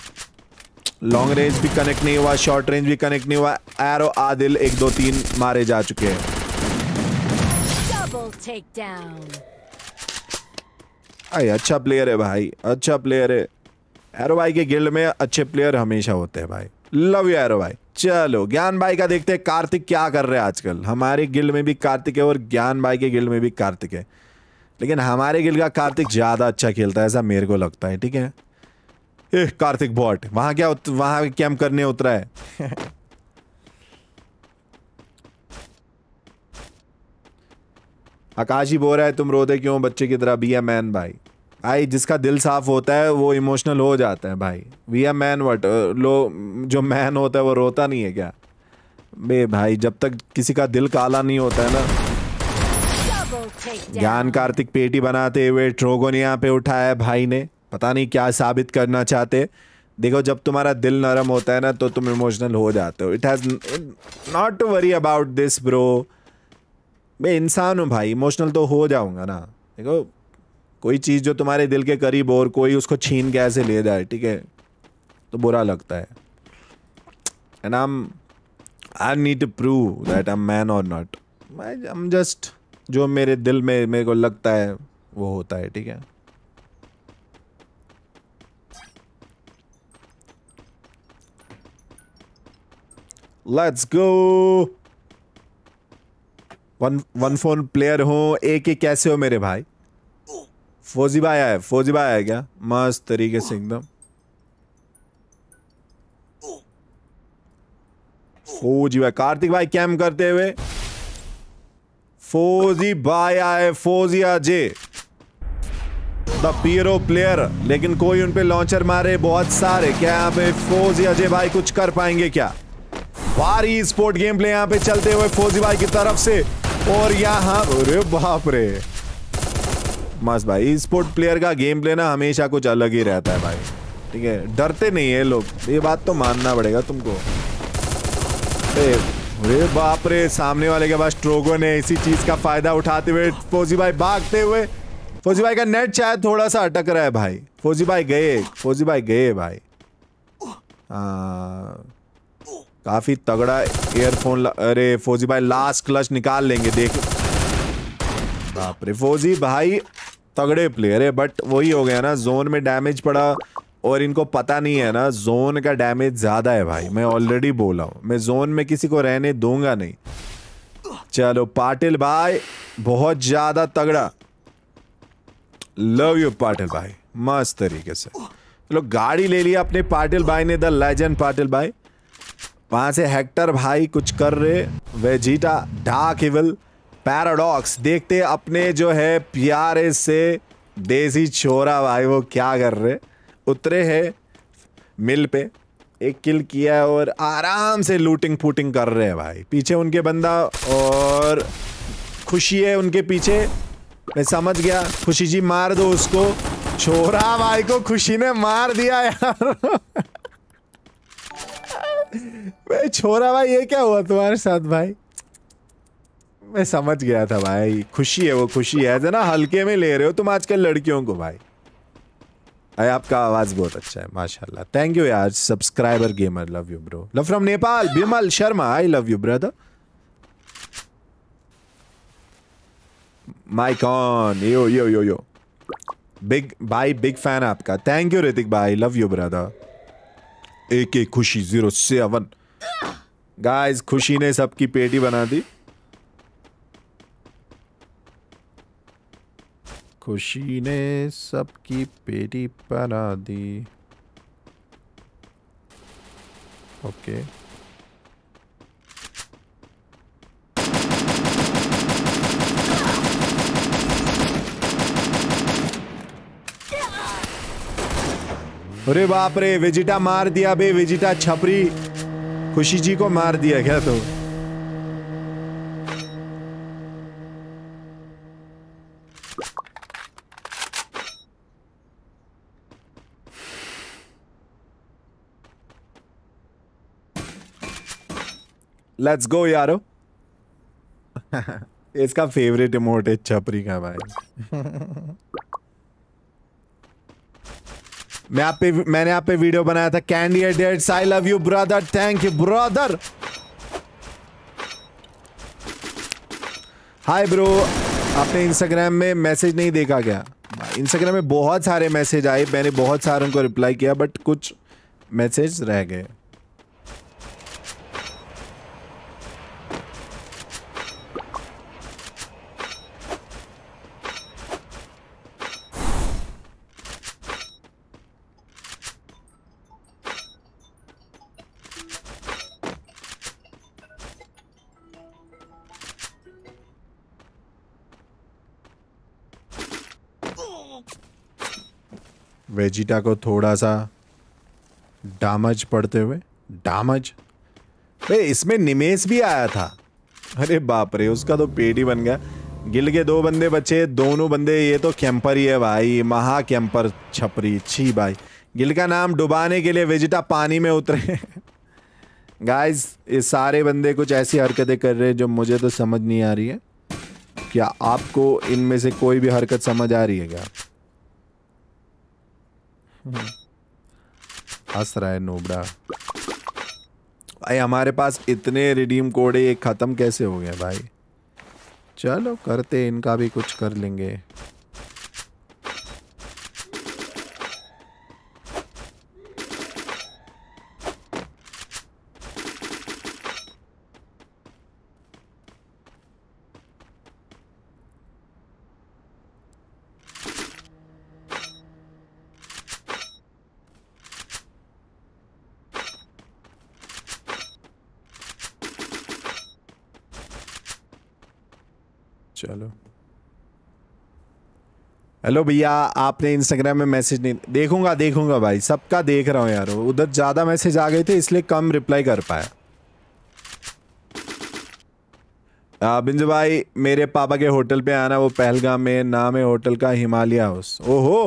लॉन्ग रेंज भी कनेक्ट नहीं हुआ शॉर्ट रेंज भी कनेक्ट नहीं हुआ एरो आदिल एक दो तीन मारे जा चुके हैं भाई अच्छा प्लेयर है भाई अच्छा प्लेयर है एरो भाई के गिल्ड में अच्छे प्लेयर हमेशा होते हैं भाई लव यू एरो भाई चलो ज्ञान भाई का देखते हैं कार्तिक क्या कर रहे हैं आजकल हमारे गिल्ड में भी कार्तिक है और ज्ञान भाई के गिल्ड में भी कार्तिक है लेकिन हमारे गिल्ड का कार्तिक ज़्यादा अच्छा खेलता है ऐसा मेरे को लगता है ठीक है ए कार्तिक बॉट वहां क्या वहां कैम करने उतरा है आकाश ही बोल रहा है तुम रोते क्यों बच्चे की तरह बी मैन भाई भाई जिसका दिल साफ होता है वो इमोशनल हो जाता है भाई वी आर मैन वट लो जो मैन होता है वो रोता नहीं है क्या बे भाई जब तक किसी का दिल काला नहीं होता है ना ज्ञान कार्तिक पेटी बनाते हुए ट्रोगो ने यहाँ पे उठाया भाई ने पता नहीं क्या साबित करना चाहते देखो जब तुम्हारा दिल नरम होता है ना तो तुम इमोशनल हो जाते हो it has not to worry about this bro मैं इंसान हूँ भाई इमोशनल तो हो जाऊँगा ना देखो कोई चीज़ जो तुम्हारे दिल के करीब हो और कोई उसको छीन के ऐसे ले जाए ठीक है तो बुरा लगता है and I I need to prove that I man और नॉट आई एम जस्ट जो मेरे दिल में मेरे को लगता है वो होता है ठीक है let's go one one phone player हो एक ही कैसे हो मेरे भाई फौजी भाई आया फौजी भाई आया क्या मस्त तरीके से एकदम फौजी भाई कार्तिक भाई कैम करते हुए फौजी भाई आए फौजी अजय द पीरो प्लेयर लेकिन कोई उनपे लॉन्चर मारे बहुत सारे क्या यहाँ पे फौजी अजय भाई कुछ कर पाएंगे क्या भारी स्पोर्ट गेम प्ले यहाँ पे चलते हुए फौजी भाई की तरफ से और यहाँ अरे बाप रे मस्त भाई स्पोर्ट प्लेयर का गेम प्ले ना हमेशा कुछ अलग ही रहता है भाई ठीक है डरते नहीं है लोग ये बात तो मानना पड़ेगा तुमको अरे बाप रे सामने वाले के पास ट्रोगो ने इसी चीज़ का फ़ायदा उठाते हुए फौजी भाई भागते हुए फौजी भाई का नेट शायद थोड़ा सा अटक रहा है भाई फौजी भाई गए फौजी भाई गए भाई हाँ। काफ़ी तगड़ा एयरफोन अरे फौजी भाई लास्ट क्लच निकाल लेंगे देख बाप रे फौजी भाई तगड़े प्लेयर है बट वही हो गया ना जोन में डैमेज पड़ा और इनको पता नहीं है ना जोन का डैमेज ज़्यादा है भाई मैं ऑलरेडी बोला हूँ मैं जोन में किसी को रहने दूंगा नहीं चलो पाटिल भाई बहुत ज़्यादा तगड़ा लव यू पाटिल भाई मस्त तरीके से चलो गाड़ी ले लिया अपने पाटिल भाई ने द लेजेंड पाटिल भाई वहां से हेक्टर भाई कुछ कर रहे वेजीटा डार्क इवल पैराडॉक्स देखते अपने जो है प्यारे से देसी छोरा भाई वो क्या कर रहे उतरे है मिल पे एक किल किया है और आराम से लूटिंग फूटिंग कर रहे हैं भाई पीछे उनके बंदा और खुशी है उनके पीछे मैं समझ गया खुशी जी मार दो उसको छोरा भाई को खुशी ने मार दिया यार छोरा भाई ये क्या हुआ तुम्हारे साथ भाई मैं समझ गया था भाई खुशी है वो खुशी है ना हल्के में ले रहे हो तुम आजकल लड़कियों को भाई अरे आपका आवाज बहुत अच्छा है माशाल्लाह थैंक यू यार subscriber gamer love you bro love from Nepal Bimal Sharma I love you brother mic on yo yo yo yo big भाई बिग फैन आपका थैंक यू ऋतिक भाई लव यू ब्रदर एक एक खुशी जीरो सेवन गाइस खुशी ने सबकी पेटी बना दी खुशी ने सबकी पेटी बना दी ओके अरे बाप रे विजिटा मार दिया बे विजिटा छपरी खुशी जी को मार दिया क्या तो लेट्स गो यारो इसका फेवरेट इमोट है छपरी का भाई मैं आप पे मैंने आप पे वीडियो बनाया था candy edits I love you brother thank you brother hi bro आपने इंस्टाग्राम में मैसेज नहीं देखा क्या इंस्टाग्राम में बहुत सारे मैसेज आए मैंने बहुत सारों को रिप्लाई किया बट कुछ मैसेज रह गए वेजिटा को थोड़ा सा डामज पड़ते हुए डामज अरे इसमें निमेश भी आया था अरे बाप रे उसका तो पेट ही बन गया गिल के दो बंदे बचे दोनों बंदे ये तो कैंपर ही है भाई महा कैंपर छपरी छी भाई गिल का नाम डुबाने के लिए वेजिटा पानी में उतरे गाइस ये सारे बंदे कुछ ऐसी हरकतें कर रहे हैं जो मुझे तो समझ नहीं आ रही है क्या आपको इनमें से कोई भी हरकत समझ आ रही है क्या हम्म। हंस रहा है नोबड़ा भाई हमारे पास इतने रिडीम कोड है ये ख़त्म कैसे हो गए भाई चलो करते इनका भी कुछ कर लेंगे हेलो भैया आपने इंस्टाग्राम में मैसेज नहीं देखूंगा देखूंगा भाई सबका देख रहा हूँ यार उधर ज़्यादा मैसेज आ गए थे इसलिए कम रिप्लाई कर पाया बिंजू भाई मेरे पापा के होटल पे आना वो पहलगाम में नाम है होटल का हिमालय हाउस ओहो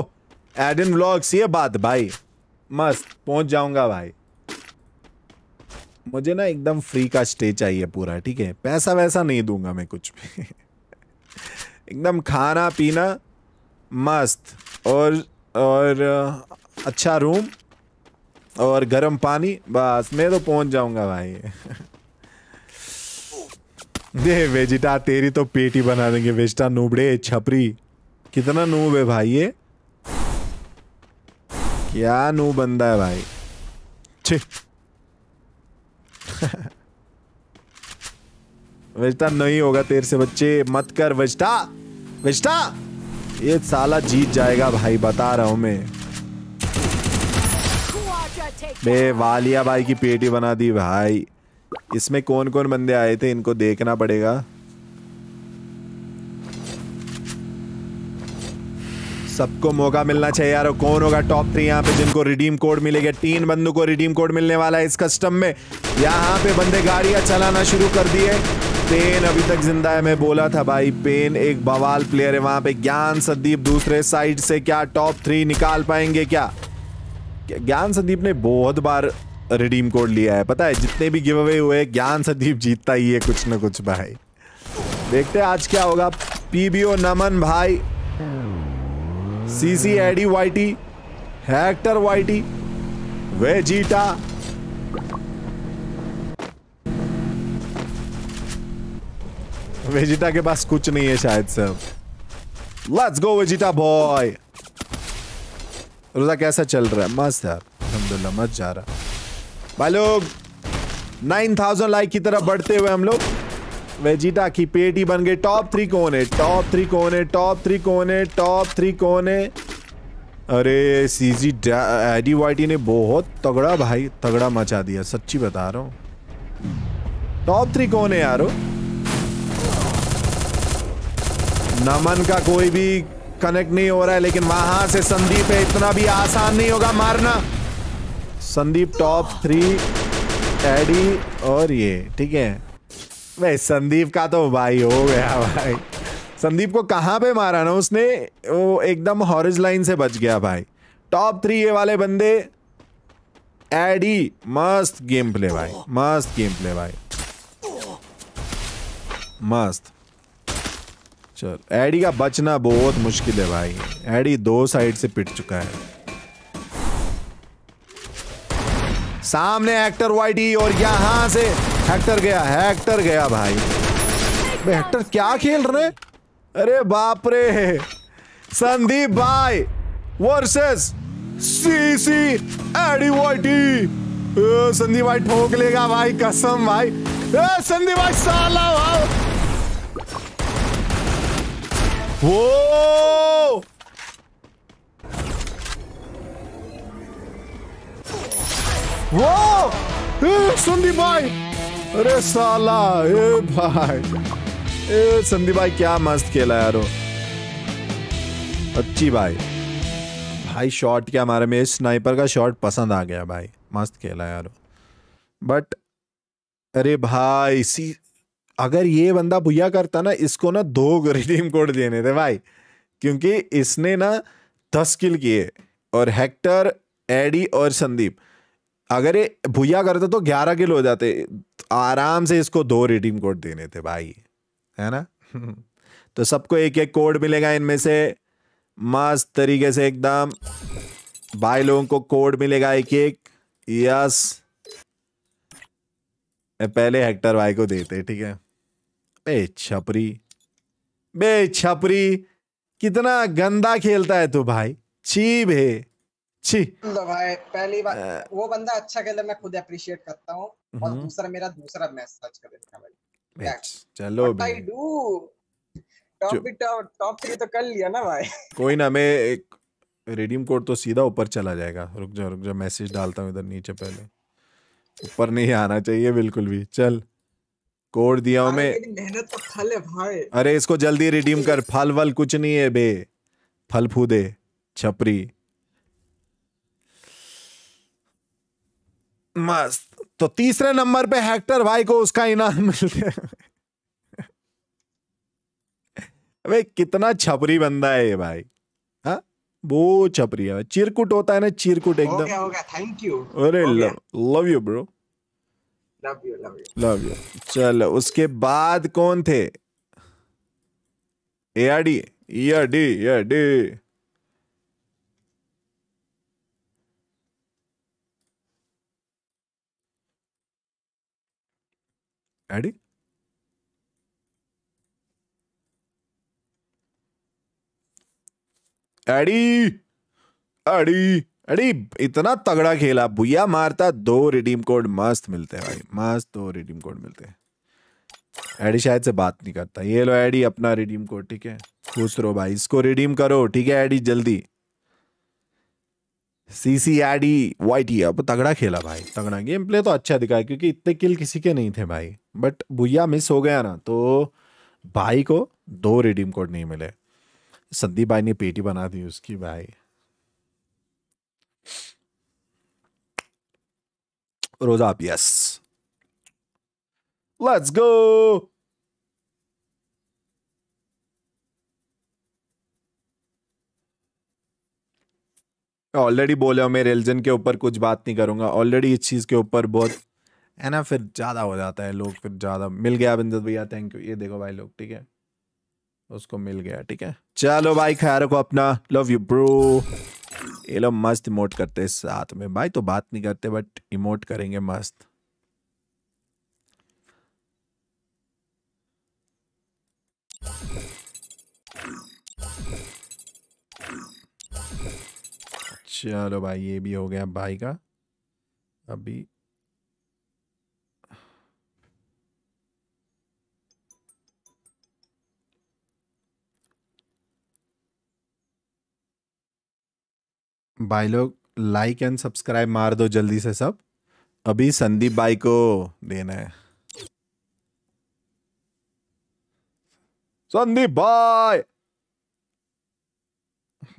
इन ब्लॉग्स ये बात भाई मस्त पहुंच जाऊंगा भाई मुझे ना एकदम फ्री का स्टे चाहिए पूरा ठीक है पैसा वैसा नहीं दूंगा मैं कुछ भी एकदम खाना पीना मस्त और और अच्छा रूम और गर्म पानी बस मैं तो पहुंच जाऊंगा भाई दे वेजिटा तेरी तो पेटी बना देंगे वेजिटा नूबड़े छपरी कितना नूब है भाई ये क्या नू बंदा है भाई छी वेजिटा नहीं होगा तेरे से बच्चे मत कर वेजिटा वेजिटा ये साला जीत जाएगा भाई बता रहा हूं मैं बे वालिया भाई की पेटी बना दी भाई इसमें कौन कौन बंदे आए थे इनको देखना पड़ेगा सबको मौका मिलना चाहिए यार कौन होगा टॉप थ्री यहाँ पे जिनको रिडीम कोड मिलेगा तीन बंदों को रिडीम कोड मिलने वाला है इस कस्टम में यहाँ पे बंदे गाड़ियां चलाना शुरू कर दिए पेन अभी तक जिंदा है मैं बोला था भाई पेन एक बवाल प्लेयर है वहां पे ज्ञान संदीप दूसरे साइड से क्या टॉप थ्री निकाल पाएंगे क्या ज्ञान संदीप ने बहुत बार रिडीम कोड लिया है पता है जितने भी गिव अवे हुए ज्ञान संदीप जीतता ही है कुछ ना कुछ भाई देखते हैं आज क्या होगा पीबीओ नमन भाई CC AD YT Hector YT Vegeta Vegeta के पास कुछ नहीं है शायद sir let's go Vegeta boy रोजा कैसा चल रहा है मस्त है अलहमदुल्ला मस्त जा रहा भाई लोग नाइन थाउजेंड लाइक की तरफ बढ़ते हुए हम लोग वेजिटा की पेटी बन गए टॉप थ्री कौन है टॉप थ्री कौन है टॉप थ्री कौन है टॉप थ्री कौन है अरे सीजी एडी वाइटी ने बहुत तगड़ा भाई तगड़ा मचा दिया सच्ची बता रहा हूँ टॉप थ्री कौन है यारो नमन का कोई भी कनेक्ट नहीं हो रहा है लेकिन वहां से संदीप है इतना भी आसान नहीं होगा मारना संदीप टॉप थ्री एडी और ये ठीक है भाई संदीप का तो भाई हो गया भाई संदीप को कहाँ पे मारा ना उसने वो एकदम हॉरिज लाइन से बच गया भाई टॉप थ्री ये वाले बंदे एडी मस्त गेम प्ले भाई मस्त गेम प्ले भाई मस्त चल एडी का बचना बहुत मुश्किल है भाई एडी दो साइड से पिट चुका है सामने एक्टर वाइटी और यहां से हेक्टर गया हेक्टर गया भाई भाई हेक्टर क्या खेल रहे अरे बाप रे संदीप भाई versus C C AD YT Sandeep भाई ठोक लेगा भाई कसम भाई संदीप भाई साला भाई Whoa! Whoa! संदीप भाई अरे साला ए भाई ए संदीप भाई क्या मस्त खेला यारो अच्छी भाई भाई शॉट क्या हमारे में स्नाइपर का शॉट पसंद आ गया भाई मस्त खेला यारो बट अरे भाई सी अगर ये बंदा भुया करता ना इसको ना दो रिडीम कोड देने थे भाई क्योंकि इसने ना दस किल किए और हेक्टर एडी और संदीप अगर ये भुया करता तो ग्यारह किल हो जाते आराम से इसको दो रिडीम कोड देने थे भाई है ना तो सबको एक एक कोड मिलेगा इनमें से मस्त तरीके से एकदम भाई लोगों को कोड मिलेगा एक एक यस पहले हेक्टर भाई को देते ठीक है बे छपरी बे छपरी कितना गंदा खेलता है तू भाई छी भे तो छी भाई पहली बार आ... वो बंदा अच्छा खेलता है मैं खुद अप्रिशिएट करता हूँ और हम्म। दूसरा मेरा दूसरा मैच सच कर देता भाई चलो भाई डू टॉप टॉप थ्री तो कर लिया ना भाई कोई ना मैं एक रिडीम कोड तो सीधा ऊपर चला जाएगा रुक जा रुक जा मैसेज डालता हूँ इधर नीचे पहले ऊपर नहीं आना चाहिए बिल्कुल भी चल कोड दिया हूं मैं मेहनत तो फल है भाई अरे इसको जल्दी रिडीम कर फल वल कुछ नहीं है बे फल फूदे छपरी मस्त तो तीसरे नंबर पे हेक्टर भाई को उसका इनाम मिलते अबे कितना छपरी बंदा है ये भाई हा? वो छपरी है चिरकुट होता है ना चिरकुट एकदम थैंक यू अरे love love you bro love you love you चलो उसके बाद कौन थे A R D E D E D AD AD AD अरे इतना तगड़ा खेला भूया मारता दो रिडीम कोड मस्त मिलते हैं भाई मस्त दो रिडीम कोड मिलते हैं एडी शायद से बात नहीं करता ये लो एडी अपना रिडीम कोड ठीक है खुश रहो भाई इसको रिडीम करो ठीक है एडी जल्दी सी सी एडी वाइट अब तगड़ा खेला भाई तगड़ा गेम प्ले तो अच्छा दिखा क्योंकि इतने किल किसी के नहीं थे भाई बट भूया मिस हो गया ना तो भाई को दो रिडीम कोड नहीं मिले संदीप भाई ने पेटी बना दी उसकी भाई Rose up, yes. Let's go. Already बोले हो मैं रिलीजन के ऊपर कुछ बात नहीं करूंगा ऑलरेडी इस चीज़ के ऊपर बहुत है ना फिर ज़्यादा हो जाता है लोग फिर ज़्यादा मिल गया बिंदु भैया थैंक यू ये देखो भाई लोग ठीक है उसको मिल गया ठीक है चलो भाई ख्याल रखो अपना लव यू ब्रो ये लोग मस्त इमोट करते हैं साथ में भाई तो बात नहीं करते बट इमोट करेंगे मस्त चलो भाई ये भी हो गया भाई का अभी भाई लोग लाइक एंड सब्सक्राइब मार दो जल्दी से सब अभी संदीप भाई को देना है संदीप भाई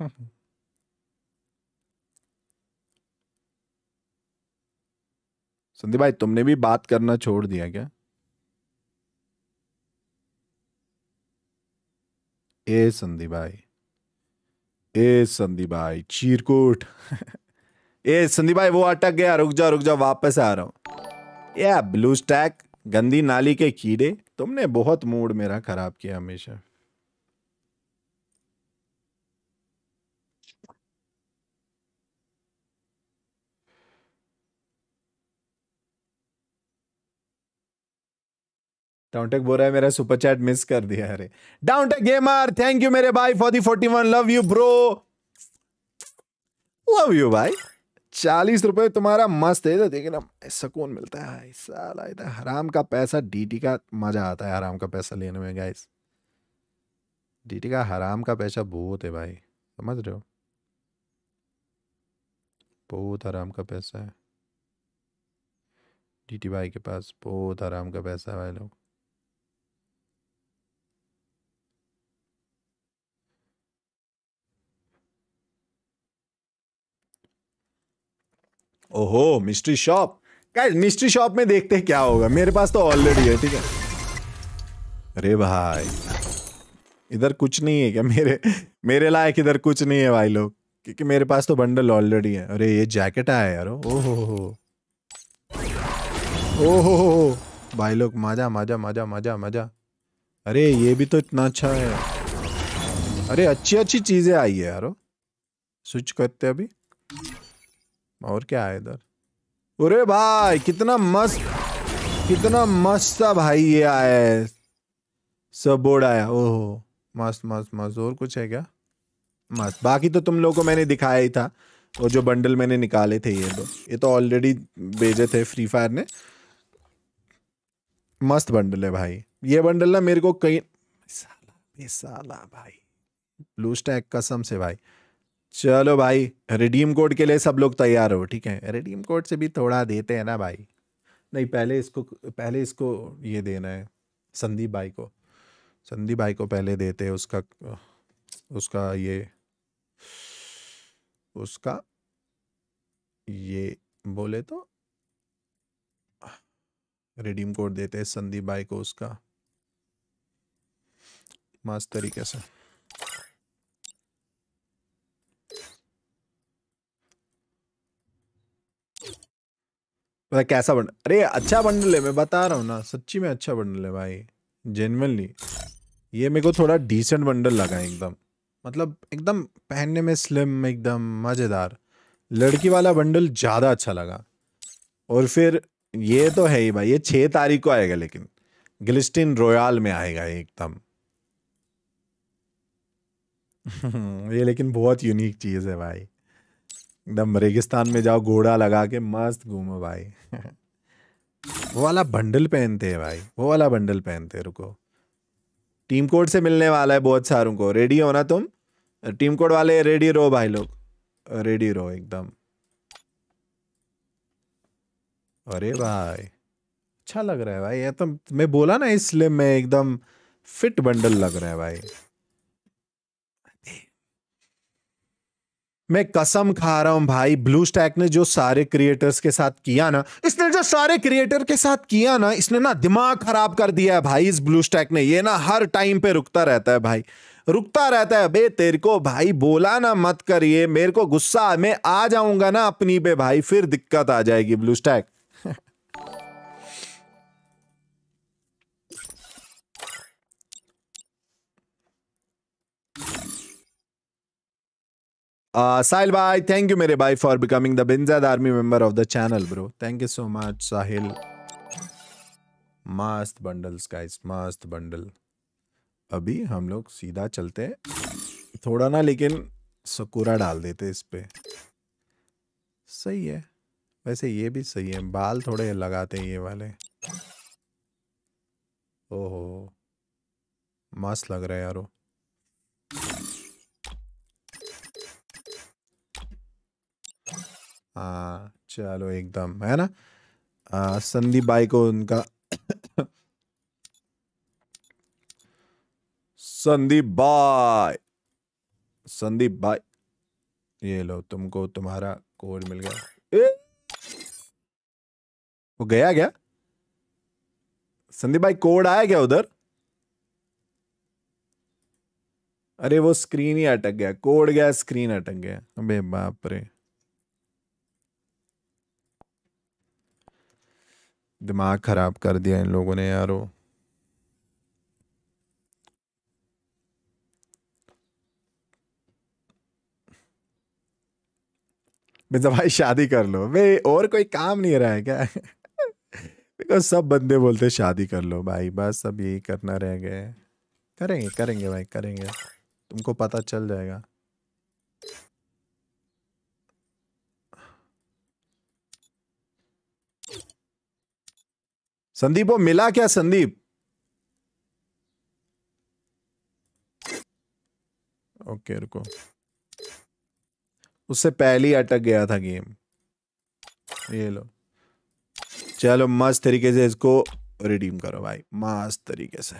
संदीप भाई तुमने भी बात करना छोड़ दिया क्या ए संदीप भाई ए संदीप भाई चीरकूट ए संदीप भाई वो अटक गया रुक जा रुक जा वापस आ रहा हूँ ब्लू स्टैक गंदी नाली के कीड़े तुमने बहुत मूड मेरा खराब किया हमेशा डाउनटेक बोल रहा है मेरा सुपर चैट मिस कर दिया अरे डाउनटेक गेमर थैंक यू मेरे भाई for the forty one love you bro love you भाई चालीस रुपए तुम्हारा मस्त है तो देखिए ना सुकून मिलता है साला इधर हराम का पैसा डीटी का मजा आता है हराम का पैसा लेने में गाइस डीटी का हराम का पैसा बहुत है भाई समझ रहे हो बहुत हराम का पैसा है डीटी भाई के पास बहुत हराम का पैसा है भाई लोग ओहो mystery shop guys mystery shop में देखते हैं क्या होगा मेरे पास तो ऑलरेडी है ठीक है अरे भाई इधर कुछ नहीं है क्या मेरे मेरे लायक इधर कुछ नहीं है भाई लोग क्योंकि मेरे पास तो बंडल ऑलरेडी है अरे ये जैकेट आया यार ओहो ओहो हो भाई लोग मजा मजा मजा मजा मजा अरे ये भी तो इतना अच्छा है अरे अच्छी अच्छी चीज़ें आई है यार स्विच करते अभी और क्या है इधर अरे भाई कितना मस्त कितना मस्त सा भाई ये आया है सब बोर्ड आया ओहो मस्त मस्त मस्त और कुछ है क्या मस्त बाकी तो तुम लोगों को मैंने दिखाया ही था वो जो बंडल मैंने निकाले थे ये दो ये तो ऑलरेडी भेजे थे फ्री फायर ने मस्त बंडल है भाई ये बंडल ना मेरे को कहीं साला साला भाई ब्लू स्टैक कसम से भाई चलो भाई रिडीम कोड के लिए सब लोग तैयार हो ठीक है रिडीम कोड से भी थोड़ा देते हैं ना भाई नहीं पहले इसको पहले इसको ये देना है संदीप भाई को संदीप भाई को पहले देते हैं उसका उसका ये उसका ये बोले तो रिडीम कोड देते हैं संदीप भाई को उसका मस्त तरीके से मतलब कैसा बंडल अरे अच्छा बंडल है मैं बता रहा हूँ ना सच्ची में अच्छा बंडल है भाई जेनवनली ये मेरे को थोड़ा डिसेंट बंडल लगा एकदम मतलब एकदम पहनने में स्लिम एकदम मज़ेदार लड़की वाला बंडल ज़्यादा अच्छा लगा और फिर ये तो है ही भाई ये छः तारीख को आएगा लेकिन ग्लिस्टिन रॉयल में आएगा एकदम ये लेकिन बहुत यूनिक चीज़ है भाई एकदम रेगिस्तान में जाओ घोड़ा लगा के मस्त घूमो भाई वो वाला बंडल पहनते हैं भाई वो वाला बंडल पहनते रुको टीम कोड से मिलने वाला है बहुत सारों को रेडी हो ना तुम टीम कोड वाले रेडी रहो भाई लोग रेडी रहो एकदम अरे भाई अच्छा लग रहा है भाई ये तो मैं बोला ना इसलिए मैं एकदम फिट बंडल लग रहा है भाई मैं कसम खा रहा हूं भाई ब्लू स्टैक ने जो सारे क्रिएटर्स के साथ किया ना इसने जो सारे क्रिएटर के साथ किया ना इसने ना दिमाग खराब कर दिया है भाई इस ब्लू स्टैक ने ये ना हर टाइम पे रुकता रहता है भाई रुकता रहता है बे तेरे को भाई बोला ना मत करिए मेरे को गुस्सा मैं आ जाऊंगा ना अपनी पे भाई फिर दिक्कत आ जाएगी ब्लू स्टैक साहिल भाई थैंक यू मेरे भाई फॉर बिकमिंग द बिंजाद army member of the channel bro thank you so much Sahil मस्त बंडल गाइस मस्त बंडल अभी हम लोग सीधा चलते हैं थोड़ा ना लेकिन सकूरा डाल देते इस पे सही है वैसे ये भी सही है बाल थोड़े लगाते हैं ये वाले ओहो मस्त लग रहा है यारो हाँ चलो एकदम है ना संदीप भाई को उनका संदीप भाई संदीप भाई ये लो तुमको तुम्हारा कोड मिल गया ए? वो गया क्या संदीप भाई कोड आया क्या उधर अरे वो स्क्रीन ही अटक गया कोड गया स्क्रीन अटक गया अबे बाप रे दिमाग ख़राब कर दिया इन लोगों ने यार वो भाई शादी कर लो भाई और कोई काम नहीं रहा है क्या बिकॉज सब बंदे बोलते शादी कर लो भाई बस अब यही करना रह गए करेंगे करेंगे भाई करेंगे तुमको पता चल जाएगा संदीप वो मिला क्या संदीप ओके रुको उससे पहले ही अटक गया था गेम ये लो चलो मस्त तरीके से इसको रिडीम करो भाई मस्त तरीके से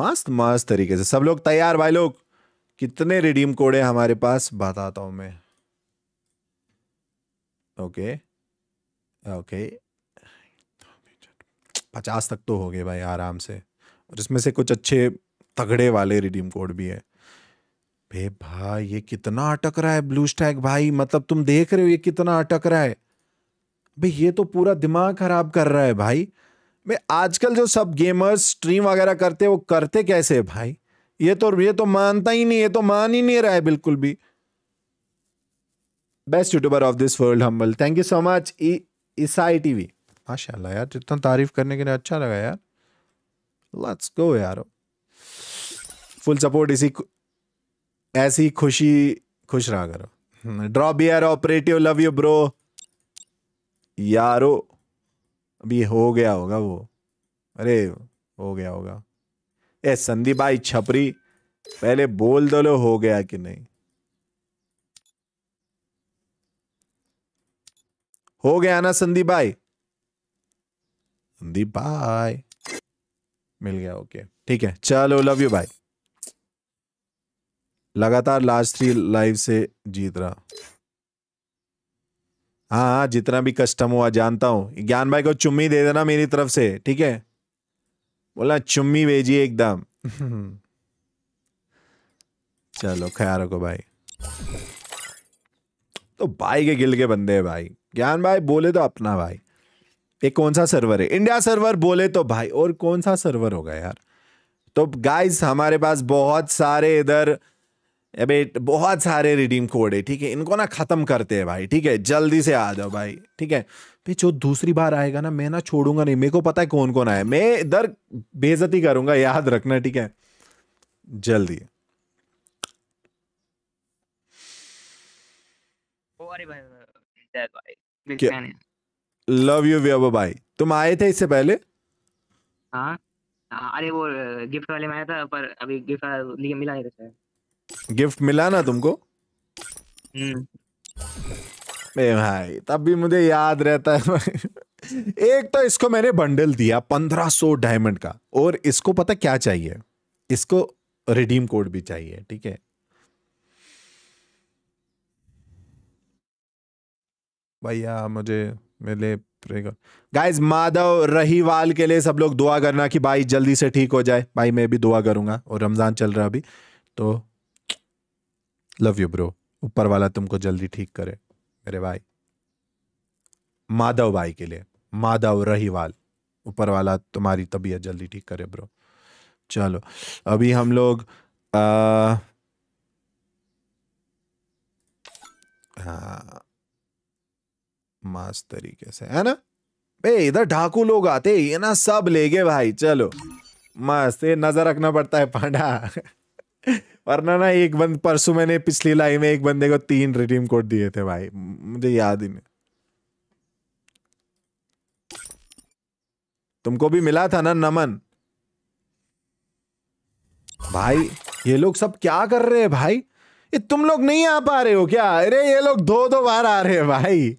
मस्त मस्त तरीके से सब लोग तैयार भाई लोग कितने रिडीम कोड है हमारे पास बताता हूं मैं ओके ओके पचास तक तो हो गए भाई आराम से और इसमें से कुछ अच्छे तगड़े वाले रिडीम कोड भी है भे भाई ये कितना अटक रहा है ब्लू स्टैक भाई मतलब तुम देख रहे हो ये कितना अटक रहा है भाई ये तो पूरा दिमाग खराब कर रहा है भाई भाई आजकल जो सब गेमर्स स्ट्रीम वगैरह करते हैं वो करते कैसे है भाई ये तो ये तो मानता ही नहीं ये तो मान ही नहीं रहा है बिल्कुल भी best YouTuber of this world humble thank you so much ईसाई टीवी माशाल्लाह यार जितना तारीफ करने के लिए अच्छा लगा यार लेट्स गो यार फुल सपोर्ट इसी ऐसी खुशी खुश रहा करो ड्रॉ बियर ऑपरेटिव लव यू ब्रो यारो अभी हो गया होगा वो अरे हो गया होगा ए संदीप भाई छपरी पहले बोल दो लो हो गया कि नहीं हो गया ना संदीप भाई दी बाय मिल गया ओके ठीक है चलो लव यू बाय लगातार लास्ट थ्री लाइव से जीत रहा हाँ हाँ जितना भी कस्टम हुआ जानता हूं ज्ञान भाई को चुम्मी दे देना मेरी तरफ से ठीक है बोला चुम्मी भेजिए एकदम चलो ख्याल रखो भाई तो भाई के गिल के बंदे भाई ज्ञान भाई बोले तो अपना भाई ये कौन सा सर्वर है इंडिया सर्वर बोले तो भाई और कौन सा सर्वर होगा यार तो गाइस हमारे पास बहुत सारे इधर अबे बहुत सारे रिडीम कोड है ठीक है इनको ना ख़त्म करते हैं भाई ठीक है जल्दी से आ जाओ भाई ठीक है फिर जो दूसरी बार आएगा ना मैं ना छोड़ूंगा नहीं मेरे को पता है कौन कौन आया मैं इधर बेजती करूंगा याद रखना ठीक है जल्दी भाई भाई लव यू व्यव भाई तुम आए थे इससे पहले हाँ। अरे वो गिफ्ट वाले में था पर अभी गिफ्ट मिला नहीं था गिफ्ट मिला ना तुमको हम्म। ए भाई तब भी मुझे याद रहता है एक तो इसको मैंने बंडल दिया पंद्रह सौ डायमंड का और इसको पता क्या चाहिए इसको रिडीम कोड भी चाहिए ठीक है भैया मुझे मेरे गाइस माधव रहीवाल के लिए सब लोग दुआ करना कि भाई जल्दी से ठीक हो जाए भाई मैं भी दुआ करूंगा और रमज़ान चल रहा अभी तो लव यू ब्रो ऊपर वाला तुमको जल्दी ठीक करे मेरे भाई माधव भाई के लिए माधव रहीवाल ऊपर वाला तुम्हारी तबीयत जल्दी ठीक करे ब्रो चलो अभी हम लोग आ, हाँ मस्त तरीके से है ना बे इधर ढाकू लोग आते ये ना सब ले गए भाई चलो मस्त ये नजर रखना पड़ता है पांडा वरना ना एक बंद परसों मैंने पिछली लाइन में एक बंदे को तीन रिडीम कोड दिए थे भाई मुझे याद ही नहीं तुमको भी मिला था ना नमन भाई ये लोग सब क्या कर रहे हैं भाई ये तुम लोग नहीं आ पा रहे हो क्या अरे ये लोग दो दो बार आ रहे हैं भाई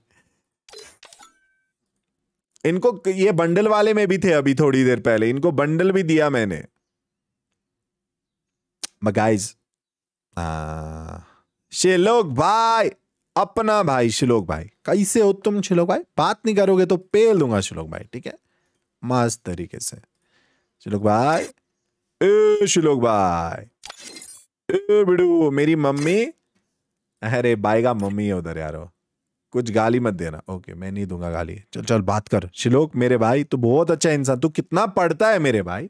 इनको ये बंडल वाले में भी थे अभी थोड़ी देर पहले इनको बंडल भी दिया मैंने मगाइज शिलोक भाई अपना भाई शिलोक भाई कैसे हो तुम शिलोक भाई बात नहीं करोगे तो पेल दूंगा शिलोक भाई ठीक है मस्त तरीके से शिलोक भाई ए शिलोक भाई ए बिडू मेरी मम्मी अरे बाई का मम्मी है उधर यारो कुछ गाली मत देना ओके मैं नहीं दूंगा गाली चल चल बात कर शिलोक मेरे भाई तू बहुत अच्छा इंसान तू कितना पढ़ता है मेरे भाई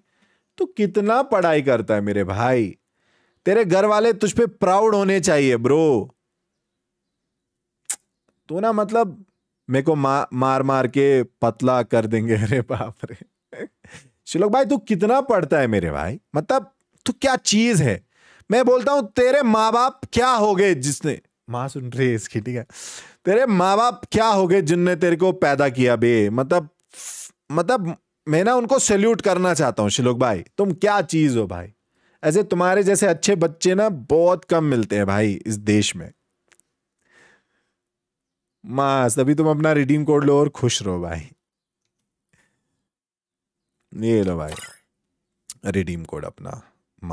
तू कितना पढ़ाई करता है मेरे भाई तेरे घर वाले तुझ पे प्राउड होने चाहिए ब्रो तो ना मतलब मेरे को मा, मार मार के पतला कर देंगे अरे बाप रे शिलोक भाई तू कितना पढ़ता है मेरे भाई मतलब तू क्या चीज है मैं बोलता हूं तेरे माँ बाप क्या हो गए जिसने माँ सुन रही है इसकी ठीक है तेरे माँ बाप क्या हो गए जिनने तेरे को पैदा किया बे मतलब मतलब मैं ना उनको सैल्यूट करना चाहता हूँ शिलोक भाई तुम क्या चीज़ हो भाई ऐसे तुम्हारे जैसे अच्छे बच्चे ना बहुत कम मिलते हैं भाई इस देश में मास अभी तुम अपना रिडीम कोड लो और खुश रहो भाई ये लो भाई रिडीम कोड अपना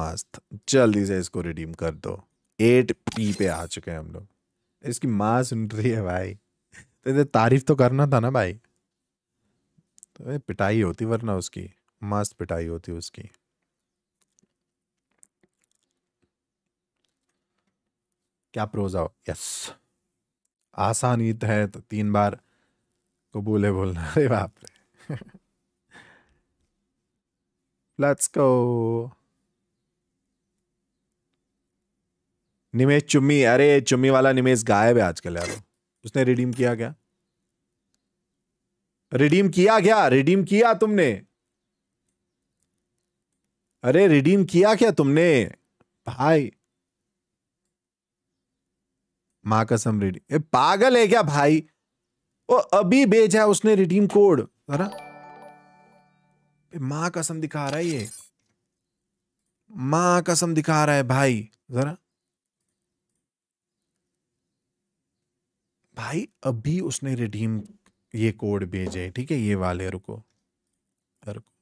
मास्त जल्दी से इसको रिडीम कर दो एट पी पे आ चुके हैं हम लोग इसकी माँ सुन रही है भाई तो तारीफ तो करना था ना भाई तो पिटाई होती वरना उसकी मस्त पिटाई होती उसकी क्या प्रोजा हो यस आसान ईद है तो तीन बार कबूल है बोलना अरे बाप रे लेट्स गो निमेश चुम्मी अरे चुम्मी वाला निमेश गायब है आजकल यार उसने रिडीम किया क्या रिडीम किया क्या रिडीम किया तुमने अरे रिडीम किया क्या तुमने भाई माँ कसम रिडीम ए, पागल है क्या भाई ओ अभी भेजा है उसने रिडीम कोड जरा माँ कसम दिखा रहा है ये माँ कसम दिखा रहा है भाई जरा भाई अभी उसने रिडीम ये कोड भेजे ठीक है ये वाले रुको रुको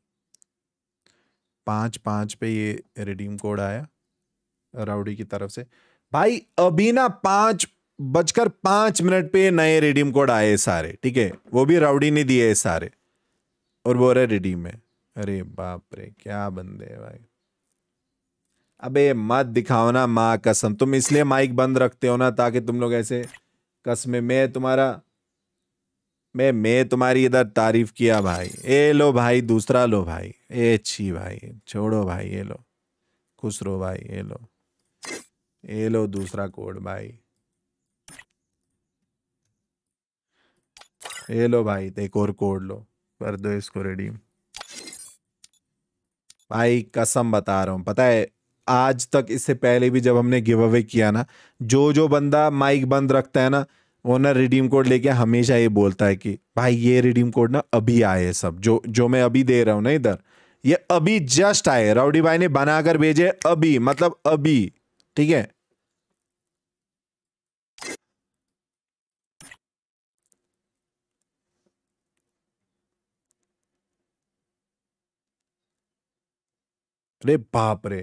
पांच पांच पे ये रिडीम कोड आया राउडी की तरफ से भाई अभी ना पांच बजकर पांच मिनट पे नए रिडीम कोड आए सारे ठीक है वो भी राउडी ने दिए सारे और वो रहे रिडीम है अरे बाप रे क्या बंदे भाई अबे मत दिखाओ ना माँ कसम तुम इसलिए माइक बंद रखते हो ना ताकि तुम लोग ऐसे कसम मैं तुम्हारा मैं मैं तुम्हारी इधर तारीफ किया भाई ए लो भाई दूसरा लो भाई ए अच्छी भाई छोड़ो भाई ये लो खुश रहो भाई ये लो ए लो दूसरा कोड भाई ए लो भाई एक और कोड लो कर दो इसको रेडीम भाई कसम बता रहा हूँ पता है आज तक इससे पहले भी जब हमने गिव अवे किया ना जो जो बंदा माइक बंद रखता है ना वो ना रिडीम कोड लेके हमेशा ये बोलता है कि भाई ये रिडीम कोड ना अभी आए सब जो जो मैं अभी दे रहा हूँ ना इधर ये अभी जस्ट आए राउडी भाई ने बनाकर भेजे अभी मतलब अभी ठीक है रे बाप रे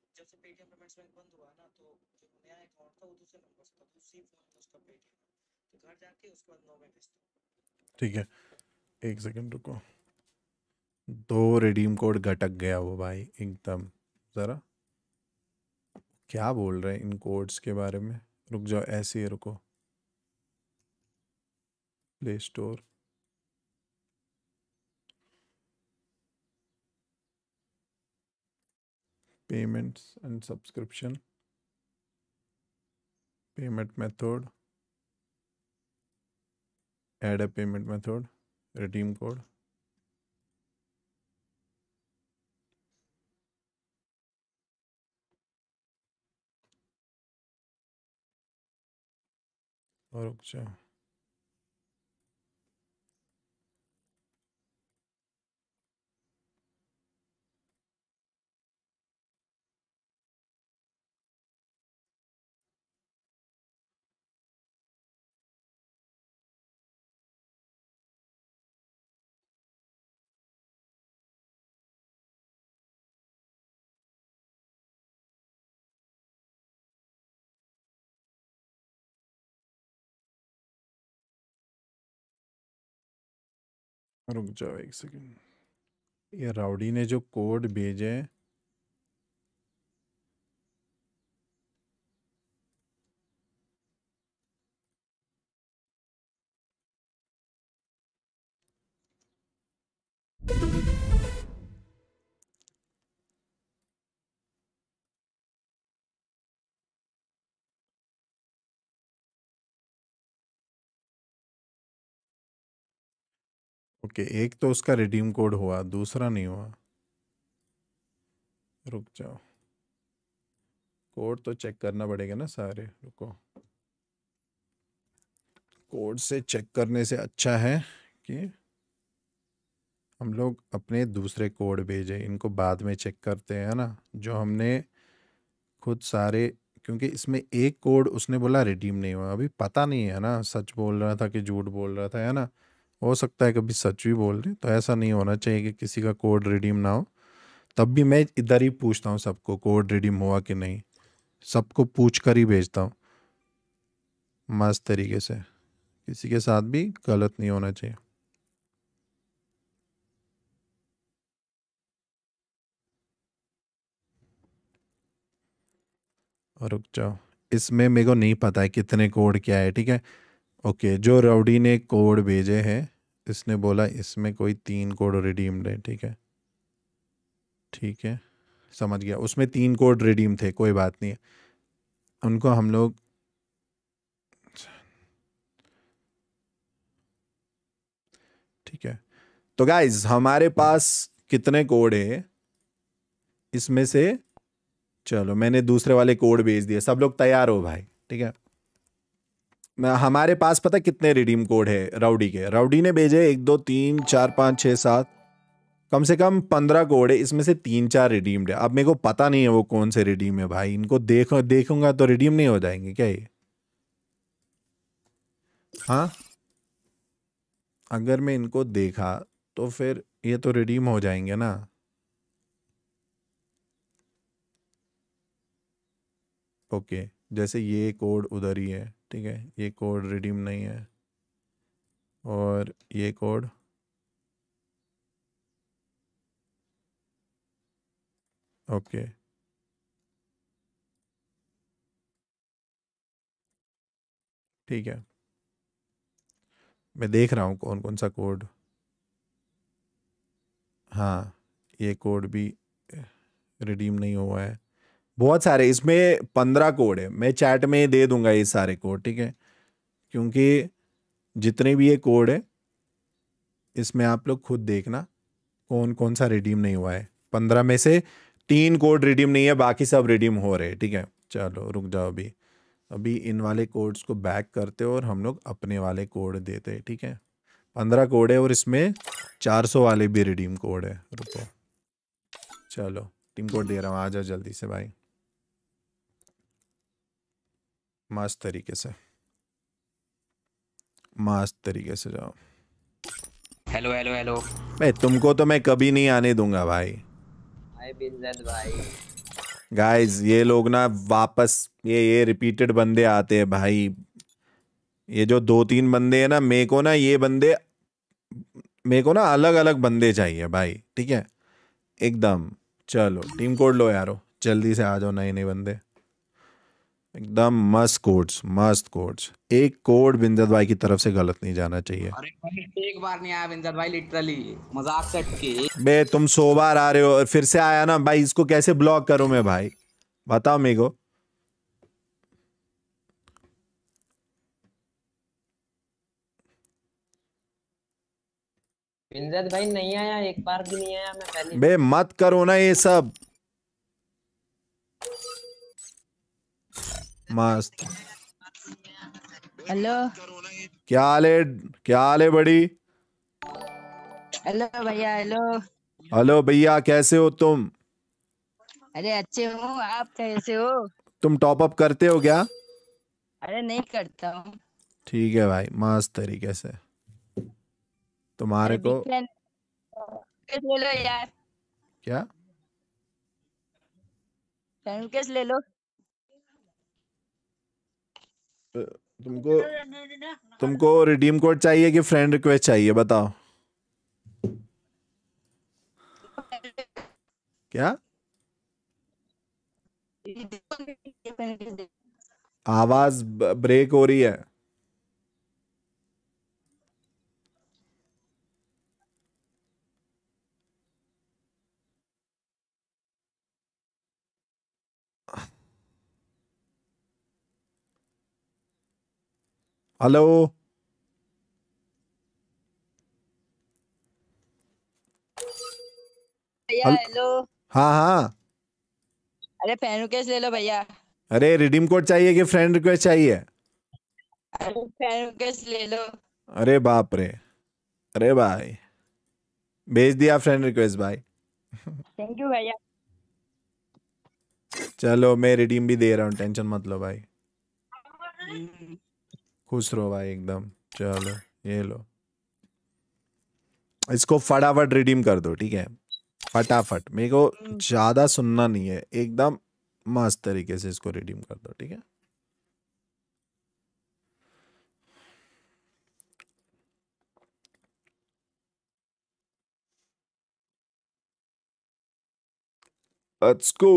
जब से पेटीएम पेमेंट्स बैंक बंद हुआ ना तो जो नया अकाउंट था वो दूसरे नंबर से था दूसरी तो फोन था उसका पेटीएम तो घर जाके उसके बाद नौ में भेज ठीक है एक सेकंड रुको दो रिडीम कोड घटक गया वो भाई एकदम ज़रा क्या बोल रहे हैं इन कोड्स के बारे में रुक जाओ ऐसे ही रुको Play Store payments and subscription payment method add a payment method redeem code Arukça. रुक जाओ एक सेकंड ये राउडी ने जो कोड भेजे ओके एक तो उसका रिडीम कोड हुआ दूसरा नहीं हुआ रुक जाओ कोड तो चेक करना पड़ेगा ना सारे रुको कोड से चेक करने से अच्छा है कि हम लोग अपने दूसरे कोड भेजें इनको बाद में चेक करते हैं ना जो हमने खुद सारे क्योंकि इसमें एक कोड उसने बोला रिडीम नहीं हुआ अभी पता नहीं है ना सच बोल रहा था कि झूठ बोल रहा था है ना हो सकता है कभी सच भी बोल रहे तो ऐसा नहीं होना चाहिए कि किसी का कोड रिडीम ना हो तब भी मैं इधर ही पूछता हूँ सबको कोड रिडीम हुआ कि नहीं सबको पूछ कर ही भेजता हूँ मस्त तरीके से किसी के साथ भी गलत नहीं होना चाहिए रुक जाओ इसमें मेरे को नहीं पता है कितने कोड क्या है ठीक है ओके जो रवड़ी ने कोड भेजे हैं इसने बोला इसमें कोई तीन कोड रिडीम्ड है ठीक है ठीक है समझ गया उसमें तीन कोड रिडीम थे कोई बात नहीं है उनको हम लोग ठीक है तो गाइज हमारे पास कितने कोड है इसमें से चलो मैंने दूसरे वाले कोड भेज दिए सब लोग तैयार हो भाई ठीक है हमारे पास पता कितने रिडीम कोड है राउडी के राउडी ने भेजे एक दो तीन चार पाँच छः सात कम से कम पंद्रह कोड है इसमें से तीन चार रिडीम्ड है अब मेरे को पता नहीं है वो कौन से रिडीम है भाई इनको देख देखूंगा तो रिडीम नहीं हो जाएंगे क्या ये हाँ अगर मैं इनको देखा तो फिर ये तो रिडीम हो जाएंगे ना ओके जैसे ये कोड उधर ही है ठीक है ये कोड रिडीम नहीं है और ये कोड ओके ठीक है मैं देख रहा हूँ कौन कौन सा कोड हाँ ये कोड भी रिडीम नहीं हुआ है बहुत सारे इसमें पंद्रह कोड है मैं चैट में दे दूंगा ये सारे कोड ठीक है क्योंकि जितने भी ये कोड है इसमें आप लोग खुद देखना कौन कौन सा रिडीम नहीं हुआ है पंद्रह में से तीन कोड रिडीम नहीं है बाकी सब रिडीम हो रहे हैं ठीक है चलो रुक जाओ अभी अभी इन वाले कोड्स को बैक करते हो और हम लोग अपने वाले कोड देते हैं ठीक है पंद्रह कोड है और इसमें चार सौ वाले भी रिडीम कोड है रुको चलो टीम कोड दे रहा हूँ आ जाओ जल्दी से भाई मस्त तरीके से मस्त तरीके से जाओ हेलो हेलो हेलो भाई तुमको तो मैं कभी नहीं आने दूंगा भाई भाई गाइस ये लोग ना वापस ये ये रिपीटेड बंदे आते हैं भाई ये जो दो तीन बंदे हैं ना मेरे को ना ये बंदे मेरे को ना अलग अलग बंदे चाहिए भाई ठीक है एकदम चलो टीम कोड लो यारो जल्दी से आ जाओ नए नए बंदे एकदम मस्त कोड्स मस्त कोड्स एक कोड बिंदत भाई की तरफ से गलत नहीं जाना चाहिए अरे भाई एक बार नहीं आया बिंदत भाई लिटरली मजाक सेट के बे तुम सो बार आ रहे हो और फिर से आया ना भाई इसको कैसे ब्लॉक करूं मैं भाई बताओ मेरे को बिंदत भाई नहीं आया एक बार भी नहीं आया मैं पहले बे मत करो ना ये सब मस्त हेलो क्या हाल है क्या हाल है बड़ी हेलो भैया हेलो हेलो भैया कैसे हो तुम अरे अच्छे हो आप कैसे हो तुम टॉप अप करते हो क्या अरे नहीं करता हूँ ठीक है भाई मस्त तरीके से तुम्हारे को ले लो यार क्या ले लो तो तुमको तुमको रिडीम कोड चाहिए कि फ्रेंड रिक्वेस्ट चाहिए बताओ क्या आवाज ब्रेक हो रही है हेलो हेलो हाँ हाँ अरे फ्रेंड रिक्वेस्ट ले लो भैया अरे रिडीम कोड चाहिए कि फ्रेंड रिक्वेस्ट चाहिए अरे फ्रेंड रिक्वेस्ट ले लो अरे बाप रे अरे भाई भेज दिया फ्रेंड रिक्वेस्ट भाई थैंक यू भैया चलो मैं रिडीम भी दे रहा हूँ टेंशन मत लो भाई हाँ, हाँ। खुश रहो भाई एकदम चलो ये लो इसको फटाफट रिडीम कर दो ठीक है फटाफट मेरे को ज्यादा सुनना नहीं है एकदम मस्त तरीके से इसको रिडीम कर दो ठीक है Let's go.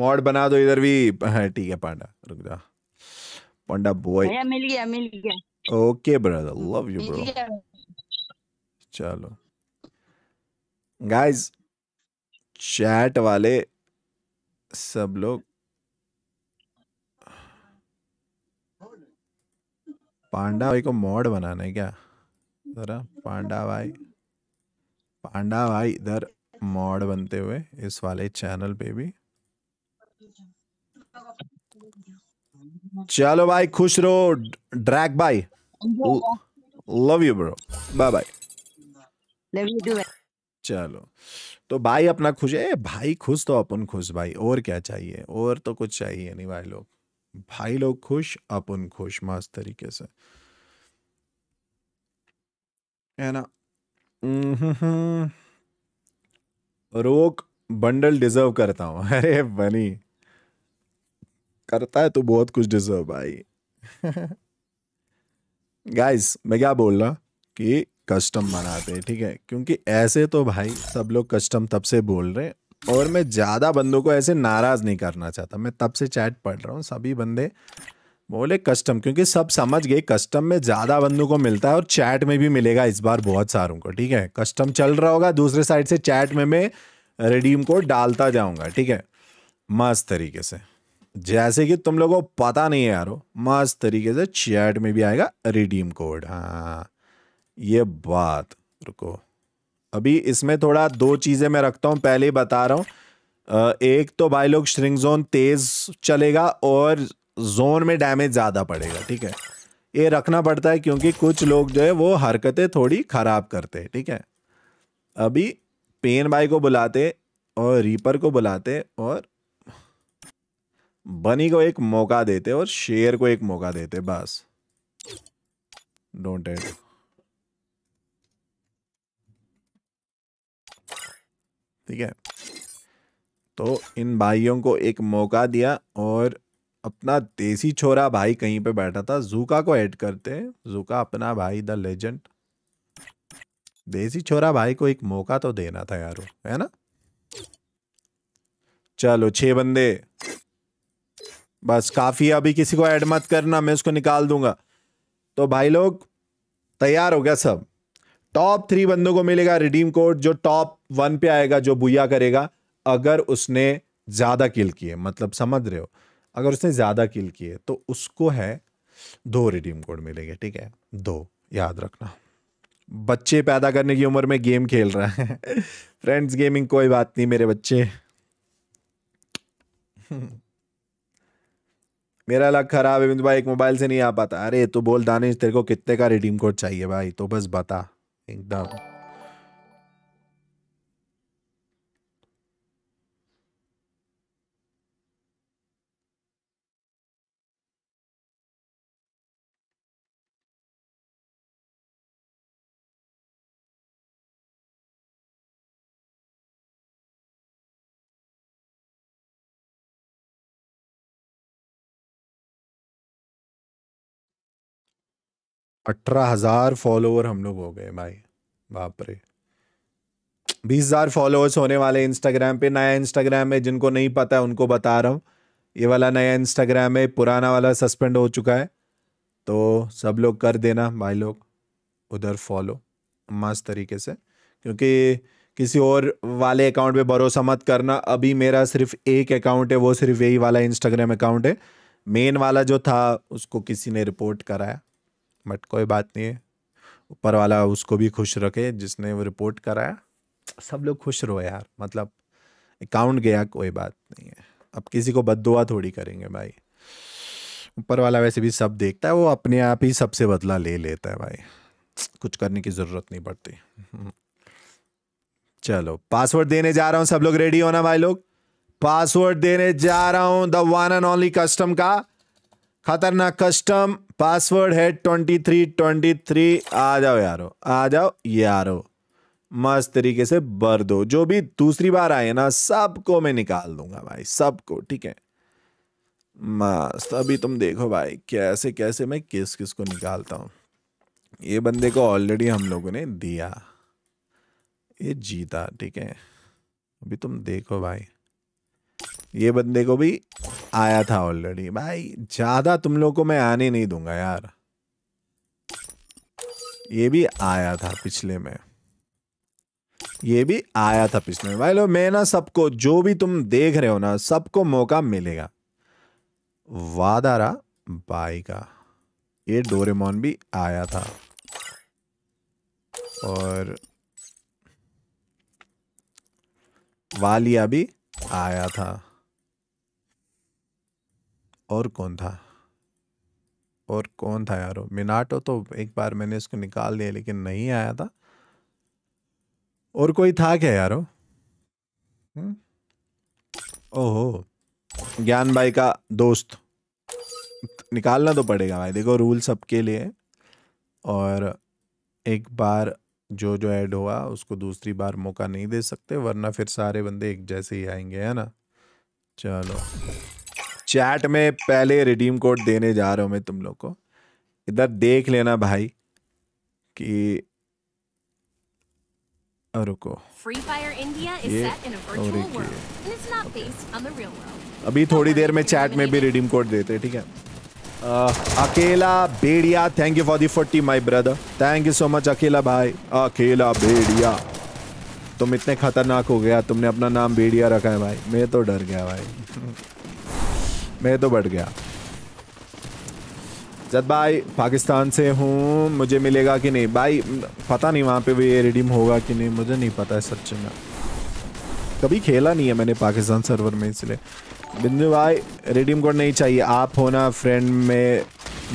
मॉड बना दो इधर भी हाँ, ठीक है पांडा रुक जा पांडा बॉय मिल गया मिल गया okay brother love you bro चलो गाइस चैट वाले सब लोग पांडा भाई को मॉड बनाना है क्या जरा पांडा भाई पांडा भाई इधर मॉड बनते हुए इस वाले चैनल पे भी चलो भाई खुश रहो ड्रैग bye love you bro bye bye चलो तो भाई अपना खुश है भाई खुश तो अपन खुश भाई और क्या चाहिए और तो कुछ चाहिए नहीं भाई लोग भाई लोग खुश अपन खुश मस्त तरीके से है ना रोक बंडल डिजर्व करता हूँ अरे बनी करता है तो बहुत कुछ डिजर्व भाई गाइस मैं क्या बोल रहा कि कस्टम बनाते हैं ठीक है क्योंकि ऐसे तो भाई सब लोग कस्टम तब से बोल रहे हैं और मैं ज़्यादा बंदों को ऐसे नाराज़ नहीं करना चाहता मैं तब से चैट पढ़ रहा हूँ सभी बंदे बोले कस्टम क्योंकि सब समझ गए कस्टम में ज़्यादा बंदों को मिलता है और चैट में भी मिलेगा इस बार बहुत सारों को ठीक है कस्टम चल रहा होगा दूसरे साइड से चैट में मैं रिडीम को डालता जाऊँगा ठीक है मस्त तरीके से जैसे कि तुम लोगों को पता नहीं है यारो मस्त तरीके से चैट में भी आएगा रिडीम कोड हाँ ये बात रुको अभी इसमें थोड़ा दो चीज़ें मैं रखता हूँ पहले ही बता रहा हूँ एक तो भाई लोग श्रिंग जोन तेज़ चलेगा और जोन में डैमेज ज़्यादा पड़ेगा ठीक है ये रखना पड़ता है क्योंकि कुछ लोग जो है वो हरकतें थोड़ी ख़राब करते हैं ठीक है अभी पेन भाई को बुलाते और रीपर को बुलाते और बनी को एक मौका देते और शेर को एक मौका देते बस डोंट एड ठीक है तो इन भाइयों को एक मौका दिया और अपना देसी छोरा भाई कहीं पे बैठा था जूका को ऐड करते जूका अपना भाई द लेजेंड देसी छोरा भाई को एक मौका तो देना था यारो है ना चलो छह बंदे बस काफ़ी अभी किसी को ऐड मत करना मैं उसको निकाल दूंगा तो भाई लोग तैयार हो गया सब टॉप थ्री बंदों को मिलेगा रिडीम कोड जो टॉप वन पे आएगा जो बुया करेगा अगर उसने ज़्यादा किल किए मतलब समझ रहे हो अगर उसने ज़्यादा किल किए तो उसको है दो रिडीम कोड मिलेंगे ठीक है दो याद रखना बच्चे पैदा करने की उम्र में गेम खेल रहा है फ्रेंड्स गेमिंग कोई बात नहीं मेरे बच्चे मेरा लग खराब है भाई एक मोबाइल से नहीं आ पाता अरे तो बोल दानिश तेरे को कितने का रिडीम कोड चाहिए भाई तो बस बता एकदम अठारह हज़ार फॉलोअर हम लोग हो गए भाई बाप रे बीस हज़ार फॉलोअर्स होने वाले इंस्टाग्राम पे नया इंस्टाग्राम है जिनको नहीं पता है उनको बता रहा हूँ ये वाला नया इंस्टाग्राम है पुराना वाला सस्पेंड हो चुका है तो सब लोग कर देना भाई लोग उधर फॉलो मस्त तरीके से क्योंकि किसी और वाले अकाउंट पे भरोसा मत करना अभी मेरा सिर्फ एक अकाउंट है वो सिर्फ यही वाला इंस्टाग्राम अकाउंट है मेन वाला जो था उसको किसी ने रिपोर्ट कराया बट कोई बात नहीं है ऊपर वाला उसको भी खुश रखे जिसने वो रिपोर्ट कराया सब लोग खुश रहो यार मतलब अकाउंट गया कोई बात नहीं है अब किसी को बदुआ थोड़ी करेंगे भाई ऊपर वाला वैसे भी सब देखता है वो अपने आप ही सबसे बदला ले लेता है भाई कुछ करने की ज़रूरत नहीं पड़ती चलो पासवर्ड देने जा रहा हूँ सब लोग रेडी होना भाई लोग पासवर्ड देने जा रहा हूँ the one and only custom का खतरनाक कस्टम पासवर्ड है ट्वेंटी थ्री ट्वेंटी थ्री आ जाओ यारो आ जाओ यारो मस्त तरीके से भर दो जो भी दूसरी बार आए ना सबको मैं निकाल दूंगा भाई सबको ठीक है मस्त अभी तुम देखो भाई कैसे कैसे मैं किस किस को निकालता हूँ ये बंदे को ऑलरेडी हम लोगों ने दिया ये जीता ठीक है अभी तुम देखो भाई ये बंदे को भी आया था ऑलरेडी भाई ज़्यादा तुम लोग को मैं आने नहीं दूंगा यार ये भी आया था पिछले में ये भी आया था पिछले में भाई लो मैं ना सबको जो भी तुम देख रहे हो ना सबको मौका मिलेगा वादा रहा बाई का ये डोरेमोन भी आया था और वालिया भी आया था और कौन था और कौन था यार मिनाटो तो एक बार मैंने इसको निकाल दिया लेकिन नहीं आया था और कोई था क्या यारो हम्म? ओहो ज्ञान भाई का दोस्त निकालना तो पड़ेगा भाई देखो रूल सबके लिए और एक बार जो जो ऐड हुआ उसको दूसरी बार मौका नहीं दे सकते वरना फिर सारे बंदे एक जैसे ही आएंगे है ना चलो चैट में पहले रिडीम कोड देने जा रहा हूँ मैं तुम लोग को इधर देख लेना भाई कि रुको ये अभी थोड़ी देर में चैट में भी रिडीम कोड देते ठीक है आ, अकेला बेड़िया thank you for the forty my brother thank you so much अकेला भाई अकेला बेड़िया तुम इतने खतरनाक हो गया तुमने अपना नाम बेड़िया रखा है भाई मैं तो डर गया भाई మే తో బడ్ గయా జద్బాయ్ పాకిస్తాన్ సే హూ ముజే మిలేగా కి నహీ బై పతా నహీ వహ పే వీ రిడీమ్ హోగా కి నహీ ముజే నహీ పతా సచ్చే మే కబీ کھیలా నహీ మేనే పాకిస్తాన్ సర్వర్ మే ఇసలే బిందువాయ్ రిడీమ్ కోడ్ నహీ చahiye ఆప్ హోనా ఫ్రెండ్ మే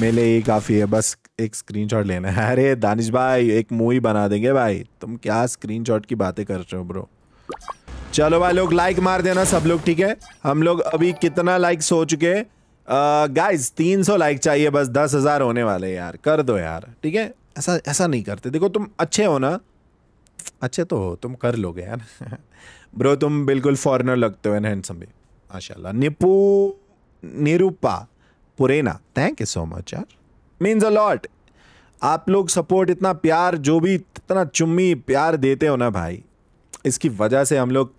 మేలే కాఫీ హ బస్ 1 screenshot lena hai are danish bhai ek movie bana denge bhai tum kya screenshot ki baatein kar rahe ho bro चलो भाई लोग लाइक मार देना सब लोग ठीक है हम लोग अभी कितना लाइक हो चुके गाइज गाइस तीन सौ लाइक चाहिए बस दस हजार होने वाले यार कर दो यार ठीक है ऐसा ऐसा नहीं करते देखो तुम अच्छे हो ना अच्छे तो हो तुम कर लोगे यार ब्रो तुम बिल्कुल फॉरेनर लगते हो एंड हैंडसम भी माशाला निपू निरूपा पुरेना थैंक यू सो मच यार मीन्स अ लॉट आप लोग सपोर्ट इतना प्यार जो भी इतना चुम्मी प्यार देते हो ना भाई इसकी वजह से हम लोग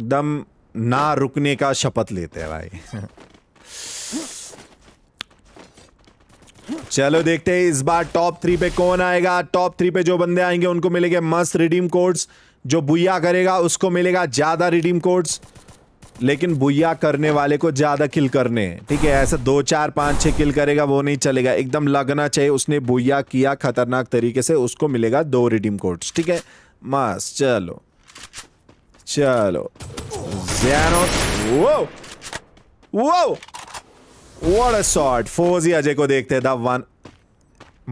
दम ना रुकने का शपथ लेते हैं भाई चलो देखते हैं इस बार टॉप थ्री पे कौन आएगा टॉप थ्री पे जो बंदे आएंगे उनको मिलेंगे मस्त रिडीम कोड्स जो भूया करेगा उसको मिलेगा ज्यादा रिडीम कोड्स लेकिन भूया करने वाले को ज्यादा किल करने ठीक है ऐसा दो चार पांच छह किल करेगा वो नहीं चलेगा एकदम लगना चाहिए उसने भूया किया खतरनाक तरीके से उसको मिलेगा दो रिडीम कोड्स ठीक है मस्त चलो चलो जैनो वो वो व्हाट अ शॉट फोजी अजय को देखते हैं द वन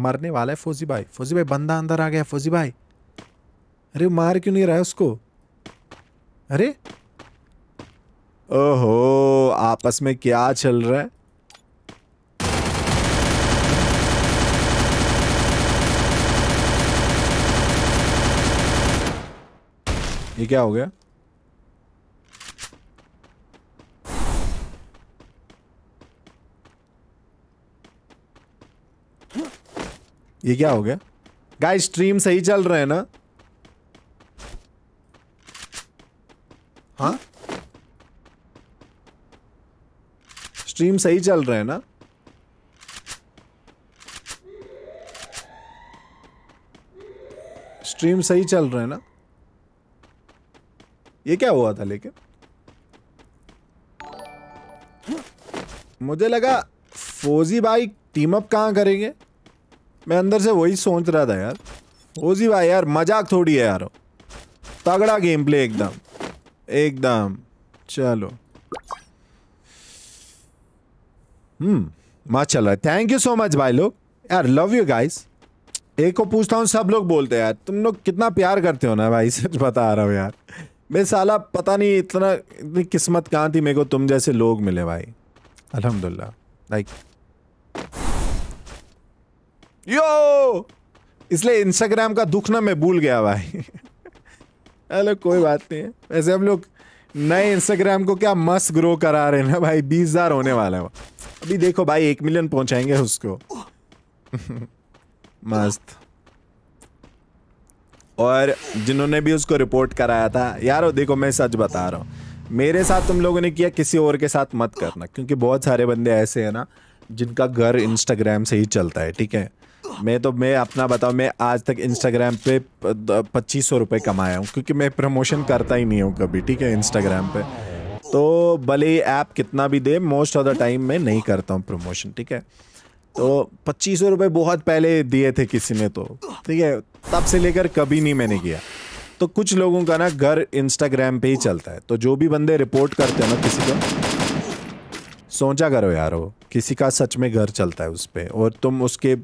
मरने वाला है फौजी भाई फौजी भाई बंदा अंदर आ गया फौजी भाई अरे मार क्यों नहीं रहा है उसको अरे ओहो आपस में क्या चल रहा है ये क्या हो गया ये क्या हो गया गाइस स्ट्रीम सही चल रहे हैं ना हाँ स्ट्रीम सही चल रहे हैं ना स्ट्रीम सही चल रहे हैं ना ये क्या हुआ था लेकिन मुझे लगा फौजी भाई टीम अप कहां करेंगे मैं अंदर से वही सोच रहा था यार ओजी भाई यार मजाक थोड़ी है यार तगड़ा गेम प्ले एकदम एकदम चलो हम्म माशा चल थैंक यू सो मच भाई लोग यार लव यू गाइस एक को पूछता हूँ सब लोग बोलते हैं यार तुम लोग कितना प्यार करते हो ना भाई सच बता रहा हूँ यार मैं साला पता नहीं इतना इतनी किस्मत कहाँ थी मेरे को तुम जैसे लोग मिले भाई अलहमदुल्ला लाइक यो इसलिए इंस्टाग्राम का दुख ना मैं भूल गया भाई अलो कोई बात नहीं है वैसे हम लोग नए इंस्टाग्राम को क्या मस्त ग्रो करा रहे हैं ना भाई बीस हजार होने वाला है अभी देखो भाई एक मिलियन पहुंचाएंगे उसको मस्त और जिन्होंने भी उसको रिपोर्ट कराया था यार देखो मैं सच बता रहा हूँ मेरे साथ तुम लोगों ने किया किसी और के साथ मत करना क्योंकि बहुत सारे बंदे ऐसे हैं ना जिनका घर इंस्टाग्राम से ही चलता है ठीक है मैं तो मैं अपना बताऊँ मैं आज तक इंस्टाग्राम पे पच्चीस सौ रुपये कमाया हूँ क्योंकि मैं प्रमोशन करता ही नहीं हूँ कभी ठीक है इंस्टाग्राम पे तो भले ही ऐप कितना भी दे मोस्ट ऑफ द टाइम मैं नहीं करता हूँ प्रमोशन ठीक है तो पच्चीस सौ रुपये बहुत पहले दिए थे किसी ने तो ठीक है तब से लेकर कभी नहीं मैंने किया तो कुछ लोगों का ना घर इंस्टाग्राम पे ही चलता है तो जो भी बंदे रिपोर्ट करते हैं ना किसी को सोचा करो यार हो किसी का सच में घर चलता है उस पर और तुम उसके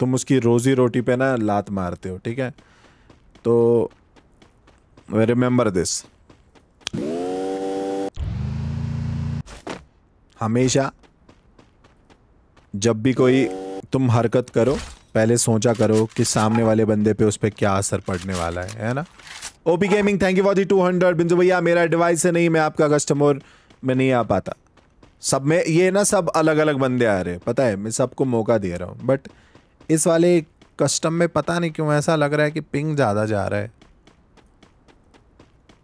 तुम उसकी रोज़ी रोटी पे ना लात मारते हो ठीक है तो रिमेंबर दिस हमेशा जब भी कोई तुम हरकत करो पहले सोचा करो कि सामने वाले बंदे पे उस पर क्या असर पड़ने वाला है है ना OP gaming thank you for the two hundred बिंजू भैया मेरा डिवाइस है नहीं मैं आपका कस्टमर में नहीं आ पाता सब में ये ना सब अलग अलग बंदे आ रहे हैं पता है मैं सबको मौका दे रहा हूँ बट इस वाले कस्टम में पता नहीं क्यों ऐसा लग रहा है कि पिंग ज़्यादा जा रहा है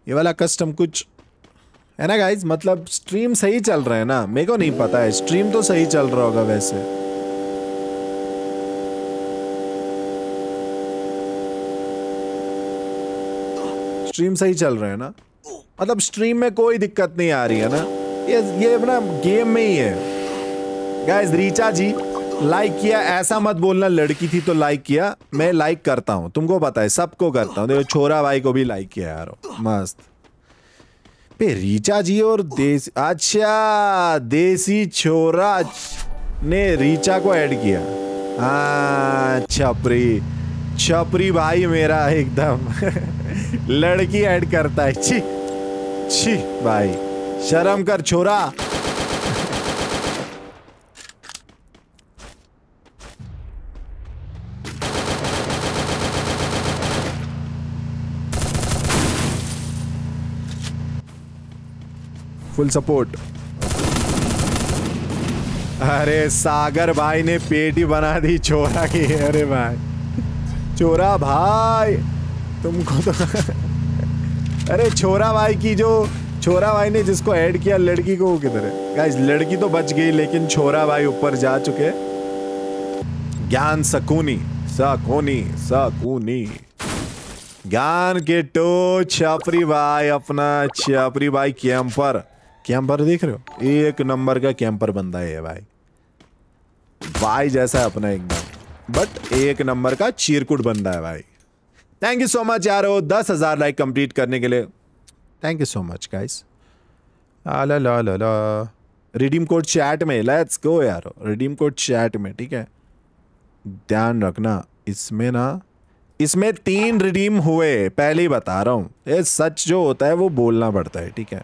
ये वाला कस्टम कुछ है ना गाइज मतलब स्ट्रीम सही चल रहा है ना मेरे को नहीं पता है स्ट्रीम तो सही चल रहा होगा वैसे स्ट्रीम सही चल रहा है ना मतलब स्ट्रीम में कोई दिक्कत नहीं आ रही है ना ये ये अपना गेम में ही है गाइज रीचा जी लाइक किया ऐसा मत बोलना लड़की थी तो लाइक किया मैं लाइक करता हूँ तुमको पता है सबको करता हूँ देखो छोरा भाई को भी लाइक किया यार मस्त पे रीचा जी और देश अच्छा देसी छोरा ने रीचा को ऐड किया हाँ छपरी छपरी भाई मेरा एकदम लड़की ऐड करता है छी छी भाई शर्म कर छोरा फुल सपोर्ट अरे सागर भाई ने पेटी बना दी चोरा की अरे भाई चोरा भाई तुमको तो अरे छोरा भाई की जो छोरा भाई ने जिसको ऐड किया लड़की को वो किधर है गाइस लड़की तो बच गई लेकिन छोरा भाई ऊपर जा चुके ज्ञान सकूनी सकूनी सकूनी ज्ञान के टो छापरी भाई अपना छापरी भाई कैंपर कैंपर देख रहे हो एक नंबर का कैंपर बंदा है भाई भाई जैसा है अपना एकदम बट एक नंबर का चीरकुट बंदा है भाई थैंक यू सो मच यार हो दस हज़ार लाइक कंप्लीट करने के लिए thank you so much guys redeem code chat में लेट्स गो यार रिडीम कोड चैट में ठीक है ध्यान रखना इसमें ना इसमें तीन रिडीम हुए पहले ही बता रहा हूँ ये सच जो होता है वो बोलना पड़ता है ठीक है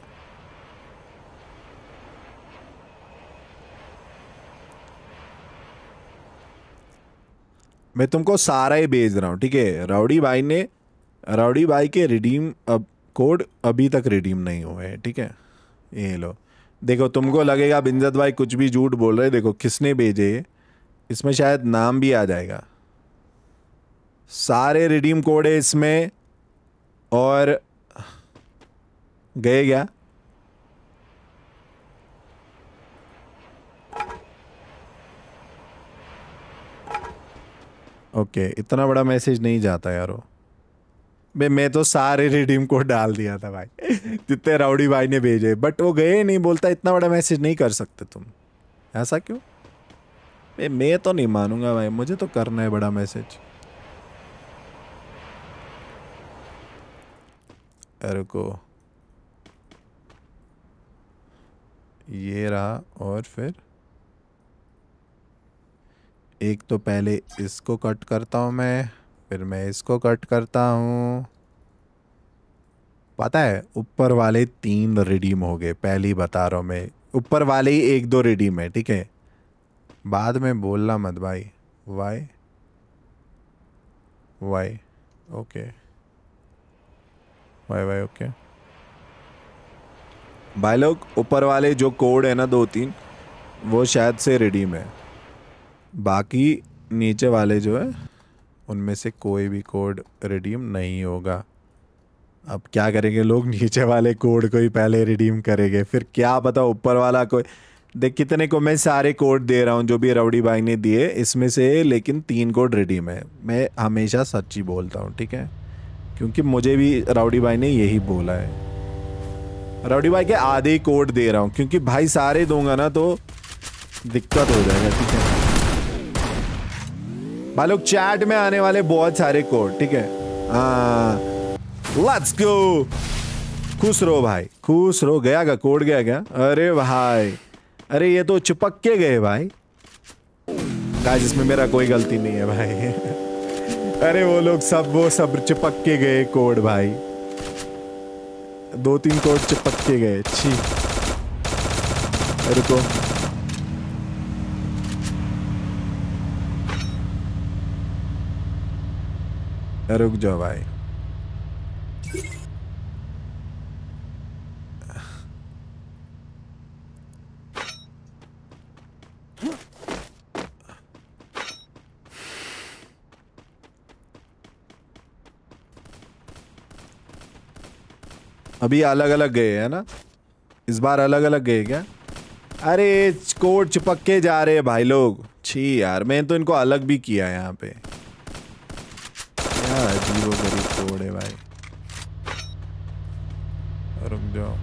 मैं तुमको सारा ही भेज रहा हूँ ठीक है रावड़ी भाई ने रावड़ी भाई के रिडीम अब कोड अभी तक रिडीम नहीं हुए हैं ठीक है ये लो देखो तुमको लगेगा बिंजत भाई कुछ भी झूठ बोल रहे देखो किसने भेजे इसमें शायद नाम भी आ जाएगा सारे रिडीम कोड है इसमें और गए क्या ओके इतना बड़ा मैसेज नहीं जाता यार भाई मैं तो सारे रिडीम कोड डाल दिया था भाई जितने राउडी भाई ने भेजे बट वो गए नहीं बोलता इतना बड़ा मैसेज नहीं कर सकते तुम ऐसा क्यों भाई मैं तो नहीं मानूंगा भाई मुझे तो करना है बड़ा मैसेज अरे को ये रहा और फिर एक तो पहले इसको कट करता हूँ मैं फिर मैं इसको कट करता हूँ पता है ऊपर वाले तीन रिडीम हो गए पहली बता रहा हूँ मैं ऊपर वाले ही एक दो रिडीम है ठीक है बाद में बोलना मत भाई Y Y okay Y Y okay भाई लोग ऊपर वाले जो कोड है ना दो तीन वो शायद से रिडीम है बाकी नीचे वाले जो है उनमें से कोई भी कोड रिडीम नहीं होगा अब क्या करेंगे लोग नीचे वाले कोड को ही पहले रिडीम करेंगे फिर क्या पता ऊपर वाला कोई देख कितने को मैं सारे कोड दे रहा हूँ जो भी रवड़ी भाई ने दिए इसमें से लेकिन तीन कोड रिडीम है मैं हमेशा सच्ची बोलता हूँ ठीक है क्योंकि मुझे भी राउडी भाई ने यही बोला है राउडी भाई के आधे कोड दे रहा हूँ क्योंकि भाई सारे दूंगा ना तो दिक्कत हो जाएगा ठीक है लोग चैट में आने वाले बहुत सारे कोड ठीक है लेट्स हाँ। गो खुश रहो भाई खुश रहो गया का कोड गया क्या अरे भाई अरे ये तो चिपक के गए भाई गाइस इसमें मेरा कोई गलती नहीं है भाई अरे वो लोग सब वो सब चिपक के गए कोड भाई दो तीन कोड चिपक के गए छी रुको रुक जाओ भाई अभी अलग अलग गए है ना इस बार अलग अलग गए क्या अरे कोट चिपक के जा रहे हैं भाई लोग छी यार मैंने तो इनको अलग भी किया यहाँ पे अजीब गरीब तोड़ है भाई रुक जाओ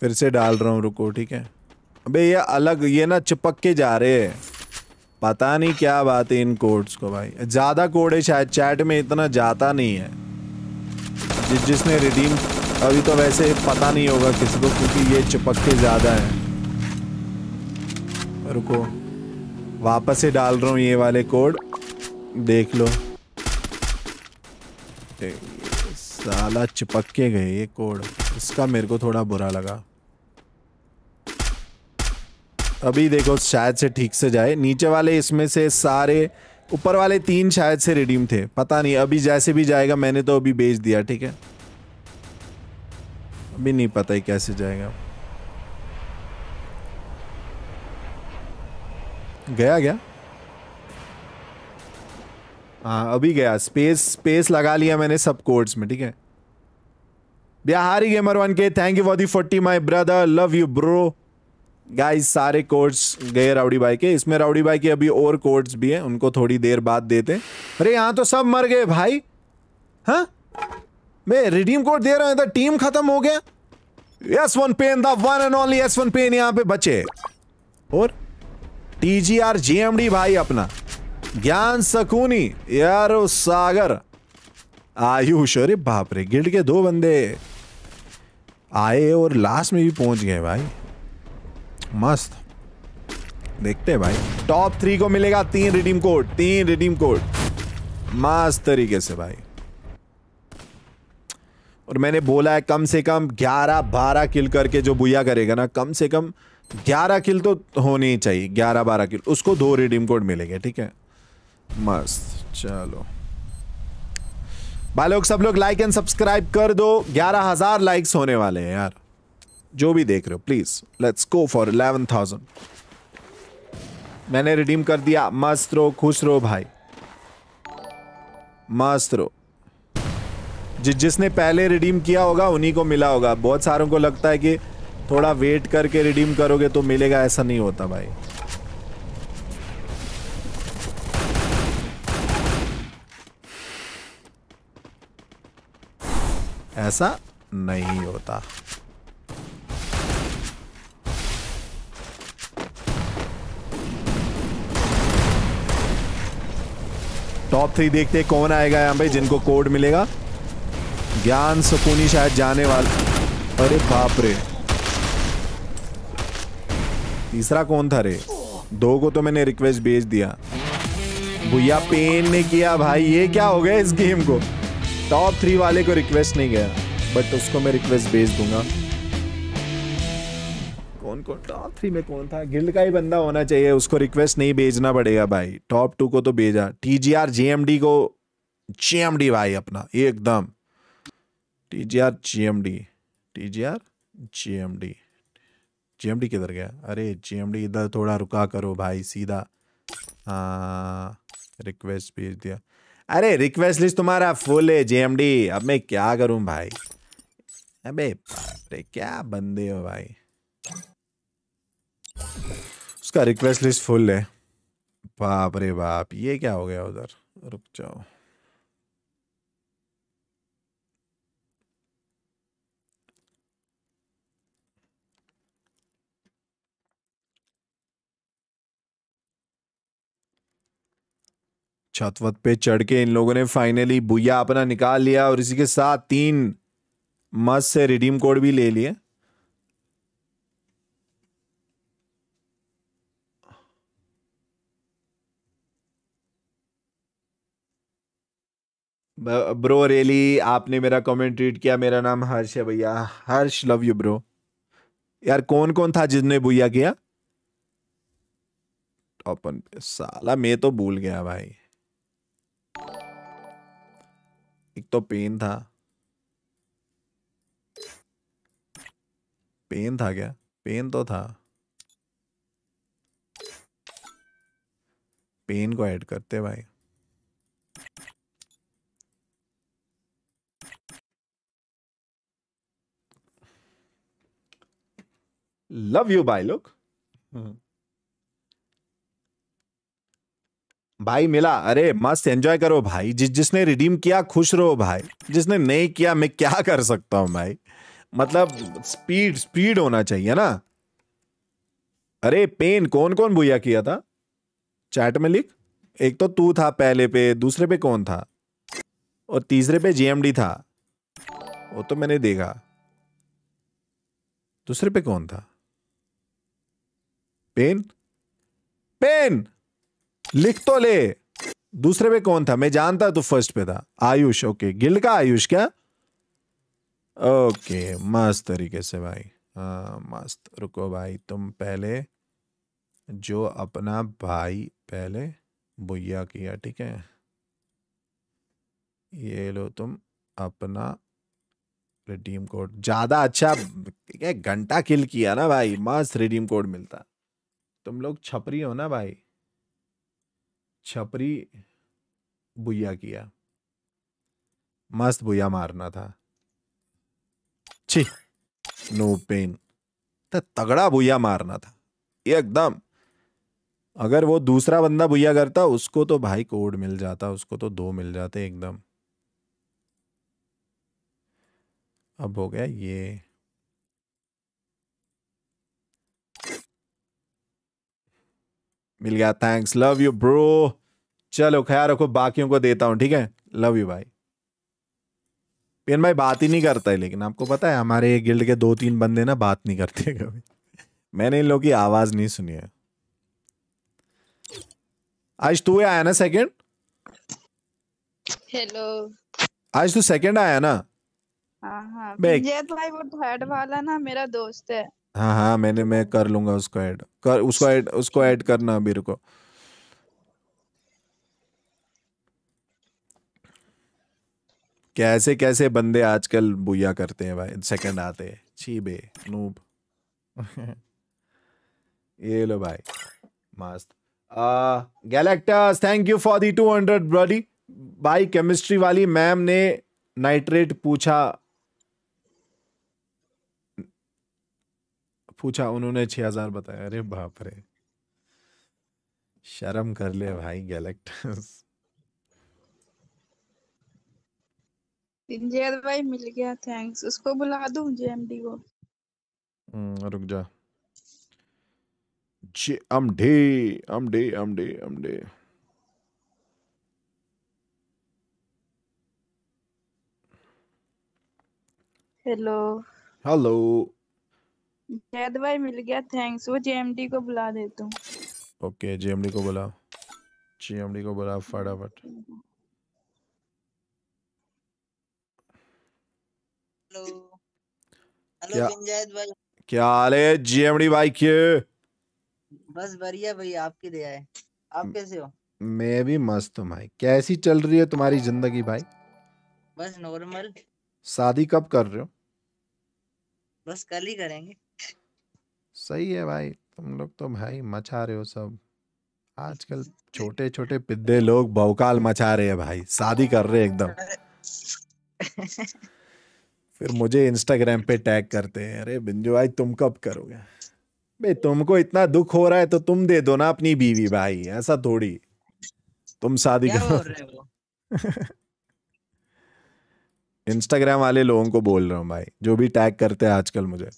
फिर से डाल रहा हूँ रुको ठीक है अबे ये अलग ये ना चिपक के जा रहे हैं पता नहीं क्या बात है इन कोड्स को भाई ज़्यादा कोड है शायद चैट में इतना जाता नहीं है जिसने रिडीम अभी तो वैसे पता नहीं होगा किसी को क्योंकि ये चिपक के ज़्यादा है रुको वापस ही डाल रहा हूँ ये वाले कोड देख लो साला चिपक के गए ये कोड इसका मेरे को थोड़ा बुरा लगा अभी देखो शायद से ठीक से जाए नीचे वाले इसमें से सारे ऊपर वाले तीन शायद से रिडीम थे पता नहीं अभी जैसे भी जाएगा मैंने तो अभी बेच दिया ठीक है अभी नहीं पता ही कैसे जाएगा गया गया हाँ अभी गया स्पेस स्पेस लगा लिया मैंने सब कोड्स में ठीक है बिहारी गेमर वन के thank you for the forty my brother love you bro guys सारे कोर्ट्स गए राउडी भाई के इसमें राउडी भाई के अभी और कोड्स भी हैं उनको थोड़ी देर बाद देते अरे यहाँ तो सब मर गए भाई हाँ मैं रिडीम कोड दे रहा था टीम खत्म हो गया S one pen then and only S one pen यहां पे बचे और टीजीआर जीएमडी भाई अपना ज्ञान सकूनी यार सागर आयुष अरे बाप रे गिल्ड के दो बंदे आए और लास्ट में भी पहुंच गए भाई मस्त देखते हैं भाई टॉप थ्री को मिलेगा तीन रिडीम कोड तीन रिडीम कोड मस्त तरीके से भाई और मैंने बोला है कम से कम 11-12 किल करके जो बुया करेगा ना कम से कम 11 किल तो होने ही चाहिए 11-12 किल उसको दो रिडीम कोड मिलेंगे ठीक है मस्त चलो भाई लोग सब लोग लाइक एंड सब्सक्राइब कर दो 11,000 लाइक्स होने वाले हैं यार जो भी देख रहे हो प्लीज़ लेट्स गो फॉर 11,000 मैंने रिडीम कर दिया मस्त रहो खुश रहो भाई मस्त रहो जि जिसने पहले रिडीम किया होगा उन्हीं को मिला होगा बहुत सारों को लगता है कि थोड़ा वेट करके रिडीम करोगे तो मिलेगा ऐसा नहीं होता भाई ऐसा नहीं होता टॉप थ्री देखते कौन आएगा यहां भाई जिनको कोड मिलेगा ज्ञान सुकूनी शायद जाने वाला अरे बाप रे तीसरा कौन था रे दो को तो मैंने रिक्वेस्ट भेज दिया भैया पेन ने किया भाई ये क्या हो गया इस गेम को टॉप थ्री वाले को रिक्वेस्ट नहीं गया बट उसको मैं रिक्वेस्ट भेज दूंगा कौन कौन टॉप थ्री में कौन था गिल्ड का ही बंदा होना चाहिए उसको रिक्वेस्ट नहीं भेजना पड़ेगा भाई टॉप टू को तो भेजा T G R J M D को जे एम डी भाई अपना एकदम T G R G M D T G R G M D G M D किधर गया अरे जी एम डी इधर थोड़ा रुका करो भाई सीधा रिक्वेस्ट भेज दिया अरे रिक्वेस्ट लिस्ट तुम्हारा फुल है डी अब मैं क्या करूं भाई अबे अरे क्या बंदे हो भाई उसका रिक्वेस्ट लिस्ट फुल है बाप रे बाप ये क्या हो गया उधर रुक जाओ छतवत पे चढ़ के इन लोगों ने फाइनली भूया अपना निकाल लिया और इसी के साथ तीन मस्त से रिडीम कोड भी ले लिए ब्रो रेली आपने मेरा कमेंट रीड किया मेरा नाम हर्ष है भैया हर्ष लव यू ब्रो यार कौन कौन था जिसने भूया किया टॉपन पे साला मैं तो भूल गया भाई एक तो पेन था पेन था क्या पेन तो था पेन को ऐड करते भाई लव यू बाय लुक भाई मिला अरे मस्त एंजॉय करो भाई जिस जिसने रिडीम किया खुश रहो भाई जिसने नहीं किया मैं क्या कर सकता हूं भाई मतलब स्पीड स्पीड होना चाहिए ना अरे पेन कौन कौन भूया किया था चैट में लिख एक तो तू था पहले पे दूसरे पे कौन था और तीसरे पे जीएमडी था वो तो मैंने देखा दूसरे पे कौन था पेन पेन लिख तो ले दूसरे पे कौन था मैं जानता तो फर्स्ट पे था आयुष ओके गिल्ड का आयुष क्या ओके मस्त तरीके से भाई हाँ मस्त रुको भाई तुम पहले जो अपना भाई पहले भुया किया ठीक है ये लो तुम अपना रिडीम कोड ज़्यादा अच्छा ठीक है घंटा किल किया ना भाई मस्त रिडीम कोड मिलता तुम लोग छपरी हो ना भाई छपरी बुया किया मस्त बुया मारना था छी नो पेन तो तगड़ा बुया मारना था एकदम अगर वो दूसरा बंदा बुया करता उसको तो भाई कोड मिल जाता उसको तो दो मिल जाते एकदम अब हो गया ये मिल गया थैंक्स लव यू ब्रो चलो ख्याल रखो बाकियों को देता हूँ ठीक है लव यू भाई पेन भाई बात ही नहीं करता है लेकिन आपको पता है हमारे गिल्ड के दो तीन बंदे ना बात नहीं करते कभी मैंने इन लोगों की आवाज़ नहीं सुनी है आज तू आया ना सेकंड हेलो आज तू सेकंड आया ना हाँ हाँ भाई वो थर्ड वाला ना मेरा दोस्त है हाँ हाँ मैंने मैं कर लूंगा उसको ऐड कर उसको ऐड उसको ऐड करना अभी रुको कैसे कैसे बंदे आजकल बुया करते हैं भाई सेकंड आते हैं छी बे नूब ये लो भाई मस्त Galactus thank you for the two hundred ब्रॉडी भाई केमिस्ट्री वाली मैम ने नाइट्रेट पूछा पूछा उन्होंने छह हज़ार बताया अरे बाप रे शर्म कर ले भाई गैलेक्टस जियर भाई मिल गया थैंक्स उसको बुला दूं जेएमडी को हम्म, रुक जा जे अमडे अमडे अमडे अमडे हेलो हेलो जैद भाई मिल गया थैंक्स वो जेएमडी को बुला देता हूँ ओके जेएमडी को बुला जेएमडी को बुला फटाफट हेलो क्या जैद भाई क्या हाल है जीएमडी भाई के बस बढ़िया भाई आपकी दया है आप कैसे हो मैं भी मस्त हूँ भाई कैसी चल रही है तुम्हारी जिंदगी भाई बस नॉर्मल शादी कब कर रहे हो बस कल ही करेंगे सही है भाई तुम लोग तो भाई मचा रहे हो सब आजकल छोटे छोटे पिद्दे लोग बहुकाल मचा रहे हैं भाई शादी कर रहे एकदम फिर मुझे इंस्टाग्राम पे टैग करते हैं अरे बिंजू भाई तुम कब करोगे बे तुमको इतना दुख हो रहा है तो तुम दे दो ना अपनी बीवी भाई ऐसा थोड़ी तुम शादी करो इंस्टाग्राम वाले लोगों को बोल रहा हूँ भाई जो भी टैग करते हैं आजकल मुझे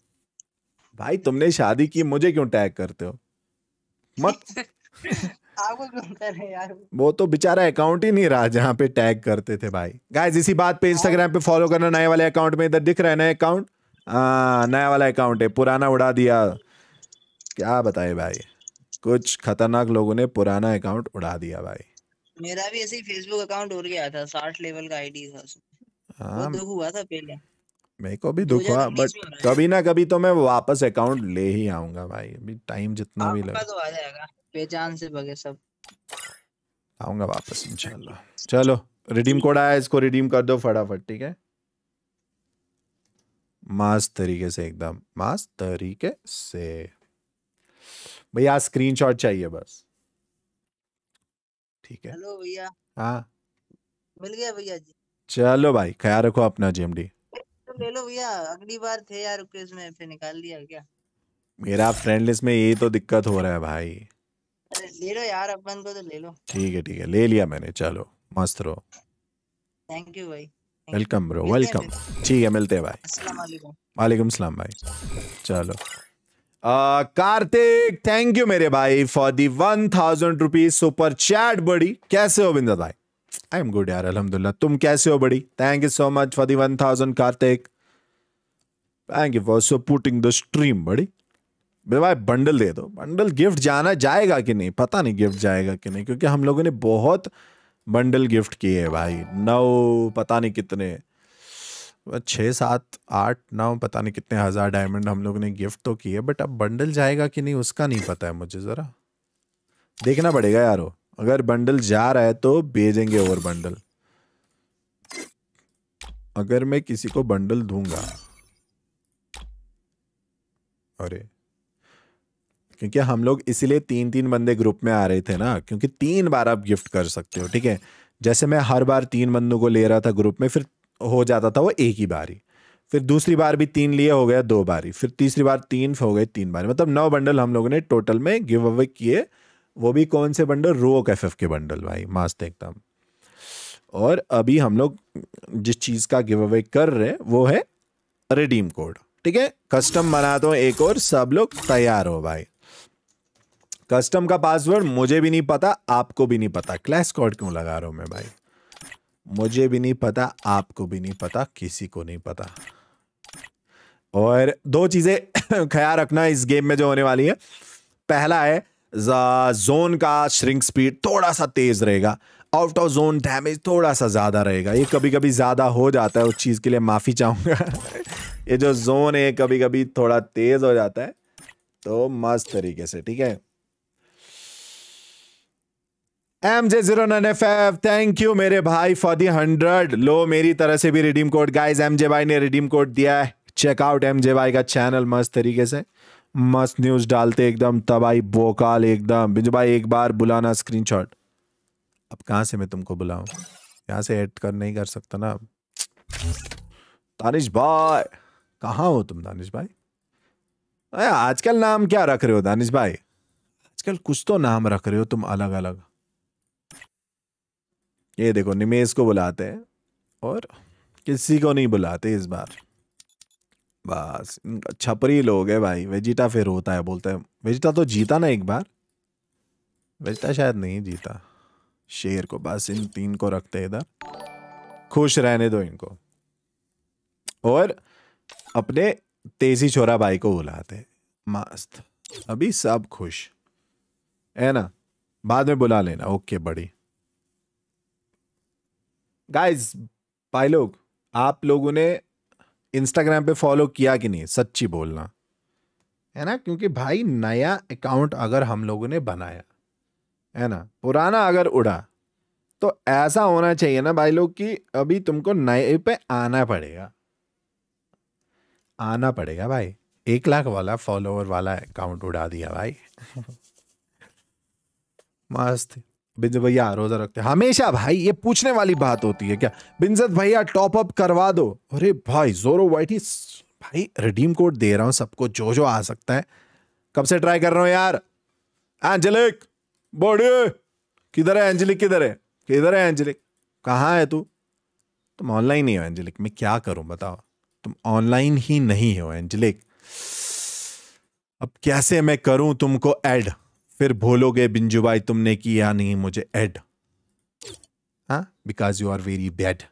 भाई तुमने शादी की मुझे क्यों टैग करते हो मत वो तो बेचारा अकाउंट ही नहीं रहा जहाँ पे टैग करते थे भाई गाइस इसी बात पे इंस्टाग्राम पे फॉलो करना नए वाले अकाउंट में इधर दिख रहा है नया अकाउंट हाँ, नया वाला अकाउंट है पुराना उड़ा दिया क्या बताए भाई कुछ खतरनाक लोगों ने पुराना अकाउंट उड़ा दिया भाई मेरा भी ऐसे ही फेसबुक अकाउंट उड़ गया था साठ लेवल का आईडी था हाँ, वो दुख तो हुआ था पहले मेरे को भी दुख हुआ तो बट कभी ना कभी तो मैं वापस अकाउंट ले ही आऊंगा भाई अभी टाइम जितना भी लगेगा तो पहचान से बगे सब आऊंगा वापस इंशाल्लाह चलो रिडीम कोड आया इसको रिडीम कर दो फटाफट ठीक है मास तरीके से एकदम मास तरीके से भैया स्क्रीनशॉट चाहिए बस ठीक है हेलो भैया हाँ मिल गया भैया जी चलो भाई ख्याल रखो अपना जीएमडी तो ले लो भैया अगली बार थे यार क्विज में फिर निकाल दिया क्या मेरा फ्रेंड लिस्ट में यही तो दिक्कत हो रहा है भाई अरे ले लो यार अपन को तो ले लो ठीक है ठीक है ले लिया मैंने चलो मस्त रहो थैंक यू भाई वेलकम ब्रो वेलकम ठीक है मिलते हैं भाई वालेकुम सलाम भाई चलो कार्तिक थैंक यू मेरे भाई for the one thousand rupees super chat बड़ी कैसे हो बिंदा भाई आई एम गुड यार अलहमदुल्ला तुम कैसे हो बड़ी thank you so much for the one thousand Kartik thank you for supporting the stream बड़ी भाई बंडल दे दो बंडल गिफ्ट जाना जाएगा कि नहीं पता नहीं गिफ्ट जाएगा कि नहीं क्योंकि हम लोगों ने बहुत बंडल गिफ्ट किए हैं भाई नौ पता नहीं कितने छः सात आठ नौ पता नहीं कितने हज़ार डायमंड हम लोगों ने गिफ्ट तो किए बट अब बंडल जाएगा कि नहीं उसका नहीं पता है मुझे ज़रा देखना पड़ेगा यारो अगर बंडल जा रहा है तो भेजेंगे ओवर बंडल अगर मैं किसी को बंडल दूंगा अरे क्योंकि हम लोग इसीलिए तीन तीन बंदे ग्रुप में आ रहे थे ना क्योंकि तीन बार आप गिफ्ट कर सकते हो ठीक है जैसे मैं हर बार तीन बंदों को ले रहा था ग्रुप में फिर हो जाता था वो एक ही बारी फिर दूसरी बार भी तीन लिए हो गया दो बारी फिर तीसरी बार तीन हो गए तीन बारी मतलब नौ बंडल हम लोगों ने टोटल में गिव अवे किए वो भी कौन से बंडल रोक एफ एफ के बंडल भाई मस्त एकदम और अभी हम लोग जिस चीज़ का गिव अवे कर रहे वो है रिडीम कोड ठीक है कस्टम बना दो एक और सब लोग तैयार हो भाई कस्टम का पासवर्ड मुझे भी नहीं पता आपको भी नहीं पता क्लैश कोड क्यों लगा रहा हूं मैं भाई मुझे भी नहीं पता आपको भी नहीं पता किसी को नहीं पता और दो चीज़ें ख्याल रखना इस गेम में जो होने वाली है पहला है जोन का श्रिंक स्पीड थोड़ा सा तेज़ रहेगा आउट ऑफ जोन डैमेज थोड़ा सा ज़्यादा रहेगा ये कभी कभी ज़्यादा हो जाता है उस चीज़ के लिए माफ़ी चाहूंगा ये जो जोन है कभी कभी थोड़ा तेज़ हो जाता है तो मस्त तरीके से ठीक है M J zero nine F F thank you मेरे भाई फॉर दी हंड्रेड लो मेरी तरह से भी redeem code guys M J भाई ने रिडीम कोड दिया है चेकआउट एम जे भाई का चैनल मस्त तरीके से मस्त न्यूज़ डालते एकदम तबाही बोकाल एकदम बिजू भाई एक बार बुलाना स्क्रीन अब कहाँ से मैं तुमको बुलाऊँ यहाँ से एड कर नहीं कर सकता ना दानिश भाई कहाँ हो तुम दानिश भाई अरे आजकल नाम क्या रख रहे हो दानिश भाई आजकल कुछ तो नाम रख रहे हो तुम अलग अलग ये देखो निमेश को बुलाते हैं और किसी को नहीं बुलाते इस बार बस छपरी लोग है भाई वेजिटा फिर होता है बोलते हैं वेजिटा तो जीता ना एक बार वेजिटा शायद नहीं जीता शेर को बस इन तीन को रखते इधर खुश रहने दो इनको और अपने तेजी छोरा भाई को बुलाते मस्त अभी सब खुश है ना बाद में बुला लेना ओके बड़ी गाइस भाई लोग आप लोगों ने इंस्टाग्राम पे फॉलो किया कि नहीं सच्ची बोलना है ना क्योंकि भाई नया अकाउंट अगर हम लोगों ने बनाया है ना पुराना अगर उड़ा तो ऐसा होना चाहिए ना भाई लोग कि अभी तुमको नए पे आना पड़ेगा आना पड़ेगा भाई एक लाख वाला फॉलोअर वाला अकाउंट उड़ा दिया भाई मस्त बिंजत भैया रोजा रखते हमेशा भाई ये पूछने वाली बात होती है क्या बिंजत भैया टॉप अप करवा दो अरे भाई जोरो वाइट ही भाई रिडीम कोड दे रहा हूँ सबको जो जो आ सकता है कब से ट्राई कर रहा हूँ यार एंजलिक बॉडी किधर है एंजलिक किधर है किधर है एंजलिक कहाँ है तू तुम ऑनलाइन ही हो एंजलिक मैं क्या करूँ बताओ तुम ऑनलाइन ही नहीं हो एंजलिक अब कैसे मैं करूं तुमको ऐड फिर भोलोगे बिंजू भाई तुमने किया नहीं मुझे एड हाँ because you are very bad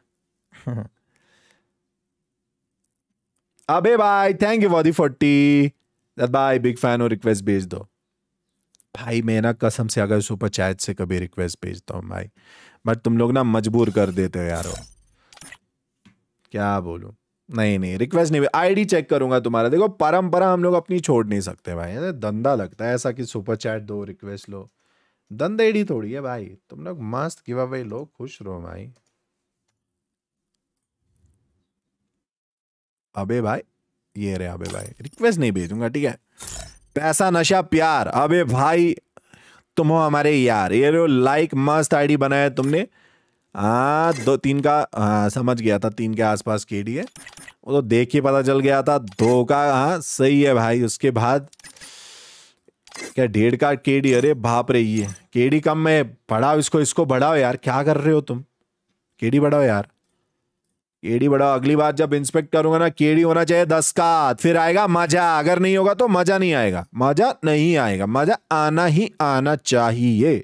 अबे भाई थैंक यू फॉर फोर्टी भाई बिग फैन हो रिक्वेस्ट भेज दो भाई मैं ना कसम से अगर सुपर चैट से कभी रिक्वेस्ट भेजता हूँ भाई बट तुम लोग ना मजबूर कर देते हो यारो क्या बोलूँ नहीं नहीं रिक्वेस्ट नहीं आईडी चेक करूंगा तुम्हारा देखो परंपरा हम लोग अपनी छोड़ नहीं सकते भाई धंधा लगता है ऐसा कि सुपर चैट दो रिक्वेस्ट लो धंधेड़ी थोड़ी है भाई तुम लोग मस्त गिव अवे लो खुश रहो भाई अबे भाई ये रे अबे भाई रिक्वेस्ट नहीं भेजूंगा ठीक है पैसा नशा प्यार अबे भाई तुम हो हमारे यार ये लाइक मस्त आईडी बनाया तुमने आ, हाँ, दो तीन का हाँ समझ गया था तीन के आसपास के डी है वो तो देख के पता चल गया था दो का हाँ सही है भाई उसके बाद क्या डेढ़ का के डी अरे भाप रही है के डी कम में बढ़ाओ इसको इसको बढ़ाओ यार क्या कर रहे हो तुम के डी बढ़ाओ यार के डी बढ़ाओ अगली बार जब इंस्पेक्ट करूंगा ना के डी होना चाहिए दस का फिर आएगा मजा अगर नहीं होगा तो मजा नहीं आएगा मजा नहीं आएगा मजा आना ही आना चाहिए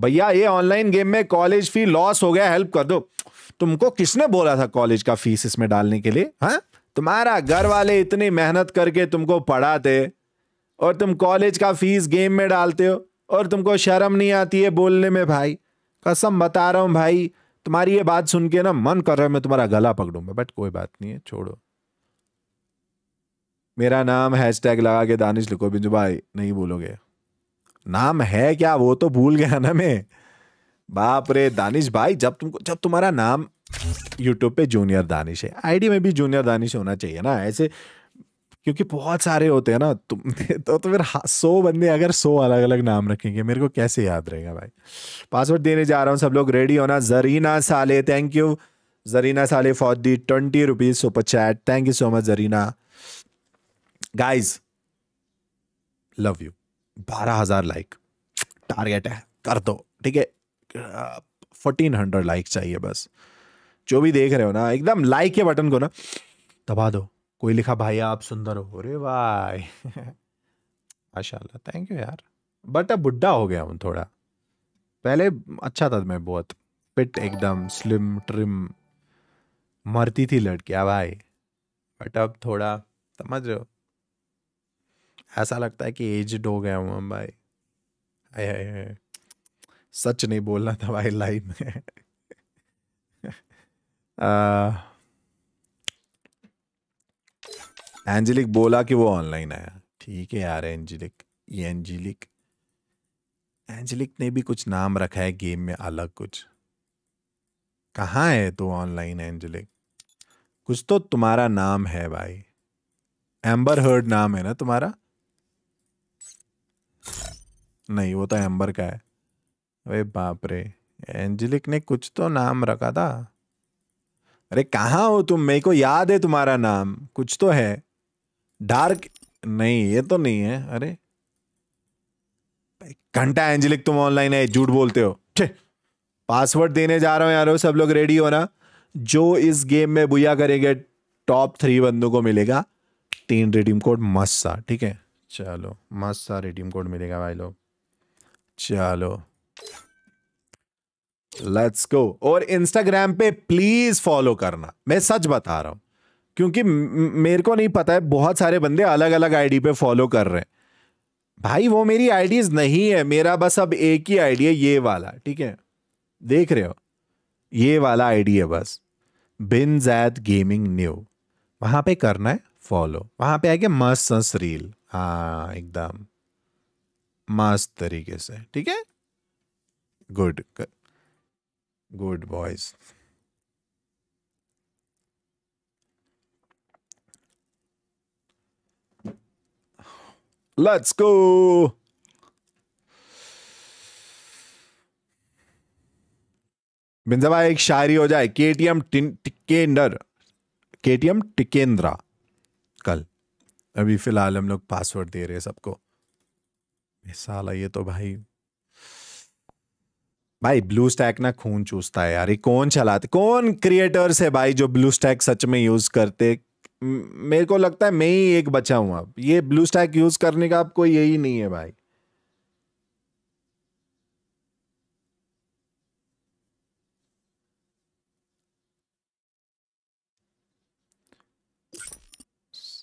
भैया ये ऑनलाइन गेम में कॉलेज फी लॉस हो गया हेल्प कर दो तुमको किसने बोला था कॉलेज का फीस इसमें डालने के लिए हाँ तुम्हारा घर वाले इतनी मेहनत करके तुमको पढ़ाते और तुम कॉलेज का फीस गेम में डालते हो और तुमको शर्म नहीं आती है बोलने में भाई कसम बता रहा हूँ भाई तुम्हारी ये बात सुन के ना मन कर रहा है मैं तुम्हारा गला पकड़ूंगा बट कोई बात नहीं है छोड़ो मेरा नाम हैश लगा के दानिश लिखो बिंजू भाई नहीं बोलोगे नाम है क्या वो तो भूल गया ना मैं बाप रे दानिश भाई जब तुमको जब तुम्हारा नाम यूट्यूब पे जूनियर दानिश है आईडी में भी जूनियर दानिश होना चाहिए ना ऐसे क्योंकि बहुत सारे होते हैं ना तुम तो तो फिर सौ बंदे अगर सौ अलग अलग नाम रखेंगे मेरे को कैसे याद रहेगा भाई पासवर्ड देने जा रहा हूँ सब लोग रेडी होना जरीना साले थैंक यू जरीना साले for the twenty rupees super chat thank you so much Zarina guys love you बारह हज़ार लाइक टारगेट है कर दो ठीक है फोर्टीन हंड्रेड लाइक चाहिए बस जो भी देख रहे हो ना एकदम लाइक के बटन को ना दबा दो कोई लिखा भाई आप सुंदर हो रे भाई माशाल्लाह थैंक यू यार बट अब बुढ़ा हो गया हूँ थोड़ा पहले अच्छा था मैं बहुत पिट एकदम स्लिम ट्रिम मरती थी लड़कियाँ भाई बट अब थोड़ा समझ रहे हो ऐसा लगता है कि एजड हो गया हूँ हम भाई आए आए आए सच नहीं बोलना था भाई लाइफ में एंजिलिक बोला कि वो ऑनलाइन आया ठीक है यार एंजिलिक ये एंजेलिक एंजेलिक ने भी कुछ नाम रखा है गेम में अलग कुछ कहाँ है तो ऑनलाइन एंजेलिक कुछ तो तुम्हारा नाम है भाई एम्बर हर्ड नाम है ना तुम्हारा नहीं वो तो एम्बर का है अरे बाप रे एंजेलिक ने कुछ तो नाम रखा था अरे कहाँ हो तुम मेरे को याद है तुम्हारा नाम कुछ तो है डार्क नहीं ये तो नहीं है अरे घंटा एंजेलिक तुम ऑनलाइन है झूठ बोलते हो पासवर्ड देने जा रहा हूं यार सब लोग रेडी हो ना जो इस गेम में बुया करेंगे टॉप थ्री बंदों को मिलेगा तीन रिडीम कोड मस्त सा ठीक है चलो मस्त सा रिडीम कोड मिलेगा भाई लोग चलो लेट्स गो और इंस्टाग्राम पे प्लीज फॉलो करना मैं सच बता रहा हूँ क्योंकि मेरे को नहीं पता है बहुत सारे बंदे अलग अलग आईडी पे फॉलो कर रहे हैं भाई वो मेरी आईडीज नहीं है मेरा बस अब एक ही आईडी है ये वाला ठीक है देख रहे हो ये वाला आईडी है बस बिन जैद गेमिंग न्यू वहां पे करना है फॉलो वहां पे आएगा मस्त रील हाँ एकदम मस्त तरीके से ठीक है good good boys let's go बिंदा एक शायरी हो जाए के के टिकेंडर केटीएम टिकेंद्रा अभी फ़िलहाल हम लोग पासवर्ड दे रहे हैं सबको साला ये तो भाई भाई ब्लू स्टैक ना खून चूसता है यार ये कौन चलाते कौन क्रिएटर्स है भाई जो ब्लू स्टैक सच में यूज करते मेरे को लगता है मैं ही एक बचा हूं अब ये ब्लू स्टैक यूज करने का आपको कोई यही नहीं है भाई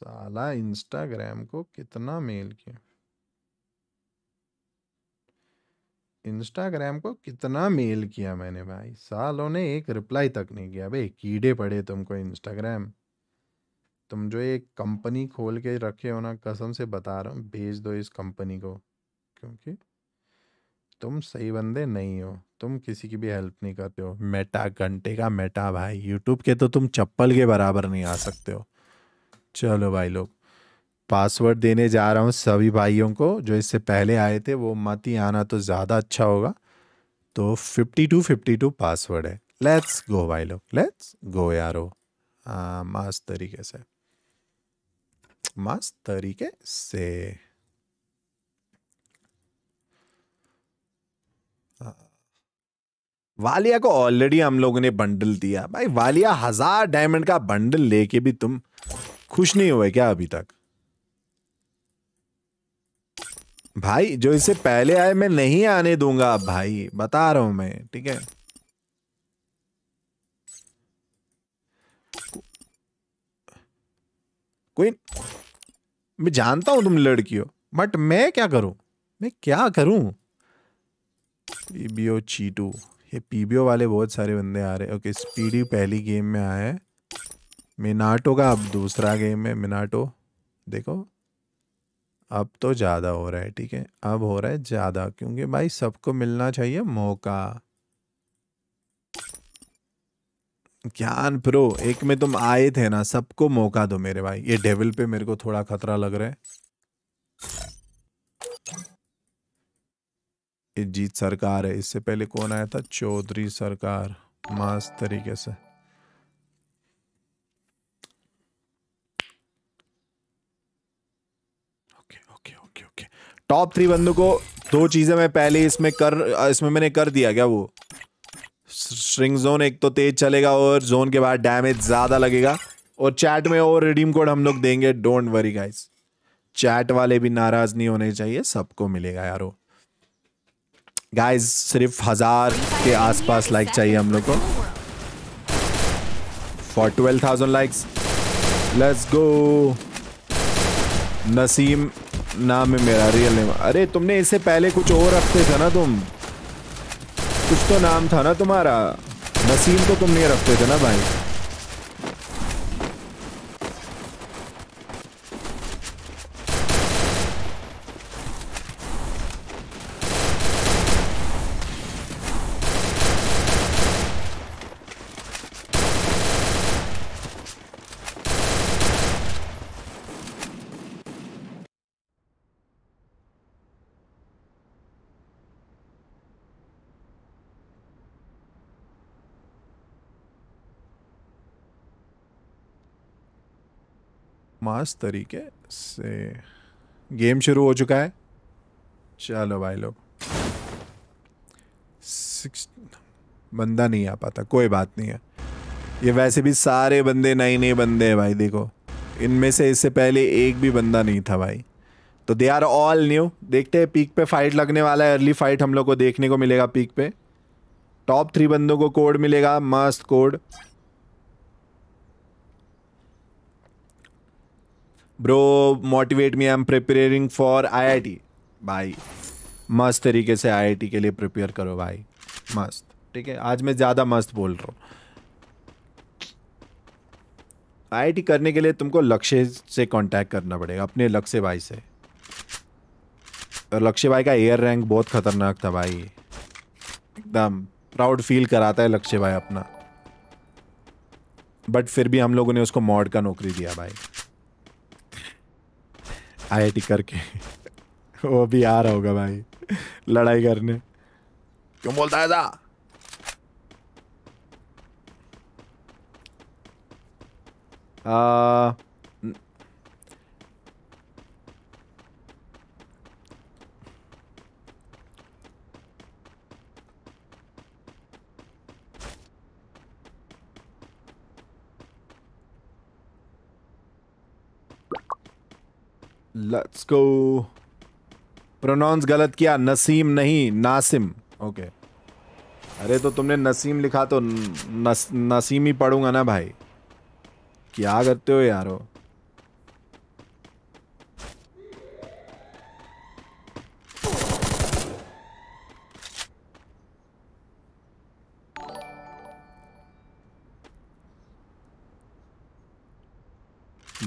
साला इंस्टाग्राम को कितना मेल किया इंस्टाग्राम को कितना मेल किया मैंने भाई सालों ने एक रिप्लाई तक नहीं किया भाई कीड़े पड़े तुमको इंस्टाग्राम तुम जो एक कंपनी खोल के रखे हो ना कसम से बता रहा हूँ भेज दो इस कंपनी को क्योंकि तुम सही बंदे नहीं हो तुम किसी की भी हेल्प नहीं करते हो मेटा घंटे का मेटा भाई यूट्यूब के तो तुम चप्पल के बराबर नहीं आ सकते हो चलो भाई लोग पासवर्ड देने जा रहा हूँ सभी भाइयों को जो इससे पहले आए थे वो मत ही आना तो ज़्यादा अच्छा होगा तो fifty two fifty two password है लेट्स गो भाई लोग लेट्स गो यारो मस्त तरीके से मस्त तरीके से वालिया को ऑलरेडी हम लोगों ने बंडल दिया भाई वालिया हजार डायमंड का बंडल लेके भी तुम खुश नहीं हुए क्या अभी तक भाई जो इससे पहले आए मैं नहीं आने दूंगा भाई बता रहा हूं मैं ठीक है कोई मैं जानता हूं तुम लड़की हो बट मैं क्या करूं मैं क्या करूं पीबीओ चीटू ये पीबीओ वाले बहुत सारे बंदे आ रहे हैं ओके स्पीडी पहली गेम में आए हैं मिनाटो का अब दूसरा गेम है मिनाटो देखो अब तो ज़्यादा हो रहा है ठीक है अब हो रहा है ज़्यादा क्योंकि भाई सबको मिलना चाहिए मौका ज्ञान प्रो एक में तुम आए थे ना सबको मौका दो मेरे भाई ये डेविल पे मेरे को थोड़ा खतरा लग रहा है ये जीत सरकार है इससे पहले कौन आया था चौधरी सरकार मास तरीके से टॉप थ्री बंदों को दो चीजें मैं पहले इसमें कर इसमें मैंने कर दिया क्या वो स्ट्रिंग जोन एक तो तेज चलेगा और जोन के बाद डैमेज ज्यादा लगेगा और चैट में और रिडीम कोड हम लोग देंगे डोंट वरी गाइस चैट वाले भी नाराज नहीं होने चाहिए सबको मिलेगा यारो गाइस सिर्फ हजार के आसपास लाइक चाहिए हम लोग को for twelve thousand likes let's go Naseem नाम है मेरा रियल नेम अरे तुमने इससे पहले कुछ और रखते थे ना तुम कुछ तो नाम था ना तुम्हारा नसीम तो तुम नहीं रखते थे ना भाई मस्त तरीके से गेम शुरू हो चुका है चलो भाई लोग बंदा नहीं आ पाता कोई बात नहीं है ये वैसे भी सारे बंदे नए नए बंदे हैं भाई देखो इनमें से इससे पहले एक भी बंदा नहीं था भाई तो दे आर ऑल न्यू देखते हैं पीक पे फाइट लगने वाला है अर्ली फाइट हम लोग को देखने को मिलेगा पीक पे टॉप थ्री बंदों को कोड मिलेगा मस्त code bro motivate me I am preparing for IIT भाई मस्त तरीके से आईआईटी के लिए प्रिपेयर करो भाई मस्त ठीक है आज मैं ज़्यादा मस्त बोल रहा हूँ आईआईटी करने के लिए तुमको लक्ष्य से कांटेक्ट करना पड़ेगा अपने लक्ष्य भाई से और लक्ष्य भाई का एयर रैंक बहुत खतरनाक था भाई एकदम प्राउड फील कराता है लक्ष्य भाई अपना बट फिर भी हम लोगों ने उसको मॉड का नौकरी दिया भाई आईआईटी करके वो भी आ रहा होगा भाई लड़ाई करने क्यों बोलता है आ, लेट्स गो प्रोनाउंस गलत किया नसीम नहीं नासिम ओके okay. अरे तो तुमने नसीम लिखा तो नस, नसीम ही पढ़ूंगा ना भाई क्या करते हो यारो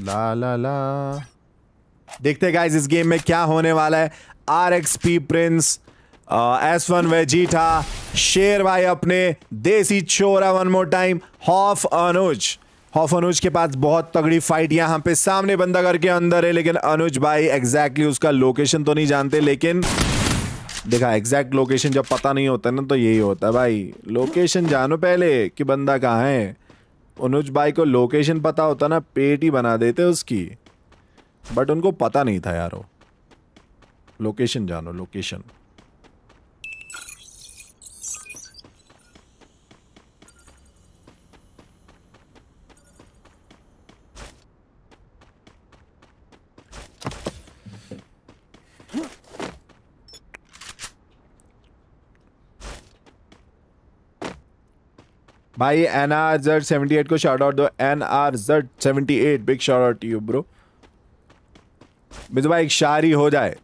ला ला ला देखते हैं गाइस इस गेम में क्या होने वाला है R X P prince S one Vegeta शेर भाई अपने देसी चोरा वन मोर टाइम हॉफ अनुज हॉफ अनुज के पास बहुत तगड़ी फाइट यहाँ पे सामने बंदा करके अंदर है लेकिन अनुज भाई एग्जैक्टली उसका लोकेशन तो नहीं जानते लेकिन देखा एग्जैक्ट लोकेशन जब पता नहीं होता ना तो यही होता है भाई लोकेशन जानो पहले कि बंदा कहाँ है अनुज भाई को लोकेशन पता होता ना पेट ही बना देते उसकी बट उनको पता नहीं था यारो लोकेशन जानो लोकेशन भाई N R Z seventy eight को शॉर्ट आउट दो N R Z seventy eight big short out you bro भाई एक शारी हो जाए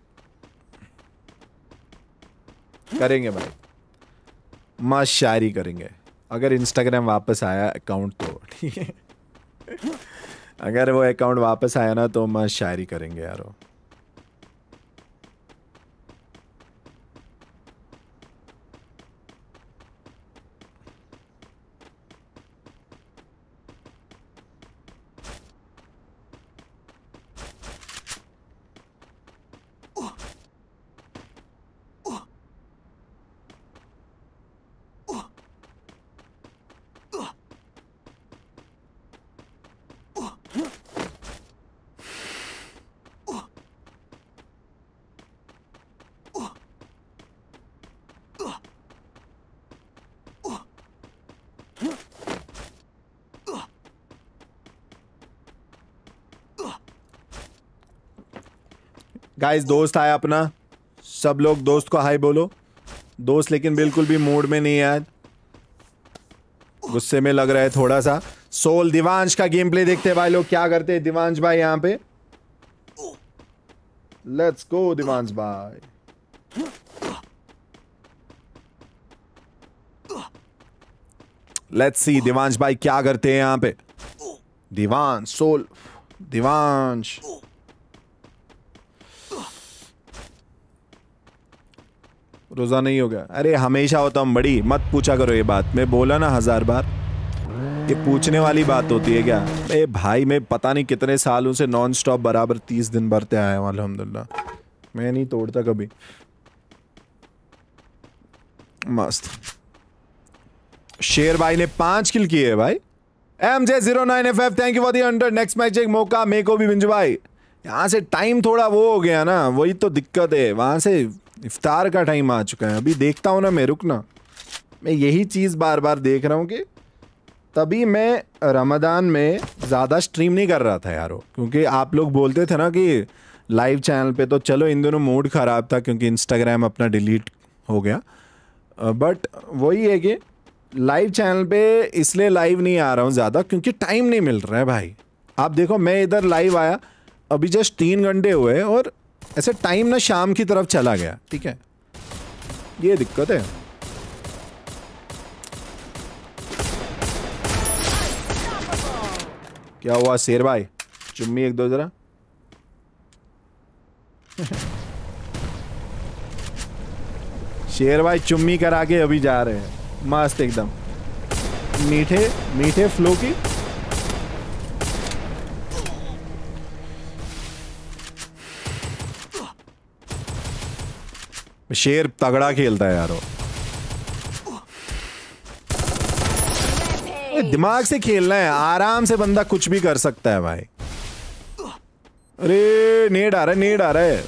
करेंगे भाई माँ शायरी करेंगे अगर इंस्टाग्राम वापस आया अकाउंट तो ठीक है अगर वो अकाउंट वापस आया ना तो मां शायरी करेंगे यारो गाइस दोस्त आया अपना सब लोग दोस्त को हाई बोलो दोस्त लेकिन बिल्कुल भी मूड में नहीं है गुस्से में लग रहा है थोड़ा सा सोल दिवांश का गेम प्ले देखते हैं भाई लोग क्या करते हैं दिवांश भाई यहाँ पे लेट्स गो दिवांश भाई लेट्स सी दिवांश भाई क्या करते हैं यहाँ पे दिवान सोल दिवांश रोज़ा नहीं होगा अरे हमेशा होता हूँ बड़ी मत पूछा करो ये बात मैं बोला ना हज़ार बार ये पूछने वाली बात होती है क्या ए भाई मैं पता नहीं कितने सालों से नॉन स्टॉप बराबर तीस दिन भरते आया हूँ अलहमदुल्ला मैं नहीं तोड़ता कभी मस्त शेर भाई ने पांच किल किए है भाई M J zero nine F F thank you for the hundred next match एक मौका मे को भी मिंजवाई यहाँ से टाइम थोड़ा वो हो गया ना वही तो दिक्कत है वहाँ से इफ्तार का टाइम आ चुका है अभी देखता हूँ ना मैं रुकना मैं यही चीज़ बार बार देख रहा हूँ कि तभी मैं रमदान में ज़्यादा स्ट्रीम नहीं कर रहा था यारो क्योंकि आप लोग बोलते थे ना कि लाइव चैनल पे तो चलो इन दोनों मूड ख़राब था क्योंकि इंस्टाग्राम अपना डिलीट हो गया बट वही है कि लाइव चैनल पे इसलिए लाइव नहीं आ रहा हूँ ज़्यादा क्योंकि टाइम नहीं मिल रहा है भाई आप देखो मैं इधर लाइव आया अभी जस्ट तीन घंटे हुए और ऐसे टाइम ना शाम की तरफ चला गया ठीक है ये दिक्कत है क्या हुआ शेर भाई चुम्मी एक दो जरा शेर भाई चुम्मी करा के अभी जा रहे हैं मस्त एकदम मीठे मीठे फ्लो की शेर तगड़ा खेलता है यार वो दिमाग से खेलना है आराम से बंदा कुछ भी कर सकता है भाई अरे नेड आ रहा है नेड आ रहा है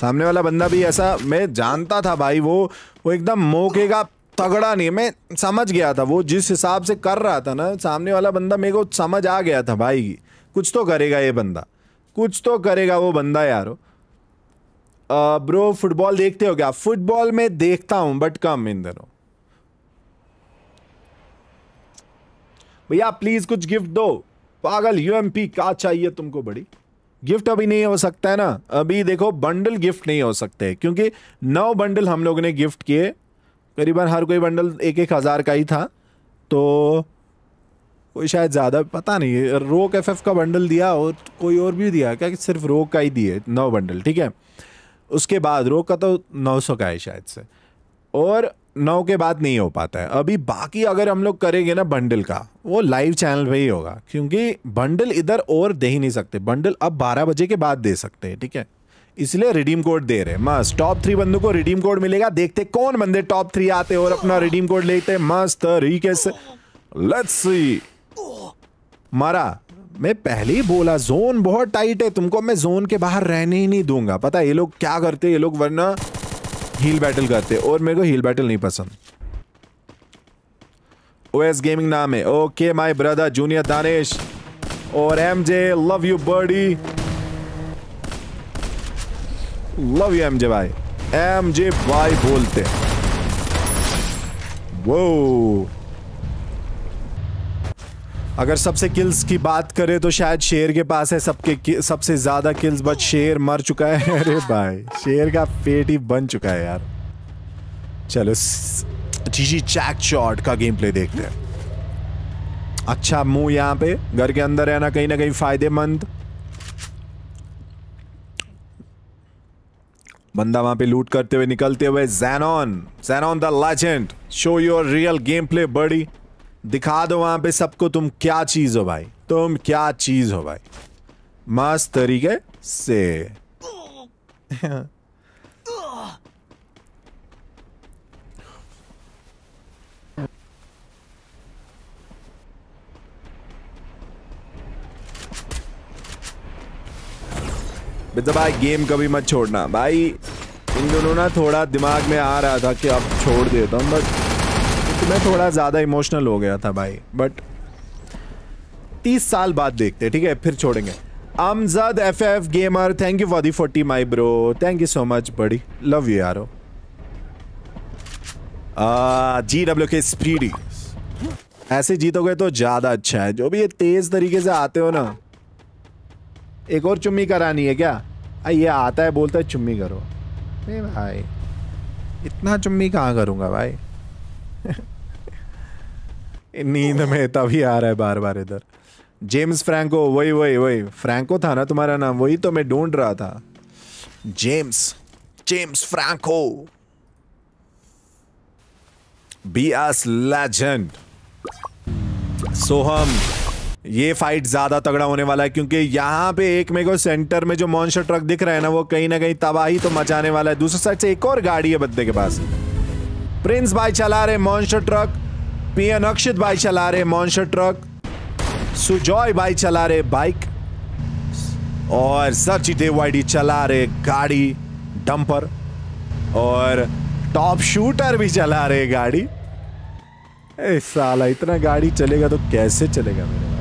सामने वाला बंदा भी ऐसा मैं जानता था भाई वो वो एकदम मौके का तगड़ा नहीं मैं समझ गया था वो जिस हिसाब से कर रहा था ना सामने वाला बंदा मेरे को समझ आ गया था भाई कुछ तो करेगा ये बंदा कुछ तो करेगा वो बंदा यारो ब्रो फुटबॉल देखते हो क्या फुटबॉल में देखता हूं बट कम इन दिनों भैया प्लीज़ कुछ गिफ्ट दो पागल यूएमपी का चाहिए तुमको बड़ी गिफ्ट अभी नहीं हो सकता है ना अभी देखो बंडल गिफ्ट नहीं हो सकते क्योंकि नौ बंडल हम लोगों ने गिफ्ट किए करीबन हर कोई बंडल एक एक हज़ार का ही था तो कोई शायद ज़्यादा पता नहीं रोक एफ का बंडल दिया और कोई और भी दिया क्या कि सिर्फ रोक का ही दिए नौ बंडल ठीक है उसके बाद रो का तो नौ सौ का है शायद से और नौ के बाद नहीं हो पाता है अभी बाकी अगर हम लोग करेंगे ना बंडल का वो लाइव चैनल पे ही होगा क्योंकि बंडल इधर और दे ही नहीं सकते बंडल अब बारह बजे के बाद दे सकते हैं ठीक है इसलिए रिडीम कोड दे रहे हैं मस्त टॉप थ्री बंदू को रिडीम कोड मिलेगा देखते कौन बंदे टॉप थ्री आते और अपना रिडीम कोड लेते मस्त तरीके लेट्स सी मारा मैं पहले ही बोला जोन बहुत टाइट है तुमको मैं जोन के बाहर रहने ही नहीं दूंगा पता ये लोग क्या करते ये लोग वरना हील बैटल करते और मेरे को हील बैटल नहीं पसंद ओएस गेमिंग नाम है okay my brother junior Danish और M J love you birdie love you M J भाई एम जे भाई बोलते वो अगर सबसे किल्स की बात करें तो शायद शेर के पास है सबके सबसे ज़्यादा किल्स बट शेर मर चुका है अरे भाई शेर का पेट ही बन चुका है यार चलो जीजी चैक शॉट का गेम प्ले देखते हैं अच्छा मुंह यहाँ पे घर के अंदर रहना कहीं ना कहीं फायदेमंद बंदा वहां पे लूट करते हुए निकलते हुए जैनॉन जैनॉन the legend show your real game play बड़ी दिखा दो वहां पे सबको तुम क्या चीज़ हो भाई तुम क्या चीज़ हो भाई मस्त तरीके से भाई गेम कभी मत छोड़ना भाई इन दोनों ना थोड़ा दिमाग में आ रहा था कि अब छोड़ देता हूँ बट मैं थोड़ा ज़्यादा इमोशनल हो गया था भाई बट तीस साल बाद देखते ठीक है फिर छोड़ेंगे Amjad F F gamer thank you for the forty my bro thank you so much बड़ी लव यू यारो जी डब्ल्यू के स्पीडी ऐसे जीतोगे तो ज़्यादा अच्छा है जो भी ये तेज़ तरीके से आते हो ना एक और चुम्मी करानी है क्या आ, ये आता है बोलता है चुम्मी करो नहीं भाई इतना चुम्मी कहाँ करूँगा भाई नींद में तभी आ रहा है बार बार इधर जेम्स फ्रैंको वही वही वही फ्रैंको था ना तुम्हारा नाम वही तो मैं ढूंढ रहा था James James Franco B S legend Soham ये फाइट ज्यादा तगड़ा होने वाला है क्योंकि यहां पे एक मेरे को सेंटर में जो मॉन्सर ट्रक दिख रहा है ना वो कहीं ना कहीं तबाही तो मचाने वाला है दूसरी साइड से एक और गाड़ी है बद्दे के पास प्रिंस भाई चला रहे मॉन्सर ट्रक पीएन अक्षित भाई चला रहे मॉन्सर ट्रक सुजॉय भाई चला रहे बाइक और सरची देवाडी चला रहे गाड़ी डंपर और टॉप शूटर भी चला रहे गाड़ी ए साला इतना गाड़ी चलेगा तो कैसे चलेगा मेरे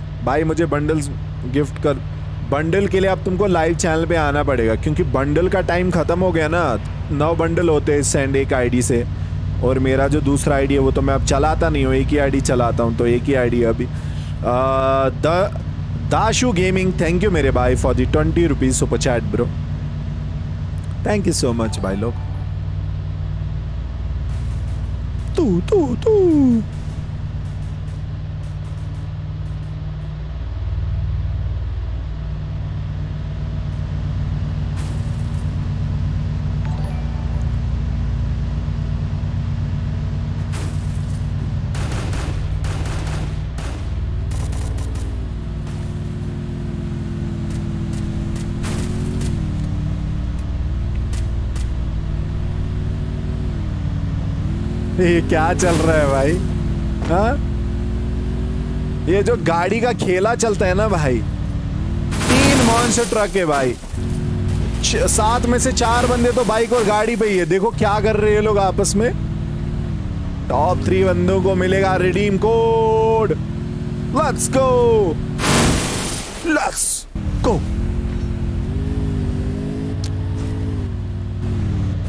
भाई भाई मुझे बंडल्स गिफ्ट कर बंडल के लिए अब तुमको लाइव चैनल पे आना पड़ेगा क्योंकि बंडल का टाइम ख़त्म हो गया ना नौ बंडल होते हैं सेंड एक आईडी से और मेरा जो दूसरा आईडी है वो तो मैं अब चलाता नहीं हूँ एक ही आईडी चलाता हूँ तो एक ही आईडी है अभी the Dashu gaming thank you मेरे भाई for the twenty rupees super chat bro thank you so much भाई लोग तू तू तू ये क्या चल रहा है भाई हा? ये जो गाड़ी का खेला चलता है ना भाई तीन मॉन्स्टर ट्रक है भाई सात में से चार बंदे तो बाइक और गाड़ी पे ही है देखो क्या कर रहे हैं लोग आपस में टॉप थ्री बंदों को मिलेगा redeem code let's go let's go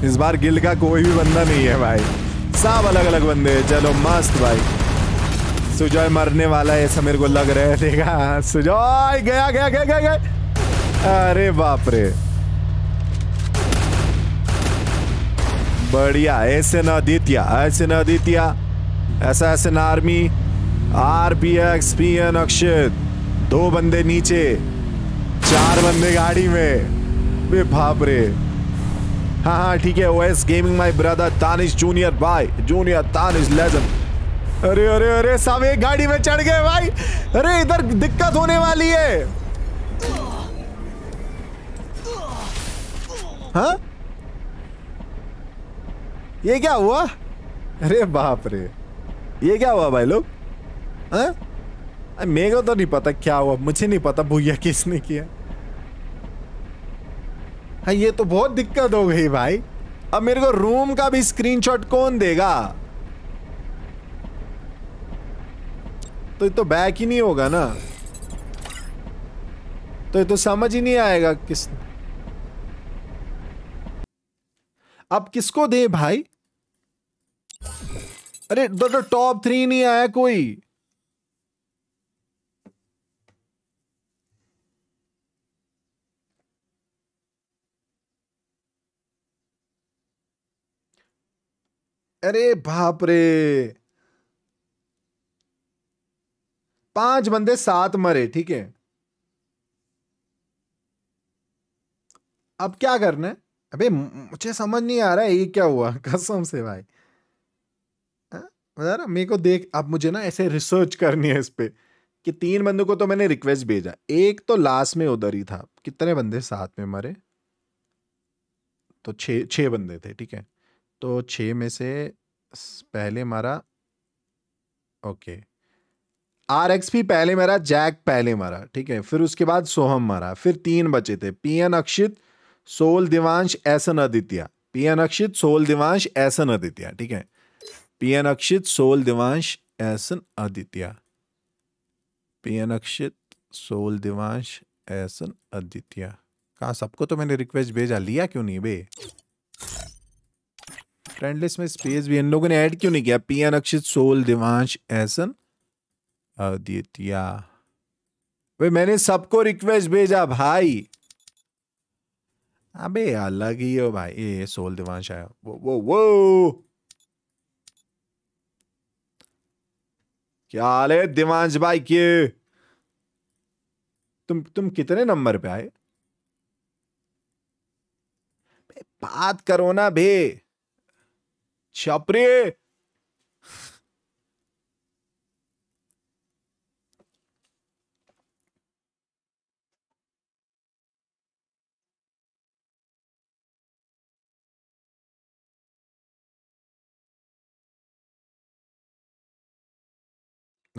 इस बार गिल का कोई भी बंदा नहीं है भाई सब अलग अलग बंदे चलो मस्त भाई सुजॉय मरने वाला है ऐसा मेरे को लग रहा है देखा सुजॉय गया गया गया गया गया अरे बाप रे बढ़िया ऐसे ना दीतिया ऐसे ना दीतिया ऐसा ऐसे ना army R P X P N Akshit दो बंदे नीचे चार बंदे गाड़ी में बे बाप रे हाँ हाँ ठीक है OS gaming my brother Tanish junior भाई जूनियर तानिश लेजेंड अरे अरे अरे साहब एक गाड़ी में चढ़ गए भाई अरे इधर दिक्कत होने वाली है हाँ ये क्या हुआ अरे बाप रे ये क्या हुआ भाई लोग हाँ मेरे को तो नहीं पता क्या हुआ मुझे नहीं पता भूया किसने किया हाँ ये तो बहुत दिक्कत हो गई भाई अब मेरे को रूम का भी स्क्रीनशॉट कौन देगा तो ये तो बैक ही नहीं होगा ना तो ये तो समझ ही नहीं आएगा किस अब किसको दे भाई अरे तो टॉप तो थ्री नहीं आया कोई अरे बाप रे पांच बंदे सात मरे ठीक है अब क्या करना है अबे मुझे समझ नहीं आ रहा है ये क्या हुआ कसम से भाई हाँ, बता रहा मेरे को देख अब मुझे ना ऐसे रिसर्च करनी है इस पर कि तीन बंदों को तो मैंने रिक्वेस्ट भेजा एक तो लास्ट में उधर ही था कितने बंदे साथ में मरे तो छे छे बंदे थे ठीक है तो छः में से पहले मारा ओके आर एक्स भी पहले मारा जैक पहले मारा ठीक है फिर उसके बाद सोहम मारा फिर तीन बचे थे P N Akshit soul Divansh एसन Aditya P N Akshit soul Divansh एसन आदित्य ठीक है P N Akshit soul Divansh एसन Aditya P N Akshit soul Divansh एसन आदित्य कहा सबको तो मैंने रिक्वेस्ट भेजा लिया क्यों नहीं बे फ्रेंड लिस्ट में स्पेस भी इन लोगों ने ऐड क्यों नहीं किया P N Akshit soul Divansh एसन अदित्या भाई मैंने सबको रिक्वेस्ट भेजा भाई अबे अलग ही हो भाई ये सोल दिवांश आया वो वो वो क्या हाल है दिवांश भाई के तुम तुम कितने नंबर पे आए बात करो ना भाई छापरे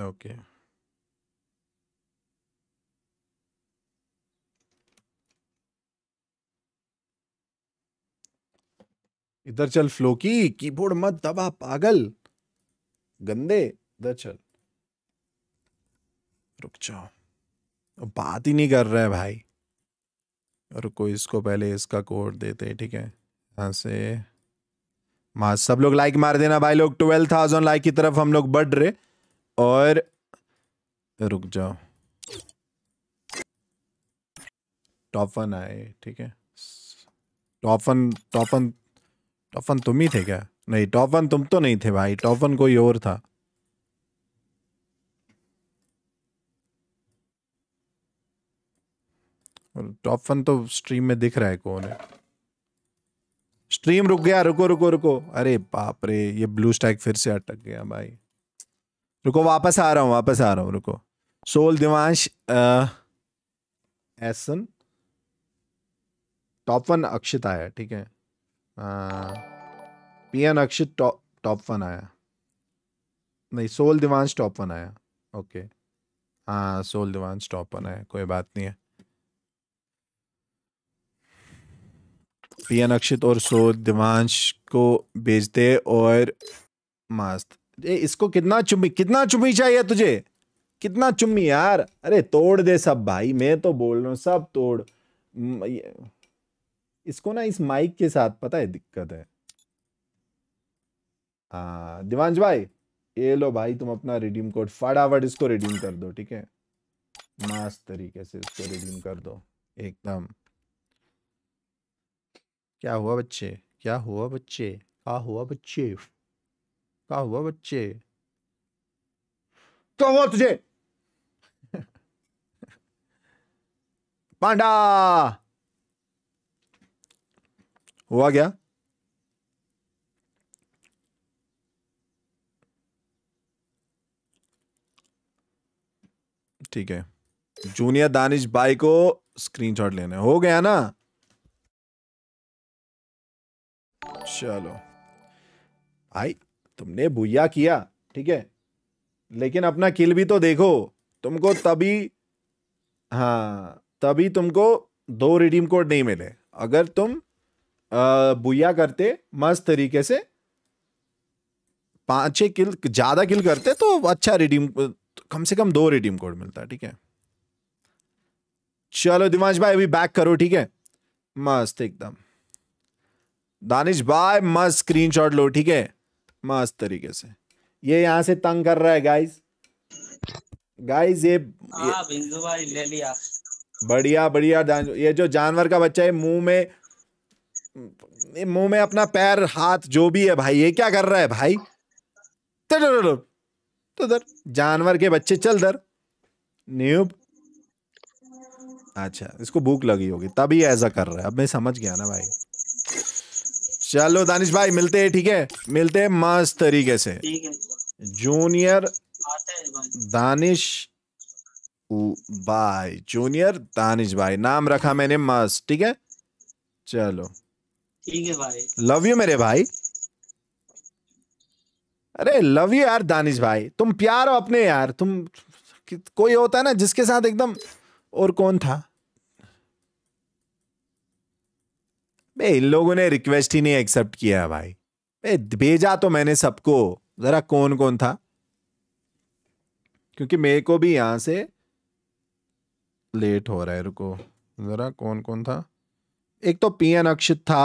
ओके okay. इधर चल फ्लोकी कीबोर्ड मत दबा पागल गंदे इधर चल रुक जाओ बात ही नहीं कर रहा है भाई कोई इसको पहले इसका कोड देते ठीक है यहाँ से माँ सब लोग लाइक मार देना भाई लोग ट्वेल्व थाउजेंड लाइक की तरफ हम लोग बढ़ रहे और रुक जाओ टॉप वन आए ठीक है top one top one top one तुम ही थे क्या नहीं टॉप वन तुम तो नहीं थे भाई टॉप वन कोई और था टॉप वन तो स्ट्रीम में दिख रहा है कौन है स्ट्रीम रुक गया रुको रुको रुको अरे बाप रे ये ब्लू स्टैग फिर से अटक गया भाई रुको वापस आ रहा हूं वापस आ रहा हूँ रुको सोल दिवांश एसन टॉप वन अक्षित आया ठीक है N Akshit top top one आया नहीं सोल दिवांश टॉप वन आया ओके हाँ सोल दिवांश टॉप वन आया कोई बात नहीं है एन अक्षित और सोल दिवांश को भेजते और मास्त ए, इसको कितना चुम्मी कितना चुम्मी चाहिए तुझे कितना चुम्मी यार अरे तोड़ दे सब भाई मैं तो बोल रहा हूँ सब तोड़ इसको ना इस माइक के साथ पता है दिक्कत है हाँ दिवांश भाई ये लो भाई तुम अपना रिडीम कोड फटाफट इसको रिडीम कर दो ठीक है मस्त तरीके से इसको रिडीम कर दो एकदम क्या हुआ बच्चे क्या हुआ बच्चे क्या हुआ बच्चे क्या हुआ बच्चे क्या हुआ तुझे पांडा हुआ क्या ठीक है जूनियर दानिश भाई को स्क्रीनशॉट लेना हो गया ना चलो भाई तुमने भूया किया ठीक है लेकिन अपना किल भी तो देखो तुमको तभी हाँ तभी तुमको दो रिडीम कोड नहीं मिले अगर तुम बुया करते मस्त तरीके से पांच छह किल ज़्यादा किल करते तो अच्छा रिडीम कम से कम दो रिडीम कोड मिलता है ठीक है चलो दिमाश भाई अभी बैक करो ठीक है मस्त एकदम दानिश भाई मस्त स्क्रीनशॉट लो ठीक है मस्त तरीके से ये यहां से तंग कर रहा है गाइस गाइस ये, ये... हाँ, भाई ले लिया बढ़िया बढ़िया ये जो जानवर का बच्चा है मुंह में मुंह में अपना पैर हाथ जो भी है भाई ये क्या कर रहा है भाई तो दर जानवर के बच्चे चल दर न्यूब अच्छा इसको भूख लगी होगी तभी ऐसा कर रहा है अब मैं समझ गया ना भाई चलो दानिश भाई मिलते हैं ठीक है मिलते हैं मस्त तरीके से junior Danish bye junior Danish भाई नाम रखा मैंने मस्त ठीक है चलो लव यू मेरे भाई अरे लव यू यार दानिश भाई तुम प्यार हो अपने यार तुम कोई होता है ना जिसके साथ एकदम और कौन था बे इन लोगों ने रिक्वेस्ट ही नहीं एक्सेप्ट किया भाई बे भेजा तो मैंने सबको जरा कौन कौन था क्योंकि मेरे को भी यहां से लेट हो रहा है रुको जरा कौन कौन था एक तो पीएन अक्षित था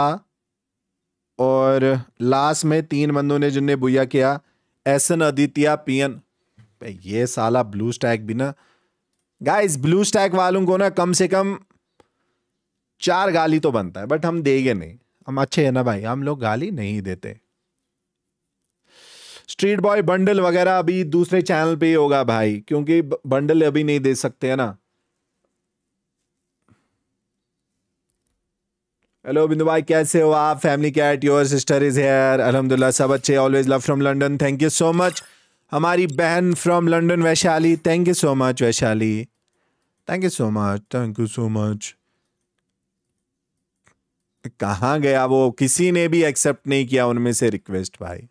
और लास्ट में तीन बंदों ने जिनने बुया किया एसन अदितिया पियन ये साला ब्लू स्टैक भी ना गाइस ब्लू स्टैक वालों को ना कम से कम चार गाली तो बनता है बट हम देंगे नहीं हम अच्छे हैं ना भाई हम लोग गाली नहीं देते स्ट्रीट बॉय बंडल वगैरह अभी दूसरे चैनल पे ही होगा भाई क्योंकि बंडल अभी नहीं दे सकते है ना हेलो बिंदु भाई कैसे हो आप फैमिली कैट योर सिस्टर इज़ हेयर अलहमदुल्ला सब अच्छे always love from London thank you so much हमारी बहन from London Vaishali thank you so much Vaishali thank you so much thank you so much कहाँ गया वो किसी ने भी एक्सेप्ट नहीं किया उनमें से रिक्वेस्ट भाई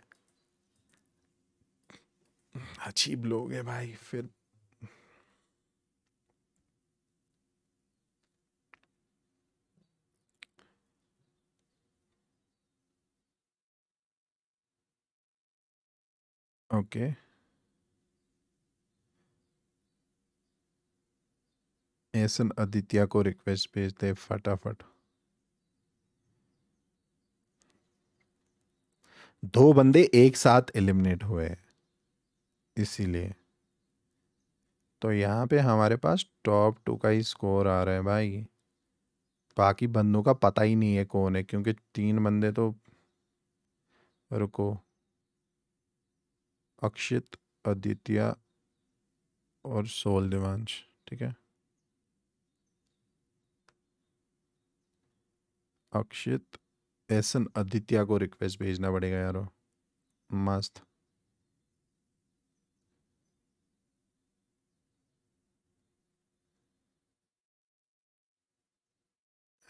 अजीब लोग है भाई फिर ओके। एसन आदित्य को रिक्वेस्ट भेज दे फटाफट। दो बंदे एक साथ एलिमिनेट हुए हैं, इसीलिए। तो यहाँ पे हमारे पास टॉप टू का ही स्कोर आ रहा है भाई। बाकी बंदों का पता ही नहीं है कौन है क्योंकि तीन बंदे तो रुको। अक्षित आदित्य और सोल देवांश ठीक है अक्षित एसन आदित्य को रिक्वेस्ट भेजना पड़ेगा यारो मस्त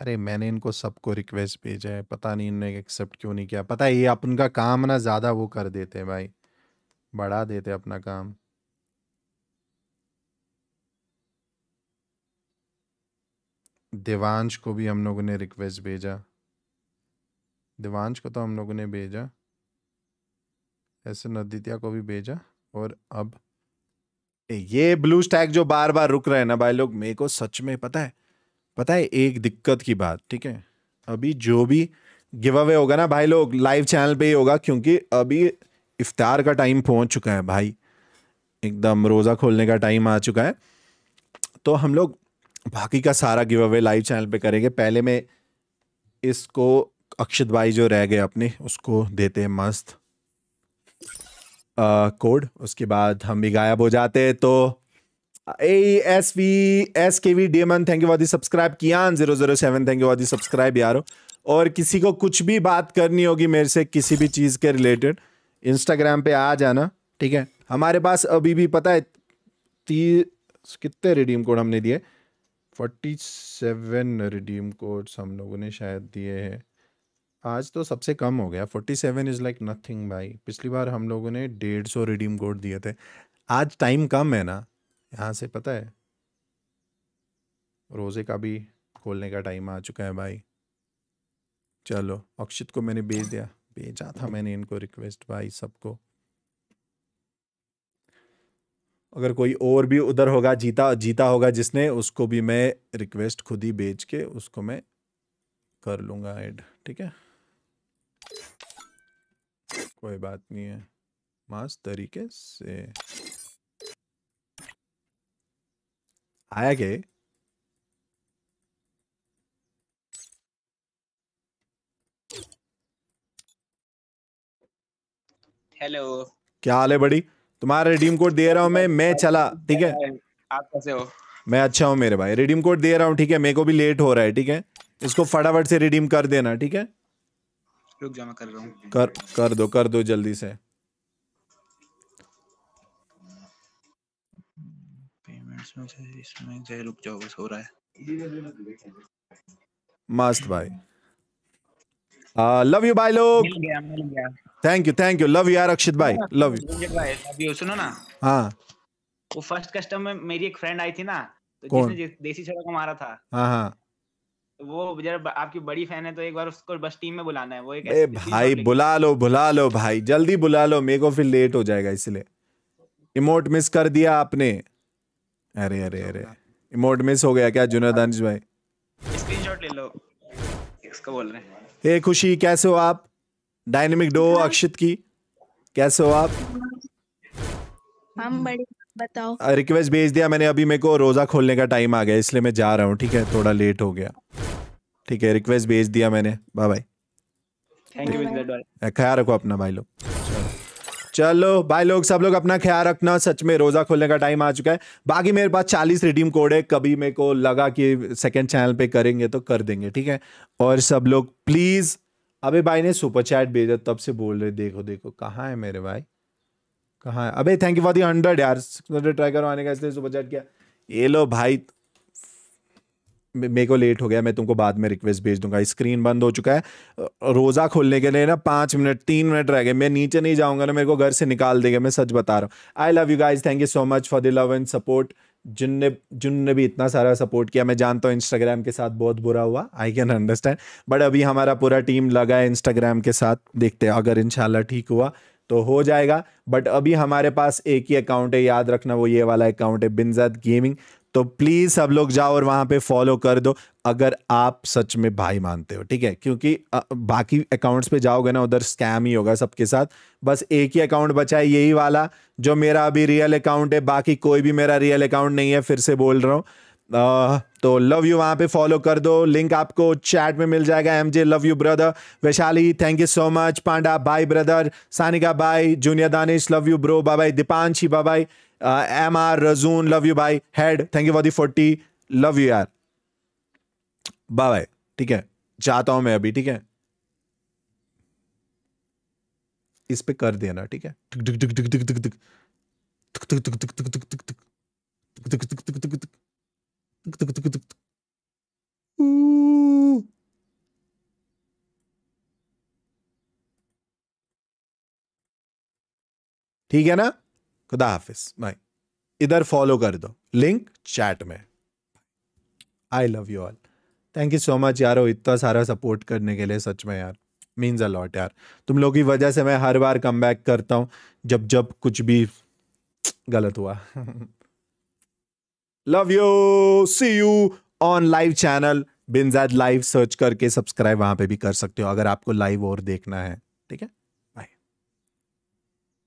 अरे मैंने इनको सबको रिक्वेस्ट भेजा है पता नहीं इन्होंने एक्सेप्ट क्यों नहीं किया पता है ये अपन का काम ना ज़्यादा वो कर देते हैं भाई बढ़ा देते अपना काम देवांश को भी हम लोगों ने रिक्वेस्ट भेजा देवांश को तो हम लोगों ने भेजा ऐसे नदित्या को भी भेजा और अब ये ब्लू स्टैक जो बार बार रुक रहे हैं ना भाई लोग मेरे को सच में पता है पता है एक दिक्कत की बात ठीक है अभी जो भी गिव अवे होगा ना भाई लोग लाइव चैनल पे ही होगा क्योंकि अभी इफ्तार का टाइम पहुंच चुका है भाई एकदम रोज़ा खोलने का टाइम आ चुका है तो हम लोग बाकी का सारा गिव अवे लाइव चैनल पे करेंगे पहले मैं इसको अक्षत भाई जो रह गए अपने उसको देते हैं मस्त कोड उसके बाद हम भी गायब हो जाते तो A S V S K V D M N thank you वादी सब्सक्राइब किया zero zero seven thank you वादी सब्सक्राइब यारो और किसी को कुछ भी बात करनी होगी मेरे से किसी भी चीज़ के रिलेटेड इंस्टाग्राम पे आ जाना ठीक है हमारे पास अभी भी पता है तीस कितने रिडीम कोड हमने दिए फोर्टी सेवन रिडीम कोड्स हम लोगों ने शायद दिए हैं आज तो सबसे कम हो गया forty seven is like nothing भाई पिछली बार हम लोगों ने डेढ़ सौ रिडीम कोड दिए थे आज टाइम कम है ना यहाँ से पता है रोज़े का भी खोलने का टाइम आ चुका है भाई चलो अक्षित को मैंने भेज दिया भेजा था मैंने इनको रिक्वेस्ट भाई सबको अगर कोई और भी उधर होगा जीता जीता होगा जिसने उसको भी मैं रिक्वेस्ट खुद ही भेज के उसको मैं कर लूंगा ऐड ठीक है कोई बात नहीं है मास तरीके से आया के हेलो क्या हाल है बड़ी तुम्हारा रिडीम कोड दे रहा हूँ मैं मैं चला ठीक है आप कैसे हो मैं अच्छा हूँ मेरे भाई रिडीम कोड दे रहा हूँ ठीक है मेरे को भी लेट हो रहा है ठीक है इसको फटाफट से रिडीम कर देना ठीक है रुक जा मैं कर रहा हूँ कर कर दो कर दो जल्दी से पेमेंट्स में इसमें रुक जाओ हो रहा है मस्त भाई लव यू बाय लोग मिल गया मिल गया thank you thank you love यार अक्षित भाई लव यू भाई सुनो ना हाँ वो फर्स्ट कस्टम में मेरी एक फ्रेंड आई थी ना तो कौन? जिसने देसी छड़ा को मारा था हाँ हाँ वो जरा आपकी बड़ी फैन है तो एक बार उसको बस टीम में बुलाना है वो एक ए भाई बुला लो बुला लो भाई जल्दी बुला लो मेरे को फिर लेट हो जाएगा इसलिए इमोट मिस कर दिया आपने अरे अरे अरे इमोट मिस हो गया क्या जुनद अनिश भाई स्क्रीनशॉट ले लो इसको बोल रहे हैं हे खुशी कैसे हो आप डायनेमिक डो अक्षित की कैसे हो आप हम बताओ रिक्वेस्ट भेज दिया मैंने अभी मेरे को रोजा खोलने का टाइम आ गया इसलिए मैं जा रहा हूँ ठीक है थोड़ा लेट हो गया ठीक है रिक्वेस्ट भेज दिया मैंने बाय बाय ख्याल रखो अपना भाई लोग चलो भाई लोग सब लोग अपना ख्याल रखना सच में रोज़ा खोलने का टाइम आ चुका है बाकी मेरे पास चालीस रिडीम कोड है कभी मेरे को लगा कि सेकंड चैनल पे करेंगे तो कर देंगे ठीक है और सब लोग प्लीज़ अबे भाई ने सुपर चैट भेजा तब से बोल रहे देखो देखो कहाँ है मेरे भाई कहाँ है अबे thank you for the hundred यार ट्राई करो आने का इसलिए सुपर चैट किया ये लो भाई मेरे को लेट हो गया मैं तुमको बाद में रिक्वेस्ट भेज दूंगा स्क्रीन बंद हो चुका है रोज़ा खोलने के लिए ना पांच मिनट तीन मिनट रह गए मैं नीचे नहीं जाऊंगा ना मेरे को घर से निकाल देगा मैं सच बता रहा हूँ I love you guys thank you so much for the love and support जिनने जिनने भी इतना सारा सपोर्ट किया मैं जानता हूँ इंस्टाग्राम के साथ बहुत बुरा हुआ आई कैन अंडरस्टैंड बट अभी हमारा पूरा टीम लगा है इंस्टाग्राम के साथ देखते हैं अगर इनशाला ठीक हुआ तो हो जाएगा बट अभी हमारे पास एक ही अकाउंट है याद रखना वो ये वाला अकाउंट है बिनजाद गेमिंग तो प्लीज़ सब लोग जाओ और वहाँ पे फॉलो कर दो अगर आप सच में भाई मानते हो ठीक है क्योंकि बाकी अकाउंट्स पे जाओगे ना उधर स्कैम ही होगा सबके साथ बस एक ही अकाउंट बचा है यही वाला जो मेरा अभी रियल अकाउंट है बाकी कोई भी मेरा रियल अकाउंट नहीं है फिर से बोल रहा हूँ तो लव यू वहाँ पे फॉलो कर दो लिंक आपको चैट में मिल जाएगा M J love you brother Vaishali thank you so much panda bye brother Sanika bye junior Danish love you bro bye Deepanshi bye M R रजून लव यू बाई हैड thank you for the forty love you R bye ठीक है जाता हूं मैं अभी ठीक है इस पे कर देना ठीक है ठीक है ना खुदा हाफिज बाय इधर फॉलो कर दो लिंक चैट में I love you all thank you so much यार इतना सारा सपोर्ट करने के लिए सच में यार मीन्स अ लॉट यार तुम लोगों की वजह से मैं हर बार कम बैक करता हूँ जब जब कुछ भी गलत हुआ love you see you on live channel Bin Zaid live search करके सब्सक्राइब वहां पे भी कर सकते हो अगर आपको लाइव और देखना है ठीक है